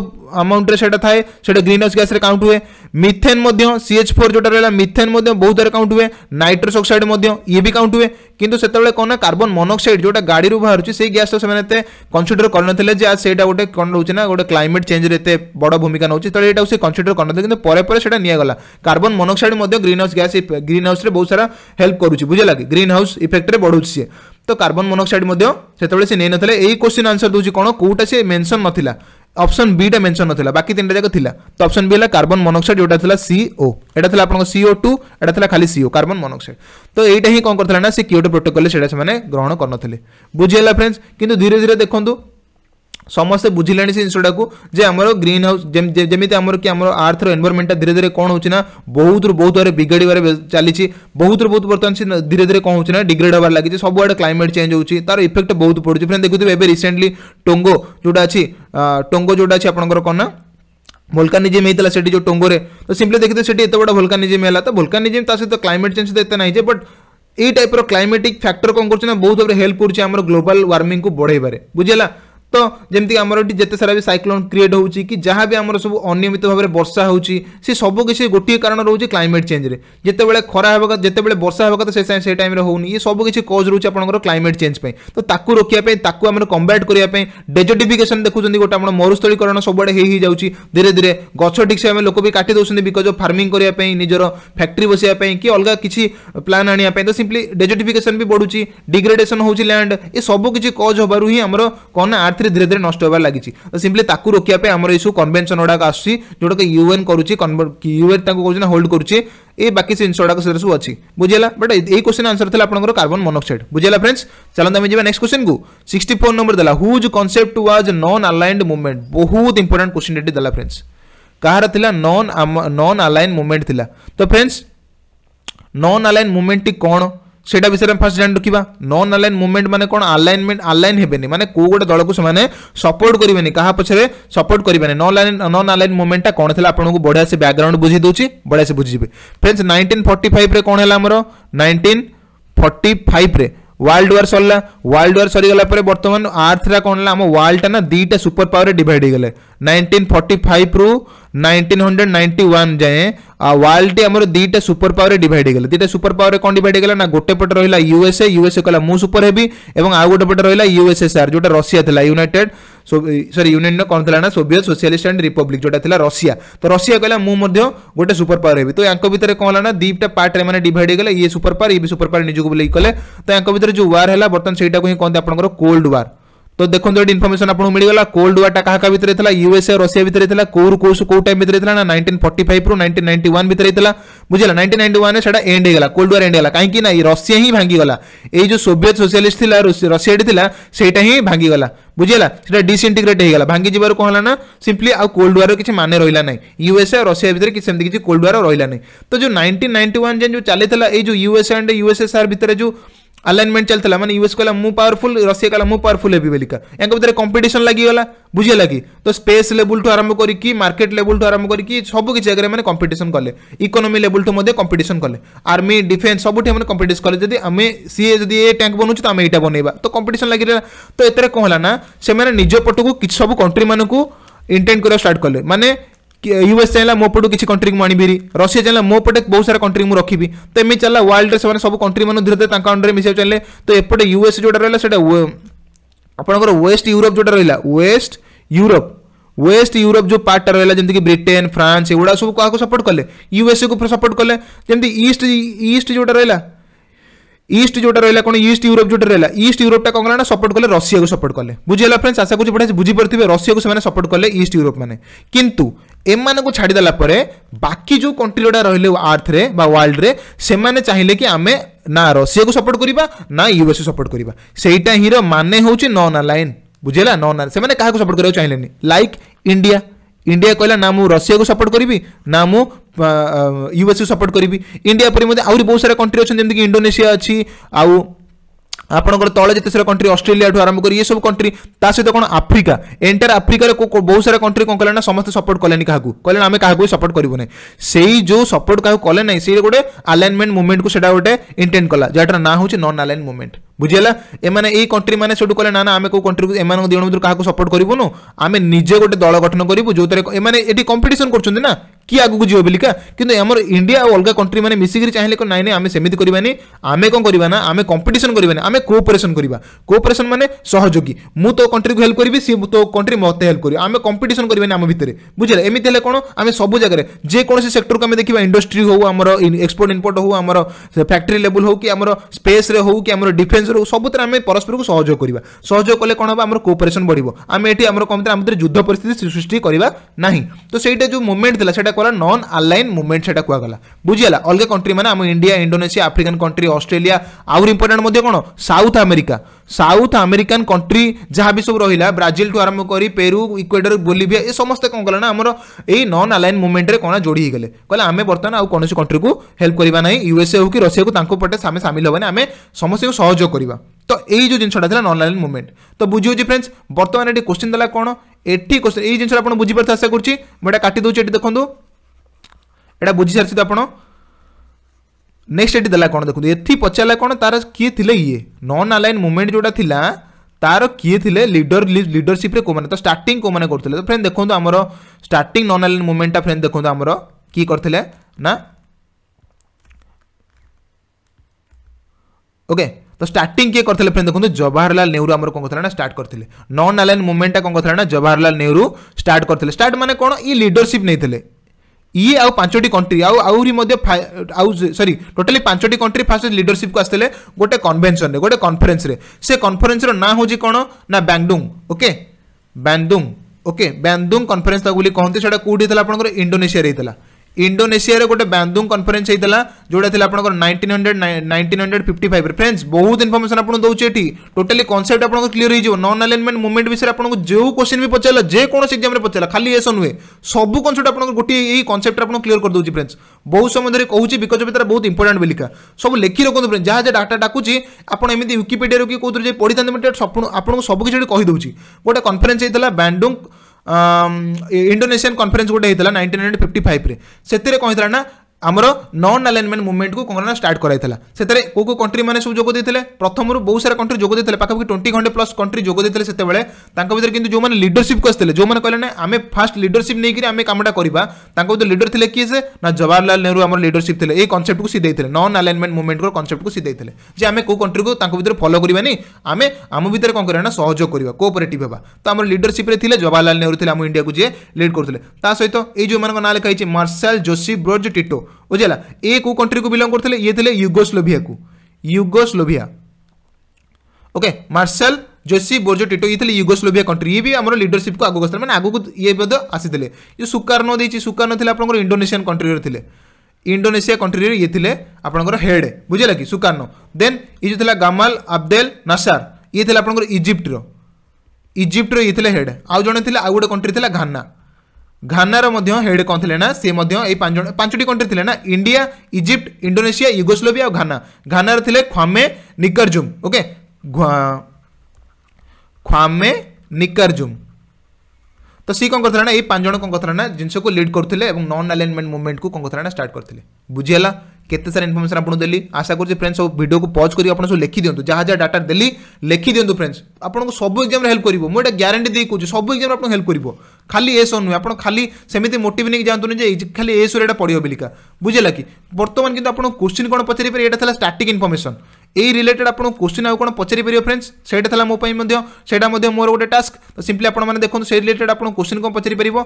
আমাউন্টরে সেটা থাকে সেটা গ্রিন হাউস গ্যাসে কাউন্ট হুয়ে মিথেন সিএচ ফোর যেটা রহলা মিথেন বহুত দ্বারা কাউন্ট হুয়ে নাইট্রস অক্সাইড ইয়ে বি কাউন্ট হুয়ে কিন্তু সেতবে কোণ না কার্বন মনোক্সাইড যেটা গাড়ি বাহুছি সেই গ্যাস তো সে কনসিডর করে যে আজ সেইটা গোটে কোণ রয়েছে না গোটে ক্লাইমেট চেঞ্জরে এত বড় ভূমিকা নেଉଛି তো এটা সে কনসিডর করে কিন্তু পরে পরে সেটা নিয়েগলা carbon monoxide greenhouse gas green হাউসে বহু সারা হেল্প করুছি বুঝলা কি গ্রিন হাউস ইফেক্টরে বড়ুছি সে ତ କାର୍ବନ ମୋନୋକ୍ସାଇଡ୍ ମଧ୍ୟ ସେତେବେଳେ ସେ ନେଇନଥିଲେ ଏଇ କୋଶ୍ଚିନ୍ ଆନ୍ସର ଦେଉଛି କ'ଣ କେଉଁଟା ସେ ମେନସନ୍ ନଥିଲା ଅପସନ୍ ବିଟା ମେନସନ୍ ନଥିଲା ବାକି ତିନିଟା ଯାକ ଥିଲା ତ ଅପସନ୍ ବି ହେଲା କାର୍ବନ ମୋନୋକ୍ସାଇଡ୍ ଯେଉଁଟା ଥିଲା ସିଓ ଏଇଟା ଥିଲା ଆପଣଙ୍କ ସିଓ ଟୁ ଏଇଟା ଥିଲା ଖାଲି ସିଓ କାର୍ବନ ମୋନୋକ୍ସାଇଡ୍ ତ ଏଇଟା ହିଁ କ'ଣ କରିଥିଲା ନା ସେ କିଓଟୋ ପ୍ରୋଟୋକଲ୍ରେ ସେଇଟା ସେମାନେ ଗ୍ରହଣ କରିନଥିଲେ ବୁଝିହେଲା ଫ୍ରେଣ୍ଡସ୍ କିନ୍ତୁ ଧୀରେ ଧୀରେ ଦେଖନ୍ତୁ ସମସ୍ତେ ବୁଝିଲେଣି ସେ ଜିନିଷଟାକୁ ଯେ ଆମର ଗ୍ରୀନ୍ ହାଉସ୍ ଯେମିତି ଆମର କି ଆମର ଆର୍ଥର ଏନ୍ଭାରମେଣ୍ଟଟା ଧୀରେ ଧୀରେ କ'ଣ ହେଉଛି ନା ବହୁତରୁ ବହୁତ ଭାବରେ ବିଗାଡ଼ିବାରେ ଚାଲିଛି ବହୁତରୁ ବହୁତ ବର୍ତ୍ତମାନ ସେ ଧୀରେ ଧୀରେ କ'ଣ ହେଉଛି ନା ଡିଗ୍ରେଡ୍ ହେବାର ଲାଗିଛି ସବୁଆଡ଼େ କ୍ଲାଇମେଟ୍ ଚେଞ୍ଜ ହେଉଛି ତାର ଇଫେକ୍ଟ ବହୁତ ପଡ଼ୁଛି ଫ୍ରେଣ୍ଡ ଦେଖୁଥିବେ ଏବେ ରିସେଣ୍ଟଲି ଟୋଙ୍ଗୋ ଯେଉଁଟା ଅଛି ଟୋଙ୍ଗୋ ଯେଉଁଟା ଅଛି ଆପଣଙ୍କର କ'ଣ ନା ଭୋଲକାନିଜିମ୍ ହେଇଥିଲା ସେଠି ଯେଉଁ ଟୋଙ୍ଗୋରେ ତ ସିମ୍ପଲି ଦେଖିଥିବେ ସେଠି ଏତେ ବଡ଼ ଭୋଲକାନିଜିମ୍ ହେଲା ତ ଭୋଲକାନିଜିମ୍ ତା ସହିତ କ୍ଲାଇମେଟ୍ ଚେଞ୍ଜ ସହିତ ଏତେ ନାହିଁ ଯେ ବଟ୍ এই টাইপর ক্লাইমেটিক ফ্যাক্টর কম করছে না বহুত ভাবে হেল্প করছে আমার গ্লোবাল ওয়ার্মিং কু বড়াইবার বুঝিলা ତ ଯେମିତି ଆମର ଏଠି ଯେତେ ସାରା ବି ସାଇକ୍ଲୋନ୍ କ୍ରିଏଟ୍ ହେଉଛି କି ଯାହା ବି ଆମର ସବୁ ଅନିୟମିତ ଭାବରେ ବର୍ଷା ହେଉଛି ସେ ସବୁ କିଛି ଗୋଟିଏ କାରଣ ରହୁଛି କ୍ଲାଇମେଟ୍ ଚେଞ୍ଜରେ ଯେତେବେଳେ ଖରା ହେବା କଥା ଯେତେବେଳେ ବର୍ଷା ହେବା କଥା ସେ ସେ ଟାଇମ୍ରେ ହେଉନି ଇଏ ସବୁ କିଛି କୋଜ୍ ରହୁଛି ଆପଣଙ୍କର କ୍ଲାଇମେଟ୍ ଚେଞ୍ଜ ପାଇଁ ତ ତାକୁ ରୋକିବା ପାଇଁ ତାକୁ ଆମର କମ୍ବାଟ୍ କରିବା ପାଇଁ ଡେଜର୍ଟିଫିକେସନ୍ ଦେଖୁଛନ୍ତି ଗୋଟେ ଆପଣ ମରୁସ୍ଥଳୀକରଣ ସବୁଆଡ଼େ ହେଇ ହେଇଯାଉଛି ଧୀରେ ଧୀରେ ଗଛ ଠିକ୍ସେ ଆମେ ଲୋକ ବି କାଟି ଦେଉଛନ୍ତି ବିକଜ୍ ଅଫ୍ ଫାର୍ମିଂ କରିବା ପାଇଁ ନିଜର ଫ୍ୟାକ୍ଟ୍ରି ବସିବା ପାଇଁ କି ଅଲଗା କିଛି ପ୍ଲାନ୍ ଆଣିବା ପାଇଁ ତ ସିମ୍ପଲି ଡେଜର୍ଟିଫିକେସନ୍ ବି ବଢ଼ୁଛି ଡିଗ୍ରେଡେସନ୍ ହେଉଛି ଲ୍ୟାଣ୍ଡ ଏ ସବୁ କିଛି କୋଜ୍ ହେବାରୁ ହିଁ ଆମର କ'ଣ ନା ଆର୍ଥ ସେଥିରେ ଧୀରେ ଧୀରେ ନଷ୍ଟ ହେବାରେ ଲାଗିଛି ତ ସିମ୍ପଲି ତାକୁ ରୋକିବା ପାଇଁ ଆମର ଏସବୁ କନଭେନସନ୍ ଗୁଡ଼ାକ ଆସୁଛି ଯେଉଁଟାକି ୟୁଏନ୍ କରୁଛି ୟୁଏନ୍ ତାଙ୍କୁ କହୁଛି ନା ହୋଲ୍ଡ କରୁଛି ଏ ବାକି ଜିନିଷ ଗୁଡ଼ାକ ସେଥିରେ ସବୁ ଅଛି ବୁଝିଲା ବଟ୍ ଏଇ କୋଶ୍ଚିନ୍ ଆନ୍ସର ଥିଲା ଆପଣଙ୍କର କାର୍ବନ ମନୋକ୍ସାଇଡ୍ ବୁଝିଲା ଫ୍ରେଣ୍ଡସ୍ ଚାଲନ୍ତୁ ଆମେ ଯିବା ନେକ୍ସଟ କୋଶ୍ଚିନ୍କୁ ସିକ୍ସଟି ଫୋର୍ ନମ୍ବର ଦେଲା whose concept was non aligned movement ବହୁତ ଇମ୍ପୋର୍ଟାଣ୍ଟ କୋଶ୍ଚିନ୍ ଏଠି ଦେଲା ଫ୍ରେଣ୍ଡସ୍ କାହାର ଥିଲା ନନ୍ ନନ୍ ଆଲାଇନ୍ ମୁଭମେଣ୍ଟ ଥିଲା ତ ଫ୍ରେଣ୍ଡସ୍ ନନ୍ ଆଲାଇନ୍ ମୁଭମେଣ୍ଟଟି କ'ଣ ସେଇଟା ବିଷୟରେ ଆମେ ଫାଷ୍ଟ ଜାଣିରଖିବା ନନ୍ ଆଲାଇନ୍ ମୁଭମେଣ୍ଟ ମାନେ କ'ଣ ଆଲାଇନମେଣ୍ଟ ଆଲାଇନ୍ ହେବେନି ମାନେ କେଉଁ ଗୋଟେ ଦଳକୁ ସେମାନେ ସପୋର୍ଟ କରିବେନି କାହା ପଛରେ ସପୋର୍ଟ କରିବେନି ନନ୍ ଆଲାଇନ୍ ନନ୍ ଆଲାଇନ୍ ମୁଭମେଣ୍ଟଟା କ'ଣ ଥିଲା ଆପଣଙ୍କୁ ବଢ଼ିଆ ସେ ବ୍ୟାକଗ୍ରାଉଣ୍ଡ ବୁଝି ଦେଉଛି ବଢ଼ିଆ ସେ ବୁଝିଯିବେ ଫ୍ରେଣ୍ଡସ୍ ନାଇଣ୍ଟିନ୍ ଫର୍ଟି ଫାଇଭ୍ରେ କ'ଣ ହେଲା ଆମର ନାଇଣ୍ଟିନ୍ ଫର୍ଟି ଫାଇଭ୍ରେ ওয়ার্ল্ড ওয়ার সরলা ওয়ার্ল্ড ওয়ার সরিগলা পরে বর্তমান আর্থরা কোণ হল আম ওয়ার্ল্ডটা না দুইটা সুপর পাওয়ারে ডিভাইড হয়ে নাইনটিন ফর্টি ফাইভ রু নাইনটিন হন্ড্রেড নাইন্টি ওয়ান যায় ওয়ার্ল্ডটি আমার দুইটা সুপর পাওয়ারে ডিভাইড হয়ে দুইটা সুপর পাওয়ারে কোণ ডিভাইড হয়ে না গোটে পটে রহিলা ইউএসএ ইউএসএ কলা মু সুপর হেবি এবং আউ গোটে পটে রহিলা ইউএসএসআর যেটা রশিয়া লা ইউনাইটেড सरी यूनियन कौन थी ना सोवियत सोशियालीस्ट एंड रिपब्लिक जो था रशिया तो रशिया कहला मुझे गोटे सुपर पावर हे तो यहाँ भितर कौन है ना दीपटा पार्ट मैंने डिड होगा ये सुपर पावर ये भी सुपर पावर निजी को बोले कले तो यहाँ भितर जो वार है बर्तन से कहते आप कोल्ड वार्ड तो देखो इनफर्मेशन आपको मिलगला कोल्ड वार टा क्या भितर था यूएसए रशिया भितर कौर कौश कौ टाइम भितर ना नाइंटीन फोर्टी फाइव रु नाइंटीन नाइंटी वन भितर था बुझे नाइन नाइन वन से एंड होगा कोल्ड वार एंड होगा कहीं रशिया रसिया ही भांगीगला ये जो सोवियत सोशियालीस्ट था रसिया था सहीटा ही भांगीगला बुझेगा से डिसइंटीग्रेट होगा भांगी जबार कौन ना सिंपली आ कोल्ड वार किसी मान रहा ना यूएसए और रसिया भितर किसी किसी कोल्ड वार रहा तो जो नाइंटीन नाइंटी वन जो चली जो यूएसए एंड यूएसएसआर भितर जो ଆଲାଇନମେଣ୍ଟ ଚାଲିଥିଲା ମାନେ ୟୁଏସ୍ କହିଲା ମୁଁ ପାୱାରଫୁଲ୍ ରଷିଆ କହିଲା ମୁଁ ପାୱାରଫୁଲ୍ ହେବି ବୋଲିକା ୟାଙ୍କ ଭିତରେ କମ୍ପିଟିସନ୍ ଲାଗିଗଲା ବୁଝିଗଲା କି ତ ସ୍ପେସ୍ ଲେବୁଲ୍ଠୁ ଆରମ୍ଭ କରିକି ମାର୍କେଟ ଲେବୁଲ୍ଠୁ ଆରମ୍ଭ କରିକି ସବୁ କିଛି ଜାଗାରେ ମାନେ କମ୍ପିଟିସନ୍ କଲେ ଇକୋନୋମି ଲେବୁଲ୍ଠୁ ମଧ୍ୟ କମ୍ପିଟିସନ୍ କଲେ ଆର୍ମି ଡିଫେନ୍ସ ସବୁଠି ମାନେ କମ୍ପିଟିସନ୍ କଲେ ଯଦି ଆମେ ସିଏ ଯଦି ଏ ଟ୍ୟାଙ୍କ ବନଉଛୁ ତ ଆମେ ଏଇଟା ବନେଇବା ତ କମ୍ପିଟିସନ୍ ଲାଗିଲା ତ ଏଥିରେ କ'ଣ ହେଲା ନା ସେମାନେ ନିଜ ପଟକୁ କିଛି ସବୁ କଣ୍ଟ୍ରିମାନଙ୍କୁ ଇଣ୍ଟେଣ୍ଡ କରିବା ଷ୍ଟାର୍ଟ କଲେ ମାନେ ୟୁଏସ୍ ଚାହିଁଲା ମୋ ପଟୁ କିଛି କଣ୍ଟ୍ରିକୁ ମୁଁ ଆଣିବିରି ରଷିଆ ଚାହିଁଲା ମୋ ପଟେ ବହୁତ ସାରା କଣ୍ଟ୍ରି ମୁଁ ରଖିବି ତ ଏମିତି ଚାଲିଲା ୱାର୍ଲଡରେ ସେମାନେ ସବୁ କଣ୍ଟ୍ରିମାନ ଧୀରେ ଧୀରେ ତାଙ୍କ ଅଣ୍ଡରରେ ମିଶିବାକୁ ଚାଲିଲେ ତ ଏପଟେ ୟୁଏସ୍ ଯେଉଁଟା ରହିଲା ସେଇଟା ଆପଣଙ୍କର ୱେଷ୍ଟ ୟୁରୋପ ଯେଉଁଟା ରହିଲା ୱେଷ୍ଟ ୟୁରୋପ वेस्ट यूरोप जो पार्टा रहा जमीक ब्रिटेन फ्रांस एगुड़ा सब क्या सपोर्ट कले यूएसए को सपोर्ट कले जमी ईस्ट ईस्ट जोटा रहा ईस्ट जोटा रहा कौन ईस्ट यूरोप जो रहा ईस्ट यूरोपटा कौन ना सपोर्ट कले रशिया को सपोर्ट कले बुझेगा फ्रेंड्स आशा कुछ बढ़िया बुझीपुरे रशिया को से सपोर्ट कले ईस्ट यूरोप मैंने कितु एम को छाड़देलापर बाकी जो कंट्री गुटा रही आर्थ में वर्ल्ड में से मैंने चाहिए कि आम ना रशिया को सपोर्ट करवा ना यूएस को सपोर्ट करवा से हिरो मान हूँ नन अलाइन बुझेगा नन से क्या सपोर्ट कराया चाहिए लाइक इंडिया ଇଣ୍ଡିଆ କହିଲା ନା ମୁଁ ରଷିଆକୁ ସପୋର୍ଟ କରିବି ନା ମୁଁ ୟୁଏସ୍କୁ ସପୋର୍ଟ କରିବି ଇଣ୍ଡିଆ ପରି ମଧ୍ୟ ଆହୁରି ବହୁତ ସାରା କଣ୍ଟ୍ରି ଅଛନ୍ତି ଯେମିତିକି ଇଣ୍ଡୋନେସିଆ ଅଛି ଆଉ ଆପଣଙ୍କର ତଳେ ଯେତେ ସାରା କଣ୍ଟ୍ରି ଅଷ୍ଟ୍ରେଲିଆଠୁ ଆରମ୍ଭ କରି ଏସବୁ କଣ୍ଟ୍ରି ତା ସହିତ କ'ଣ ଆଫ୍ରିକା ଏଣ୍ଟାର ଆଫ୍ରିକାରେ ବହୁତ ସାରା କଣ୍ଟ୍ରି କ'ଣ କଲେ ନା ସମସ୍ତେ ସପୋର୍ଟ କଲେନି କାହାକୁ କହିଲେ ଆମେ କାହାକୁ ବି ସପୋର୍ଟ କରିବୁ ନାହିଁ ସେଇ ଯେଉଁ ସପୋର୍ଟ କାହାକୁ କଲେ ନାହିଁ ସେଇ ଗୋଟେ ଆଲାଇନମେଣ୍ଟ ମୁଭମେଣ୍ଟକୁ ସେଇଟା ଗୋଟେ ଇଣ୍ଟେଣ୍ଡ କଲା ଯାହାଟାର ନାଁ ହେଉଛି ନନ୍ ଆଲାଇନ୍ ମୁଭମେଣ୍ଟ ବୁଝିହେଲା ଏମାନେ ଏଇ କଣ୍ଟ୍ରି ମାନେ ସେଠୁ କହିଲେ ନା ନା ଆମେ କେଉଁ କଣ୍ଟ୍ରିକୁ ଏମାନଙ୍କ ଦୁଇ ଜଣ ଭିତରୁ କାହାକୁ ସପୋର୍ଟ କରିବୁନୁ ଆମେ ନିଜେ ଗୋଟେ ଦଳ ଗଠନ କରିବୁ ଯେଉଁଥିରେ ଏମାନେ ଏଠି କମ୍ପିଟିସନ୍ କରୁଛନ୍ତି ନା କିଏ ଆଗକୁ ଯିବ ବୋଲିକା କିନ୍ତୁ ଆମର ଇଣ୍ଡିଆ ଆଉ ଅଲଗା କଣ୍ଟ୍ରି ମାନେ ମିଶିକିରି ଚାହିଁଲେ କ'ଣ ନାଇଁ ନାଇଁ ଆମେ ସେମିତି କରିବାନି ଆମେ କ'ଣ କରିବା ନା ଆମେ କମ୍ପିଟିସନ୍ କରିବାନି ଆମେ କୋଅପରେସନ୍ କରିବା କୋଅପରେସନ୍ ମାନେ ସହଯୋଗୀ ମୁଁ ତୋ କଣ୍ଟ୍ରିକୁ ହେଲ୍ପ କରିବି ସିଏ ତୋ କଣ୍ଟ୍ରି ମୋତେ ହେଲ୍ପ କରିବ ଆମେ କମ୍ପିଟିସନ୍ କରିବାନି ଆମ ଭିତରେ ବୁଝିଲେ ଏମିତି ହେଲେ କ'ଣ ଆମେ ସବୁ ଜାଗାରେ ଯେକୌଣସି ସେକ୍ଟରକୁ ଆମେ ଦେଖିବା ଇଣ୍ଡଷ୍ଟ୍ରି ହେଉ ଆମର ଏକ୍ସପୋର୍ଟ ଇମ୍ପୋର୍ଟ ହେଉ ଆମର ଫ୍ୟାକ୍ଟ୍ରି ଲେବୁଲ୍ ହେଉ କି ଆମର ସ୍ପେସ୍ରେ ହେଉ କି ଆମର ଡିଫେନ୍ସ ଏକ୍ସରସାଇଜ୍ ରହୁ ସବୁଥିରେ ଆମେ ପରସ୍ପରକୁ ସହଯୋଗ କରିବା ସହଯୋଗ କଲେ କ'ଣ ହେବ ଆମର କୋପରେସନ୍ ବଢ଼ିବ ଆମେ ଏଠି ଆମର କ'ଣ ଆମ ଦେହରେ ଯୁଦ୍ଧ ପରିସ୍ଥିତି ସୃଷ୍ଟି କରିବା ନାହିଁ ତ ସେଇଟା ଯେଉଁ ମୁଭମେଣ୍ଟ ଥିଲା ସେଇଟା କୁହାଗଲା ନନ୍ ଆଲାଇନ୍ ମୁଭମେଣ୍ଟ ସେଇଟା କୁହାଗଲା ବୁଝିଗଲା ଅଲଗା କଣ୍ଟ୍ରି ମାନେ ଆମ India Indonesia African country Australia ଆହୁରି ଇମ୍ପୋର୍ଟାଣ୍ଟ ମଧ୍ୟ କ'ଣ South America South American country যা বি সব রহিলা ব্রাজিল টু আরম্ভ করে পেরু ইকুয়েডর বোলিভিয়া এ সমস্তে কম কলে না আমার এই নন আলাইন মুভমেন্টরে কোণ যোড়ি হয়ে কলে আমি বর্তমানে আউ কোণী কন্ট্রিকু হেল্প করা না ইউএসএ হোক কি রষিয়া তাঁর পটে আমি সামিল হবানি আমি সমস্ত সহযোগ করা তো এই যে জিনিসটা লা নন আলাইন মুভমেন্ট তো বুঝি হচ্ছে ফ্রেন্ডস বর্তমানে এটি কোশ্চিন দেলা কোণ এটি কোশ্চিন এই জিনিসটা আপনার বুঝিপার আশা করছি ମୁଁ ଏଇଟା କାଟି ଦେଉଛି ଏଠି ଦେଖନ୍ତୁ ଏଇଟା ବୁଝିସାରିଛନ୍ତି ଆପଣ नेक्स्ट ये देखो देखते पचारा कौन तार किए थे ये नन आलैन मुमेंट जोटा था तार किए थे लिडर लिडरसीप कौन तो स्टार्ट कौन करते तो फ्रेंड देखो आम स्टार्ट नन आलैन मुमेंटा फ्रेंड देखो आम किए करते ना ओके तो स्टार्ट किए करते फ्रेंड देखते जवाहरलाल नेहरू आम कौन करते ना स्टार्ट करते नन आलैन मुमेंटा कौन करते ना जवाहरलाल नेहरू स्टार्ट करते स्टार्ट मैंने कौन ये लिडरसीप नहीं ଇଏ ଆଉ ପାଞ୍ଚଟି କଣ୍ଟ୍ରି ଆଉ ଆହୁରି ମଧ୍ୟ ଆଉ ସରି ଟୋଟାଲି ପାଞ୍ଚଟି କଣ୍ଟ୍ରି ଫାଷ୍ଟ ଲିଡରସିପ୍କୁ ଆସିଥିଲେ ଗୋଟେ କନଭେନସନରେ ଗୋଟେ କନଫରେନ୍ସରେ ସେ କନଫରେନ୍ସର ନାଁ ହେଉଛି କ'ଣ ନା Bandung okay Bandung okay Bandung conference ତାକୁ ବୋଲି କହନ୍ତି ସେଇଟା କେଉଁଠି ହେଇଥିଲା ଆପଣଙ୍କର ଇଣ୍ଡୋନେସିଆରେ ହେଇଥିଲା ইন্ডোনেসিয়ার গোটে ব্যান্দুং কনফরেন্স হয়েছিল যেটা লা আপনার nineteen hundred nineteen hundred fifty five friends বহুত ইনফরমেশন আপনার দৌছে এটি টোটালি কনসেপ্ট আপনার ক্লিয়ার হয়ে যাব নন আলাইনমেন্ট মুভমেন্ট বিষয়ে আপনার যে কোশ্চিন বি পচারা যেকোন এক্সামে পচারা খালি এসো নুহে সবু কনসেপ্ট আপনার গোটিয়ে এই কনসেপ্ট আপনার ক্লিয়ার করে দেଉଛି ফ্রেন্ডস বহু সময় ধরে কৌছি বিকজ অফ তার বহুত ইম্পর্টাট বেলিকা সব লেখি রাখুন ফ্রেন্ডস যা যা ডাটা ডাকুছি আপনার এমনি উইকিপিডিয়ার কি কোথাও যে পড়ি থাকে আপনার সবকিছু কহিদেছি গোটে কনফরেন্স হয়েছিল ব্যান্ডুং ଇଣ୍ଡୋନେସିଆନ୍ କନଫରେନ୍ସ ଗୋଟେ ହେଇଥିଲା ନାଇଣ୍ଟିନ୍ ହଣ୍ଡ୍ରେଡ୍ ଫିଫ୍ଟି ଫାଇଭ୍ରେ ସେଥିରେ କହିଥିଲା ନା ଆମର ନନ୍ ଆଲାଇନମେଣ୍ଟ ମୁଭମେଣ୍ଟକୁ କଙ୍ଗନା ଷ୍ଟାର୍ଟ କରାଇଥିଲା ସେଥିରେ କେଉଁ କେଉଁ କଣ୍ଟ୍ରିମାନେ ସବୁ ଯୋଗ ଦେଇଥିଲେ ପ୍ରଥମରୁ ବହୁତ ସାରା କଣ୍ଟ୍ରି ଯୋଗ ଦେଇଥିଲେ ପାଖାପାଖି ଟ୍ୱେଣ୍ଟି ଖଣ୍ଡେ ପ୍ଲସ୍ କଣ୍ଟ୍ରି ଯୋଗ ଦେଇଥିଲେ ସେତେବେଳେ ତାଙ୍କ ଭିତରେ କିନ୍ତୁ ଯେଉଁମାନେ ଲିଡରସିପ୍କୁ ଆସିଥିଲେ ଯେଉଁମାନେ କହିଲେ ନା ଆମେ ଫାଷ୍ଟ ଲିଡରସିପ୍ ନେଇକିରି ଆମେ କାମଟା କରିବା ତାଙ୍କ ଭିତରେ ଲିଡର ଥିଲେ କିଏ ସେ ନା ଜବାହରଲାଲ ନେହେରୁ ଆମର ଲିଡରସିପ୍ ଥିଲେ ଏଇ କନସେପ୍ଟକୁ ସେ ଦେଇଥିଲେ ନନ୍ ଆଲାଇନମେଣ୍ଟ ମୁଭମେଣ୍ଟର କନସେପ୍ଟକୁ ସେ ଦେଇଥିଲେ ଯେ ଆମେ କେଉଁ କଣ୍ଟ୍ରିକୁ ତାଙ୍କ ଭିତରେ ଫଲୋ କରିବାନି ଆମେ ଆମ ଭିତରେ କ'ଣ କରିବା ନା ସହଯୋଗ କରିବା କୋଅପରେଟିଭ୍ ହେବା ତ ଆମର ଲିଡରସିପ୍ରେ ଥିଲେ ଜବାହରଲାଲ ନେହେରୁ ଥିଲେ ଆମ ଇଣ୍ଡିଆକୁ ଯିଏ ଲିଡ୍ କରୁଥିଲେ ତା ସହିତ ଏଇ ଯେଉଁମାନଙ୍କ ନାଁ ଲେଖା ହେଇଛି ମାର୍ଶାଲ ଜୋସି ବ୍ରୋଜ ଟିଟୋ ବୁଝିଲା ଏ କେଉଁ କଣ୍ଟ୍ରିକୁ ବିଲଙ୍ଗ କରୁଥିଲେ ଇଏ ଥିଲେ ୟୁଗୋସ୍ଲୋଭିଆକୁ Yugoslavia okay Marshal Josip Broz Tito ये युगोस्लोभिया कंट्री ये भी आम लिडरशिप को आगे मैंने आगे ये आसी ये सुकार्नो देखिए सुकार्नो थे आप इंडोनेशियान कंट्री थे इंडोनेशिया कंट्री ये थे आपंकर हेड बुझेगा कि सुकार्नो देन ये जो गामाल आब्देल नासार ये थे आप इजिप्टर इजिप्टर ये हेड आउ जड़े थे आउ गोटे कंट्री थी घाना घानार हेड कौन थे ना सी पांचटी कंट्री थे ना इंडिया इजिप्ट इंडोने युगोस्लोवि घाना घानार थे ख्वामे निकरजुम ओके ख्वामे निकरजुम तो सी कौन करना ये पांच जन कौन करना जिनको लिड करते नन आलेनमेंट मुवमेंट को कौन करना स्टार्ट करते बुझीला କେତେ ସାରା ଇନଫର୍ମେସନ୍ ଆପଣଙ୍କୁ ଦେଲି ଆଶା କରୁଛି ଫ୍ରେଣ୍ଡ ସବୁ ଭିଡ଼ିଓକୁ ପଜ୍ କରି ଆପଣ ସବୁ ଲେଖି ଦିଅନ୍ତୁ ଯାହା ଯାହା ଡାଟା ଦେଲି ଲେଖି ଦିଅନ୍ତୁ ଫ୍ରେଣ୍ଡସ୍ ଆପଣଙ୍କୁ ସବୁ ଏକ୍ଜାମ୍ରେ ହେଲ୍ପ କରିବ ମୁଁ ଏଇଟା ଗ୍ୟାରେଣ୍ଟି ଦେଇ କହୁଛି ସବୁ ଏକ୍ଜାମ୍ରେ ଆପଣଙ୍କୁ ହେଲ୍ପ କରିବ ଖାଲି ଏ ସୋ ନୁହେଁ ଆପଣ ଖାଲି ସେମିତି ମୋଟିଭ୍ ନେଇକି ଯାଆନ୍ତୁନି ଯେ ଖାଲି ଏ ସୋରେ ଏଇଟା ପଢ଼ିବ ବୋଲିକା ବୁଝିଲା କି ବର୍ତ୍ତମାନ କିନ୍ତୁ ଆପଣ କୋଶ୍ଚିନ୍ କ'ଣ ପଚାରି ପାରିବେ ଏଇଟା ଥିଲା ଷ୍ଟାଟିକ୍ ଇନଫର୍ମେସନ୍ এই রিলেটেড আপনার কোশ্চিন আউ কোণ পচারি পারিবে ফ্রেন্ডস সেইটা থাকা মো সেইটা মোর গোটে টাস্ক তো সিম্পলি আপনার দেখুন সেই রিলেটেড আপনার কোশ্চিন কোণ পচারি পারিব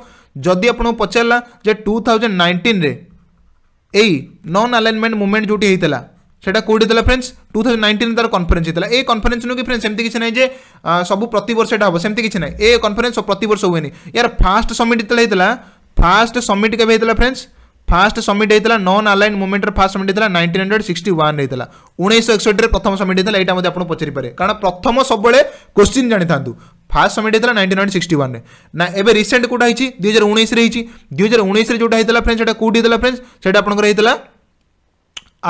যদি আপনার পচারা যে টু থাউজেন্ড নাইন্টিন্রে এই নন আলাইনমেন্ট মুভমেন্ট যেটি হয়েছিল সেটা কোটি হয়েছিল ফ্রেন্ডস টু থাউজেন্ড নাইন্টিন তার কনফরেন্স হয়েছিল এই কনফরেন্স নুকি ফ্রেন্ডস এমতি কিছু নাই যে সবু প্রতবর্ষ এটা হব সেমতি কিছু নাই এ কনফরেন্স প্রতবর্ষ হুয়ে ইয়ার ফার্স্ট সমিট যেতে হয়েছিল ফার্স্ট সমিট কেবে হয়েছিল ফ্রেন্ডস फास्ट समिट होता नन आलाइन मुभमेंटर फास्ट समिट होता नाइंटीन हंड्रेड सिक्सटी वन होता उन्नीस एकसठ प्रथम समिट होता है यहाँ आप पचारि पारे कारण प्रथम सब क्वेश्चन जानी था फास्ट समिट होता नाइंटीन हंड्रेड सिक्सट वन ना एवं रिसेंट कौटा होती दुई हजार उन्नीस दुई हजार उन्नीस जो होता फ्रेंड्स से कौटी होता फ्रेंड्स से आपंकर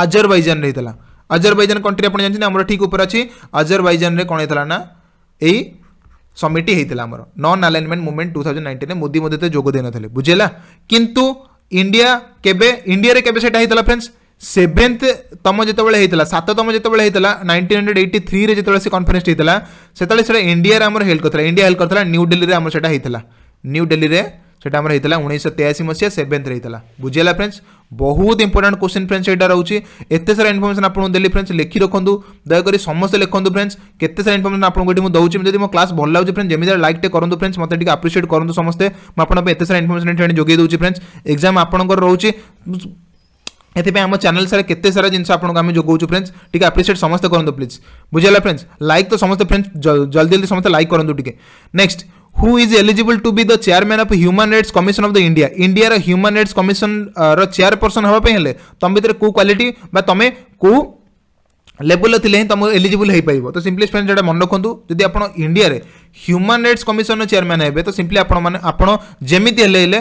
आजरबैजान होता आजरबैजान कंट्री आप जानते हैं ठीक उपर अच्छी आजरबैजान कौन होता ना यही समिट होता non alignment movement two thousand nineteen Modi मध्य जोगदेन बुझेगा कितु ଇଣ୍ଡିଆ କେବେ ଇଣ୍ଡିଆରେ କେବେ ସେଇଟା ହେଇଥିଲା ଫ୍ରେଣ୍ଡସ୍ ସେଭେନ୍ଥ ତମ ଯେତେବେଳେ ହେଇଥିଲା ସାତତମ ଯେତେବେଳେ ହେଇଥିଲା ନାଇଣ୍ଟିନ୍ ହଣ୍ଡ୍ରେଡ଼ ଏଇଟି ଥ୍ରୀରେ ଯେତେବେଳେ ସେ କନଫରେନ୍ସ ହେଇଥିଲା ସେତେବେଳେ ସେଇଟା ଇଣ୍ଡିଆରେ ଆମର ହେଲ୍ଡ କରିଥିଲା ଇଣ୍ଡିଆ ହେଲ୍ଡ କରିଥିଲା ନ୍ୟୁ ଡେଲିରେ ଆମର ସେଇଟା ହେଇଥିଲା ନ୍ୟୁ ଡେଲିରେ ସେଇଟା ଆମର ହେଇଥିଲା ଉଣେଇଶହ ତେୟାଅଶୀ ମସିହା ସେଭେନ୍ଥରେ ହେଇଥିଲା ବୁଝିଗଲା ଫ୍ରେଣ୍ଡସ୍ ବହୁତ ଇମ୍ପୋର୍ଟାଣ୍ଟ କୋଶ୍ଚିନ୍ ଫ୍ରେଣ୍ଡସ୍ ଏଇଟା ରହୁଛି ଏତେ ସାରା ଇନଫର୍ମେସନ୍ ଆପଣଙ୍କୁ ଦେଲି ଫ୍ରେଣ୍ଡସ୍ ଲେଖି ରଖନ୍ତୁ ଦୟାକରି ସମସ୍ତେ ଲେଖନ୍ତୁ ଫ୍ରେଣ୍ଡସ୍ କେତେ ସାରା ଇନଫର୍ମେସନ୍ ଆପଣଙ୍କୁ ଏଠି ମୁଁ ଦେଉଛି ଯଦି ମୋ କ୍ଲାସ୍ ଭଲ ଲାଗୁଛି ଫ୍ରେଣ୍ଡସ୍ ଯେମିତି ଲାଇକ୍ଟେ କରନ୍ତୁ ଫ୍ରେଣ୍ଡସ୍ ମୋତେ ଟିକେ ଆପ୍ରିସିଏଟ୍ କରନ୍ତୁ ସମସ୍ତେ ମୁଁ ଆପଣଙ୍କ ପାଇଁ ଏତେ ସାରା ଇନଫର୍ମେସନ୍ ଏଠି ଯୋଗାଇ ଦେଉଛି ଫ୍ରେଣ୍ଡସ୍ ଏକ୍ଜାମ୍ ଆପଣଙ୍କର ରହୁଛି ଏଥିପାଇଁ ଆମ ଚ୍ୟାନେଲ୍ ସାରା କେତେ ସାରା ଜିନିଷ ଆପଣଙ୍କୁ ଆମେ ଯୋଗାଉଛୁ ଫ୍ରେଣ୍ଡସ୍ ଟିକେ ଆପ୍ରିସିଏଟ୍ ସମସ୍ତେ କରନ୍ତୁ ପ୍ଲିଜ୍ ବୁଝିଗଲା ଫ୍ରେଣ୍ଡସ୍ ଲାଇକ୍ ତ ସମସ୍ତେ ଫ୍ରେଣ୍ଡସ୍ ଜଲ୍ଦି ଜଲ୍ଦି ସମସ୍ତେ ଲାଇକ୍ କରନ୍ତୁ ଟିକେ next who is eligible to be the chairman of human rights commission of the india india ର human rights commission ର chairperson ହେବା ପାଇଁ ହେଲେ ତମ ଭିତରେ କୋଉ କ୍ୱାଲିଟି ବା ତମେ କୋଉ ଲେବୁଲରେ ଥିଲେ ହିଁ ତୁମ ଏଲିଜିବୁଲ୍ ହେଇପାରିବ ତ ସିମ୍ପଲି ଫ୍ରେଣ୍ଡ୍ ଏଇଟା ମନେ ରଖନ୍ତୁ ଯଦି ଆପଣ ଇଣ୍ଡିଆରେ ହ୍ୟୁମାନ୍ ରାଇଟ୍ସ କମିଶନର ଚେୟାରମ୍ୟାନ୍ ହେବେ ତ ସିମ୍ପଲି ଆପଣମାନେ ଆପଣ ଯେମିତି ହେଲେ ହେଲେ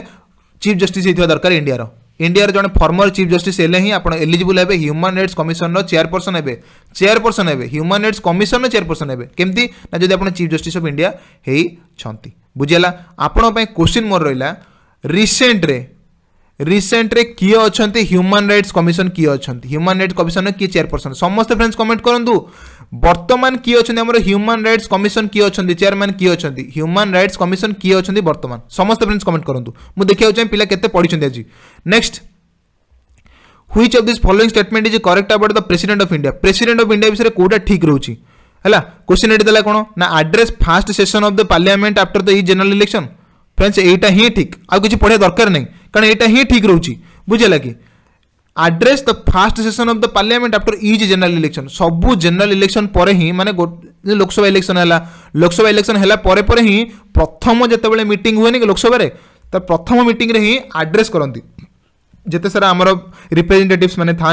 ଚିଫ୍ ଜଷ୍ଟିସ୍ ହେଇଥିବା ଦରକାର ଇଣ୍ଡିଆର ଇଣ୍ଡିଆର ଜଣେ ଫର୍ମର ଚିଫ୍ ଜଷ୍ଟିସ୍ ହେଲେ ହିଁ ଆପଣ ଏଲିଜିବୁଲ୍ ହେବେ ହ୍ୟୁମାନ୍ ରାଇଟ୍ସ କମିଶନର ଚେୟାରପର୍ସନ୍ ହେବେ ଚେୟାରପର୍ସନ୍ ହେବେ ହ୍ୟୁମାନ୍ ରାଇଟ୍ସ କମିଶନର ଚେୟାରପର୍ସନ୍ ହେବେ କେମିତି ନା ଯଦି ଆପଣ ଚିଫ୍ ଜଷ୍ଟିସ୍ ଅଫ୍ ଇଣ୍ଡିଆ ହେଇଛନ୍ତି ବୁଝିହେଲା ଆପଣଙ୍କ ପାଇଁ କୋଶ୍ଚିନ୍ ମୋର ରହିଲା ରିସେଣ୍ଟରେ ରିସେଣ୍ଟରେ କିଏ ଅଛନ୍ତି ହ୍ୟୁମାନ୍ ରାଇଟ୍ସ କମିଶନ କିଏ ଅଛନ୍ତି ହ୍ୟୁମାନ୍ ରାଇଟ୍ସ କମିଶନର କିଏ ଚେୟାରପର୍ସନ୍ ସମସ୍ତେ ଫ୍ରେଣ୍ଡସ୍ କମେଣ୍ଟ କରନ୍ତୁ বর্তমান কি অনেক আমার হ্যুমান রাইটস কমিশন কি অনেক চেয়ারম্যান কি অনেক হ্যুমান রাইটস কমিশন কি অনেক বর্তমান সমস্ত ফ্রেন্ডস কমেন্ট করতু মু দেখা চাই পিলা কেতে পড়ি আজ next which of this following statement is correct about the president of India president of India বিষয়ে কোটা ঠিক রয়েছে ହେଲା କ୍ୱେଶ୍ଚିନ୍ ଏଠି ଦେଲା କ'ଣ ନା address first session of the parliament after the e general election friends ଏଇଟା ହିଁ ଠିକ୍ ଆଉ କିଛି ପଢ଼ିବା ଦରକାର ନାହିଁ କାରଣ ଏଇଟା ହିଁ ଠିକ୍ ରହୁଛି ବୁଝିଲା କି address the first session of the parliament after is general election सब जेनेल इलेक्शन पर ही मैंने लोकसभा इलेक्शन है लोकसभा इलेक्शन है प्रथम जितेबाला मीट हुए ना लोकसभा तो प्रथम मीटिंग में ही आड्रेस करती जिते सारा आम रिप्रेजेटेटिव मैंने था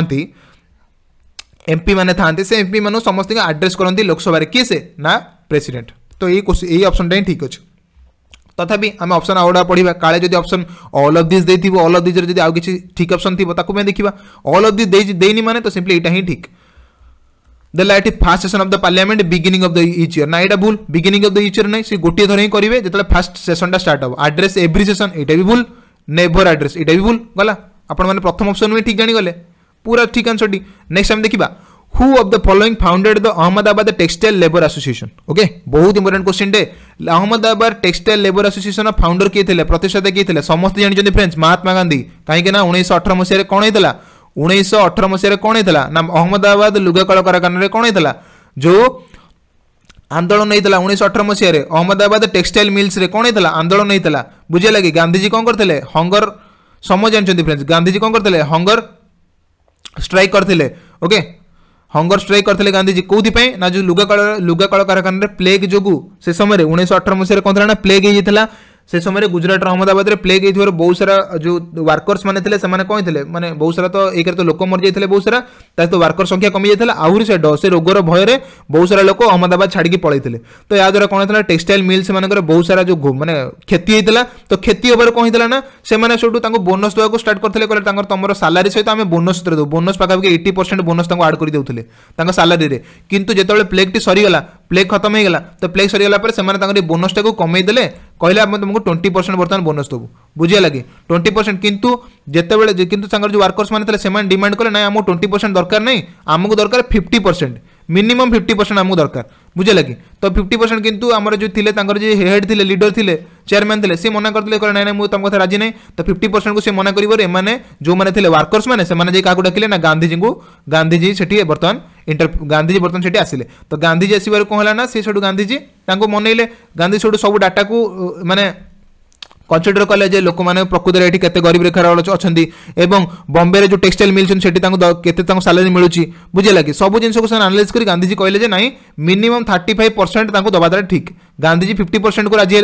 एमपी मैंने था एमपी मान समस्त आड्रेस करती लोकसभा किए से ना प्रेसीडेट तो ये ऑप्शन अप्सनटा ठीक अच्छे তথবি আমি অপশন আওড়া পড়িবা কালে যদি অপশন অল অফ দিস দেইতিব অল অফ দিস যদি আ কিছু ঠিক অপশন থিবা তাকু মই দেখিবা অল অফ দ দেই দেইনি মানে তো সিম্পলি এটা হেই ঠিক দ লাইট ই first session of the parliament beginning of the each year নাইডা ভুল beginning of the each year নাই সি গুটি ধরে করিবে যেতে ফাস্ট সেশনটা স্টার্ট হব অ্যাড্রেস এব্রিসেশন এটা ভুল নেভার অ্যাড্রেস এটা ভুল বলা আপন মানে প্রথম অপশন মে ঠিক জানি গলে পুরা ঠিক আনসার ডি নেক্সট আমি দেখিবা who of the following founded the Ahmedabad textile labour association okay बहुत इंपोर्टेंट क्वेश्चन डे Ahmedabad textile labour association founder किए थे प्रतिष्ठाता किए थे समस्त जानते फ्रेंड्स महात्मा गांधी कहीं उन्नीस अठर मसीह कौन होता उन्नीस अठर मसीह कौन होता ना अहमदाबाद लुगा कल कारखाना कौन होता जो आंदोलन होता उन्नीस अठर मसीह अहमदाबाद टेक्सटाइल मिल्स कौन होता आंदोलन होता बुझे लगे गांधीजी कौन करते हंगर समझ जानते फ्रेंड्स गांधीजी कौन करते हंगर स्ट्राइक करते ओके हंगर स्ट्राइक करते गांधीजी कौपाई ना जो लुगा लुगा कल कारखाना प्लेग जो से समय उन्नीस अठर मसीह कौन था प्लेग होता है से समय गुजरात अहमदाबाद में प्लेग होती बहुत सारा जो वर्कर्स मैंने थे से कौन थे मैंने बहुत सारा तो एक तो लोक मरी जाते बहुत सारा ताकि तो वर्कर्स संख्या कमी जाता है आहरी से रोग भय में बहुत सारा लोक अहमदाबाद छाड़ी पलिते तो या द्वारा कौन होता टेक्सटाइल मिल से मैं बहुत सारा जो मैंने क्षति होता तो क्षति होबार कौन होता ना से सब बोनस देखा स्टार्ट करते कह तुम सालारी सहित आम बोनस दे बोनस पाखापी एट्टी परसेंट बोनस आड कर देते सालारी में कितना जो प्लेगटी सरीगला प्लेग खत्म होगा तो प्लेग सरीगला से बोनसटा कमेदे କହିଲେ ଆମେ ତୁମକୁ ଟ୍ୱେଣ୍ଟି ପରସେଣ୍ଟ ବର୍ତ୍ତମାନ ବୋନସ୍ ଦେବୁ ବୁଝିଗଲା କି ଟ୍ୱେଣ୍ଟି ପରସେଣ୍ଟ କିନ୍ତୁ ଯେତେବେଳେ କିନ୍ତୁ ସାଙ୍ଗରେ ଯେଉଁ ୱାର୍କର୍ସ ମାନେ ଥିଲେ ସେମାନେ ଡିମାଣ୍ଡ କଲେ ନାହିଁ ଆମକୁ ଟ୍ୱେଣ୍ଟି ପରସେଣ୍ଟ ଦରକାର ନାହିଁ ଆମକୁ ଦରକାର fifty percent minimum fifty percent आमको दरकार बुझे कि तो फिफ्टी परसेंट कितु आम जो थे जो हेड थे लिडर थे चेयरमैन थे सी मना करते कहले ना मुझे तुम कथा राजी ना तो फिफ्टी परसेंट को सी मना कर जो मैंने थे वर्कर्स मैंने जी क्या डाकिले ना गांधीजी को गांधीजी से बर्तमान इंटर गांधीजी बर्तमान से आसे तो गांधीजी आसवर कौन है ना सी सब गांधीजी मन गांधी सब डाटा को मैंने কনসিডর কলে যে ଲୋକମାନେ ପ୍ରକୃତରେ ଏଠି କେତେ ଗରିବ ରେଖାର ଅଛନ୍ତି ଏବଂ ବମ୍ବେରେ ଯେଉଁ ଟେକ୍ସଟାଇଲ୍ ମିଲ୍ ଅଛନ୍ତି ସେଠି ତାଙ୍କୁ କେତେ ତାଙ୍କୁ ସାଲାରୀ ମିଳୁଛି ବୁଝିଲା କି ସବୁ ଜିନିଷକୁ ସେମାନେ ଆନାଲାଇଜ୍ କରି ଗାନ୍ଧିଜୀ କହିଲେ ଯେ ନାହିଁ ମିନିମମ୍ ଥାର୍ଟି ଫାଇଭ୍ ପରସେଣ୍ଟ ତାଙ୍କୁ ଦେବା ଦ୍ୱାରା ଠିକ୍ ଗାନ୍ଧିଜୀ ଫିଫ୍ଟି ପରସେଣ୍ଟକୁ ରାଜି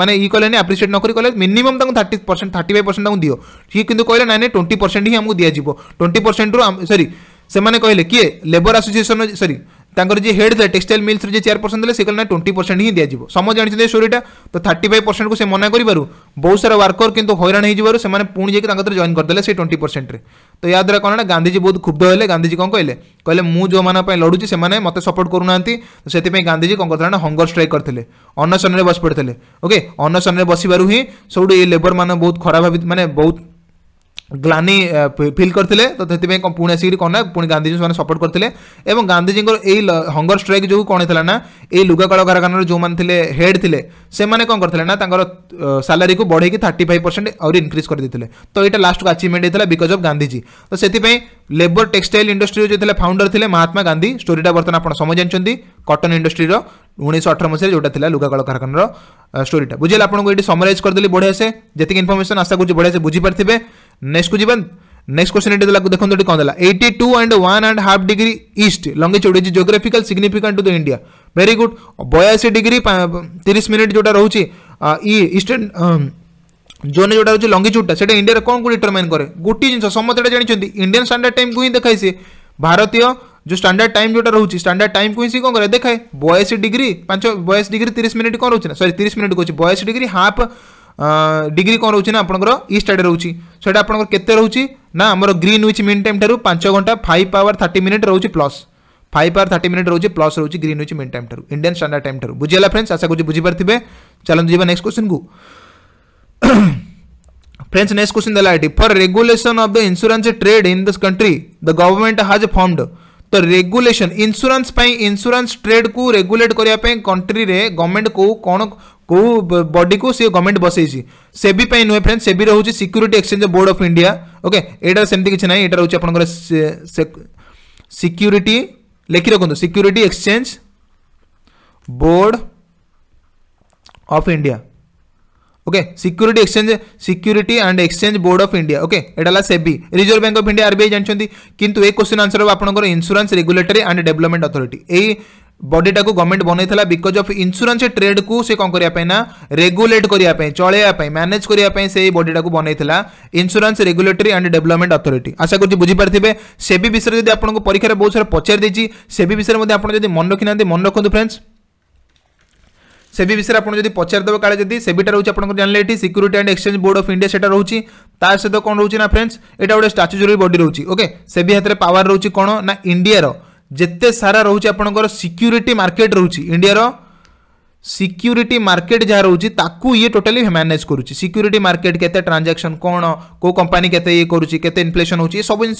ମାନେ ଇ କଲେନି ଆପ୍ରିସିଏଟ୍ ନକରି କହିଲେ ମିନିମମ୍ ତାଙ୍କୁ thirty percent thirty five percent ତାଙ୍କୁ ଦିଅ ସିଏ କିନ୍ତୁ କହିଲେ ନାହିଁ ନାହିଁ ଟ୍ୱେଣ୍ଟି ପରସେଣ୍ଟ ହିଁ ଆମକୁ ଦିଆଯିବ ଟ୍ୱେଣ୍ଟି ପରସେଣ୍ଟରୁ ସରି ସେମାନେ କହିଲେ କିଏ ଲେବର ଆସୋସିଏସନ୍ ସରି ତାଙ୍କର ଯିଏ ହେଡ୍ ଥିଲେ ଟେକ୍ସଟାଇଲ୍ ମିଲ୍ସର ଯିଏ ଚେୟାରପର୍ସନ୍ ଥିଲେ ସେ କହିଲେ ନା ଟ୍ୱେଣ୍ଟି ପରସେଣ୍ଟ ହିଁ ଦିଆଯିବ ସମସ୍ତେ ଜାଣିଛନ୍ତି ଏ ଷ୍ଟୋରିଟା ତ ଥାର୍ଟି ଫାଇଭ୍ ପରସେଣ୍ଟକୁ ସେ ମନା କରିବାରୁ ବହୁତ ସାରା ୱାର୍କର କିନ୍ତୁ ହଇରାଣ ହେଇଯିବାରୁ ସେମାନେ ପୁଣି ଯାଇକି ତାଙ୍କ ଜଏନ୍ କରିଦେଲେ ସେ ଟ୍ୱେଣ୍ଟି ପରସେଣ୍ଟରେ ତ ଏହାଦ୍ୱାରା କ'ଣ ନା ଗାନ୍ଧିଜୀ ବହୁତ କ୍ଷୁବ୍ଧ ହେଲେ ଗାନ୍ଧିଜୀ କ'ଣ କହିଲେ କହିଲେ ମୁଁ ଯେଉଁମାନଙ୍କ ପାଇଁ ଲଢ଼ୁଛି ସେମାନେ ମୋତେ ସପୋର୍ଟ କରୁନାହାନ୍ତି ସେଥିପାଇଁ ଗାନ୍ଧିଜୀ କ'ଣ କରିଥିଲେ ନା ହଙ୍ଗର ଷ୍ଟ୍ରାଇକ୍ କରିଥିଲେ ଅନଶନରେ ବସି ପଡ଼ିଥିଲେ ଓକେ ଅନଶନରେ ବସିବାରୁ ହିଁ ସବୁଠୁ ଏ ଲେବରମାନେ ବହୁତ ଖରାପ ଭାବି ମାନେ ବହୁତ ଗ୍ଲାନି ଫିଲ୍ କରିଥିଲେ ତ ସେଥିପାଇଁ କ'ଣ ପୁଣି ଆସିକିରି କ'ଣ ନା ପୁଣି ଗାନ୍ଧିଜୀ ସେମାନେ ସପୋର୍ଟ କରିଥିଲେ ଏବଂ ଗାନ୍ଧିଜୀଙ୍କର ଏଇ ହଙ୍ଗର ଷ୍ଟ୍ରାଇକ୍ ଯୋଗୁଁ କ'ଣ ହେଇଥିଲା ନା ଏଇ ଲୁଗାକଳ କାରଖାନାର ଯେଉଁମାନେ ଥିଲେ ହେଡ୍ ଥିଲେ ସେମାନେ କ'ଣ କରିଥିଲେ ନା ତାଙ୍କର ସାଲାରୀକୁ ବଢ଼େଇକି ଥାର୍ଟି ଫାଇଭ୍ ପରସେଣ୍ଟ ଆହୁରି ଇନକ୍ରିଜ୍ କରିଦେଇଥିଲେ ତ ଏଇଟା ଲାଷ୍ଟକୁ ଆଚିଭମେଣ୍ଟ ହେଇଥିଲା ବିକଜ୍ ଅଫ୍ ଗାନ୍ଧିଜୀ ତ ସେଥିପାଇଁ ଲେବର ଟେକ୍ସଟାଇଲ୍ ଇଣ୍ଡଷ୍ଟ୍ରିର ଯେଉଁ ଥିଲା ଫାଉଣ୍ଡର ଥିଲେ ମହାତ୍ମା ଗାନ୍ଧୀ ଷ୍ଟୋରିଟା ବର୍ତ୍ତମାନ ଆପଣ ସମୟ ଜାଣିଛନ୍ତି କଟନ୍ ଇଣ୍ଡଷ୍ଟ୍ରିର ଉଣେଇଶହ ଅଠର ମସିହାରେ ଯୋଉଟା ଥିଲା ଲୁଗା କଳକାରଖାନାର बुझे ବୁଝିଲେ ଆପଣଙ୍କୁ ଏଠି ସମରାଇଜ୍ बढ़िया से ସେ इनफर्मेशन आशा ଆଶା बढ़िया से ସେ ବୁଝିପାରିଥିବେ ନେକ୍ସଟକୁ ଯିବା नेक्स्ट क्वेश्चन एटी देखते एटी कौन देला two and one and half degree east longitude is geographical significant to the India very good बयासी डिग्री तीस मिनिट जो रोच ईस्टर्न जोन जो रोचे लंगिट्यूडटा से इंडिया कौन को डिटरमाइन कै गोटे जिन समस्त जानते इंडियान स्टाडार्ड टाइम को ही देखाए भारतीय जो स्टांडार्ड टाइम जोटा रोचे स्टांडार्ड टाइम को कौन करे देखाए बयासी डिग्री पांच बयासी डिग्री तीस मिनिट कौन रोचे सरी तीस मिनिट कौन बयासी डिग्री हाफ डिग्री कौन रोचे ना आपंकर इस्ट आडे रोचे से आपंकर ना आमर ग्रीन विच मीन टाइम ठार पांच घंटा फाइव आवर थर्टी मिनिट रोचे plus five hour thirty minute रोचे प्लस रोचे ग्रीन विच मीन टाइम ठार इंडियन स्टांडार्ड टाइम ठार बुझीगला फ्रेंड्स आशा कर बुझीपारे चलो जी नेक्स्ट क्वेश्चन को Friends, next question the light. For regulation of the insurance trade in this country, the government has ତ ରେଗୁଲେସନ୍ ଇନ୍ସୁରାନ୍ସ ପାଇଁ ଇନ୍ସୁରାନ୍ସ ଟ୍ରେଡ଼୍କୁ ରେଗୁଲେଟ୍ କରିବା ପାଇଁ କଣ୍ଟ୍ରିରେ ଗଭର୍ଣ୍ଣମେଣ୍ଟ କେଉଁ କ'ଣ କେଉଁ ବଡିକୁ ସେ ଗଭର୍ଣ୍ଣମେଣ୍ଟ ବସେଇଛି ସେବି ପାଇଁ ନୁହେଁ ଫ୍ରେଣ୍ଡ ସେବି ରହୁଛି security exchange board of India okay ଏଇଟା ସେମିତି କିଛି ନାହିଁ ଏଇଟା ରହୁଛି ଆପଣଙ୍କର ସିକ୍ୟୁରିଟି ଲେଖି ରଖନ୍ତୁ security exchange board of India okay security exchange security and exchange board of India okay एटाला SEBI reserve bank of India RBI जानते किंतु ए क्वेश्चन आंसर हम आपंकर insurance regulatory and development authority यही बडीटा को गवर्नमेंट बनईला बिकज अफ इन्सुरांस ट्रेड को से कौन करने रेगुलेट करने चलने मैनेज करने से बडीटा को बनईला insurance regulatory and development authority आशा कर बुझीपारे सेबी विषय में जब आपको परीक्षा बहुत सारे पचार देती सेबी विषय में आप मन रखी ना मन रखुद फ्रेंड्स সেবি বিষয়ে আপনার যদি পচারিদেবে কালে যদি সেবিটা রয়েছে আপনার জানলে এটি security and exchange board of India সেটা রয়েছে তার সহ কোণ রয়েছে না ফ্রেন্ডস এটা গোটে স্টাচুজোরি বডি রয়েছে ওকে সেবি হাতের পাওয়ার রয়েছে কোণ না ইন্ডিয়ার যেতে সারা রয়েছে আপনার সিকুরিটি মার্কেট রয়েছে ইন্ডিয়ার सिक्यूरीटी मार्केट जहाँ रोचे ये टोटाली मैनेज कर सिक्यूरीटी मार्केट के ट्रांजाक्शन कौन कौ कंपानी के ये करते इनफ्लेसन हो सब जिन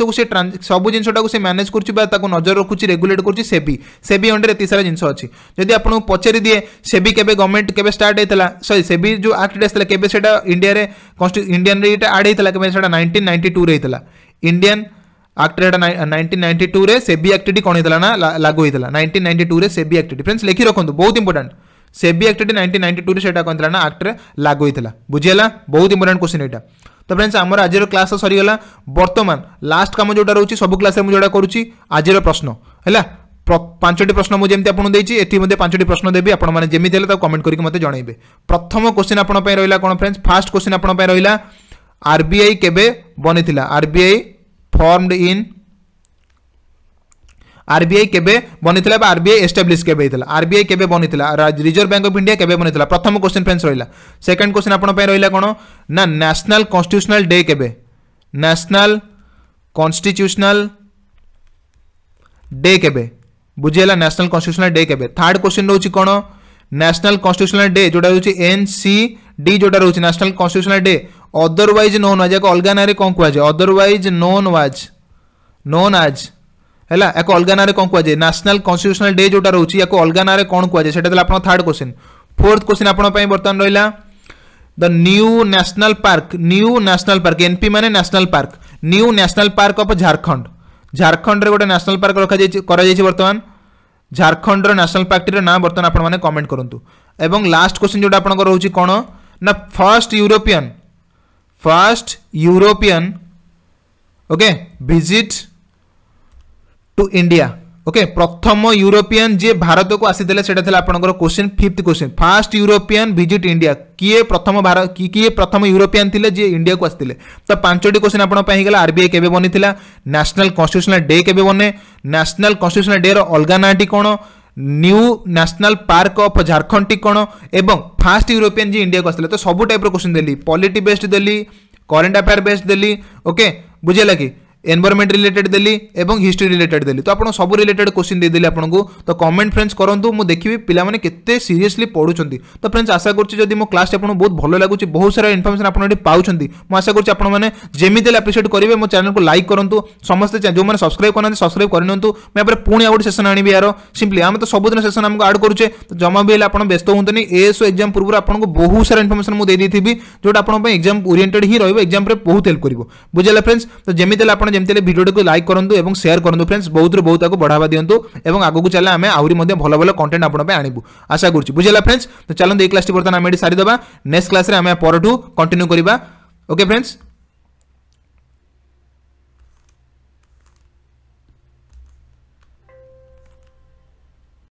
सब जिनटा से मैनेज कर नजर रखुच्छी रेगुलेट कर सेबी सेबी अंडर एति सारा जिनस अच्छी जदि आप पचारि दिए सेबी के गवर्नमेंट के स्टार्ट होता सरी सेबी जो आक्ट आसाला के इंडिया इंडियान ये आड होता नाइंटीन नाइंटी टू होता Indian act nineteen ninety two SEBI act कौन होता ना लागू होता nineteen ninety two SEBI act friends लिखी रखु तो, बहुत इंपोर्टाट ସେ ବି সে বি আক্টটি নাইনটিন ସେଇଟା টু সেটা কোথায় না আক্টরে লাগু হয়েছিল ବହୁତ বহুত ইম্পর্টাট ଏଇଟା ତ তো ଆମର ଆଜିର କ୍ଲାସ୍ ସରିଗଲା ବର୍ତ୍ତମାନ ଲାଷ୍ଟ କାମ ଯେଉଁଟା ରହୁଛି ସବୁ କ୍ଲାସ୍ରେ ମୁଁ ଯେଉଁଟା କରୁଛି ଆଜିର ପ୍ରଶ୍ନ ହେଲା ପାଞ୍ଚଟି ପ୍ରଶ୍ନ ମୁଁ ଯେମିତି ଆପଣଙ୍କୁ ଦେଇଛି ଏଠି ମଧ୍ୟ ପାଞ୍ଚଟି ପ୍ରଶ୍ନ ଦେବି ଆପଣମାନେ ଯେମିତି ହେଲେ ତାକୁ କମେଣ୍ଟ କରିକି ମୋତେ ଜଣାଇବେ ପ୍ରଥମ କୋଶ୍ଚିନ୍ ଆପଣଙ୍କ ପାଇଁ ରହିଲା କ'ଣ ଫ୍ରେଣ୍ଡସ୍ ଫାଷ୍ଟ କୋଶ୍ଚିନ୍ ଆପଣଙ୍କ ପାଇଁ ରହିଲା ଆର୍ ବି ଆଇ କେବେ ବନିଥିଲା R B I formed in RBI केबे बनीला आरबीआई एस्टाब्लीश केबे आरबीआई केबे बनीला रिजर्व बैंक अफ इंडिया केबे बनीला प्रथम क्वेश्चन फ्रेंड्स रहा सेकेंड क्वेश्चन आपण रहा कौन ना न्यासनाल कन्स्टिट्यूशनाल डे केबे न्यासनाल कन्स्टिट्यूशनाल डे केबे बुझीगला न्यासनाल कन्स्टिट्यूशनाल डे केबे थार्ड क्वेश्चन रोच कौन ন্যাশনাল डे ডে যেটা রয়েছে এনসিডি যেটা রয়েছে national constitutional day day known known was অলগা নাঁরে কম কুয়া যায় otherwise known was known as ହେଲା ୟାକୁ ଅଲଗା ନାଁରେ କ'ଣ କୁହାଯାଏ ନ୍ୟାସନାଲ୍ କନଷ୍ଟିଟ୍ୟୁସନାଲ୍ ଡେ ଯେଉଁଟା ରହୁଛି ୟାକୁ ଅଲଗା ନାଁରେ କ'ଣ କୁହାଯାଏ ସେଇଟା ଥିଲା ଆପଣଙ୍କ ଥାର୍ଡ଼ କୋଶ୍ଚିନ୍ ଫୋର୍ଥ କୋଶ୍ଚିନ୍ ଆପଣଙ୍କ ପାଇଁ ବର୍ତ୍ତମାନ ରହିଲା the new national park new national park NP माने national park new national park of Jharkhand Jharkhand रे गोटे नेशनल पार्क रखा कर बर्तमान झारखंड नेशनल पार्कटर ना बर्तमान आपण मैंने कमेंट करूँ एवं लास्ट क्वेश्चन जोटा आप रोचे कौन ना first European first European okay visit to India okay प्रथम यूरोपियन जी भारत को आसीदे question fifth question first European visit India किए प्रथम भारत किए प्रथम यूरोपियन थे जी इंडिया को आसते तो पांचटी क्वेश्चन आपगला आरबीआई के बनी था न्यासनाल कन्स्टिट्यूशनाल डे के बने न्यासनाल कन्स्टिट्यूशनाल डे रलगा नाटी कौन न्यू ନ୍ୟାସନାଲ ପାର୍କ ଅଫ୍ ଝାଡ଼ଖଣ୍ଡଟି କ'ଣ फास्ट ଫାଷ୍ଟ जी ଯିଏ ଇଣ୍ଡିଆକୁ ଆସିଥିଲେ ତ ସବୁ ଟାଇପ୍ର କୋଶ୍ଚିନ୍ ଦେଲି ପଲିଟି ବେସ୍ଡ ଦେଲି କରେଣ୍ଟ ଆଫେୟାର ବେସ୍ଡ ଦେଲି ଓକେ ବୁଝିଲା କି एनवायरमेंट रिलेटेड देली हिस्ट्री रिलेटेड देली तो आप सब रिलेटेड क्वेश्चन देदेली आपको तो कमेंट फ्रेंड्स करूँ मुझे देखी पाने के सीरीयसली पढ़ुंट तो फ्रेंड्स आशा करुच्ची मो क्लास बहुत भल लगुच बहुत सारा इनफर्मेशन आपड़ी पाँच मुशा करुँच आपने आप्रिसीएट करेंगे मो चैनल को लाइक करूँ समस्त जो मैंने सब्सक्राइब करना सब्सक्राइब करनी मैं पुणी आउ सेसन आनी यार सिंपली आम तो सबुदिन सेसन आम आड करुचे तो जमा भी आप व्यस्त होतुनि एएसओ एग्जाम पूर्व आपको बहुत सारा इनफर्मेशन मुझे देदेवि जोटा आप एक्जाम ओरिएंटेड ही रोज एग्जाम बहुत हेल्प कर बुझे फ्रेंड्स तो जमी आप ଆପଣ ଯେମିତି ହେଲେ ଭିଡ଼ିଓଟିକୁ ଲାଇକ୍ କରନ୍ତୁ ଏବଂ ସେୟାର କରନ୍ତୁ ଫ୍ରେଣ୍ଡସ୍ ବହୁତରୁ ବହୁତ ଆକୁ ବଢ଼ାବା ଦିଅନ୍ତୁ ଏବଂ ଆଗକୁ ଚାଲେ ଆମେ ଆହୁରି ମଧ୍ୟ ଭଲ ଭଲ କଣ୍ଟେଣ୍ଟ ଆପଣଙ୍କ ପାଇଁ ଆଣିବୁ ଆଶା କରୁଛି ବୁଝିଲା ଫ୍ରେଣ୍ଡସ୍ ତ ଚାଲନ୍ତୁ ଏଇ କ୍ଲାସ୍ଟି ବର୍ତ୍ତମାନ ଆମେ ଏଠି ସାରିଦେବା ନେକ୍ସଟ କ୍ଲାସ୍ରେ ଆମେ ପରଠୁ କଣ୍ଟିନ୍ୟୁ କରିବା ଓକେ ଫ୍ରେଣ୍ଡସ୍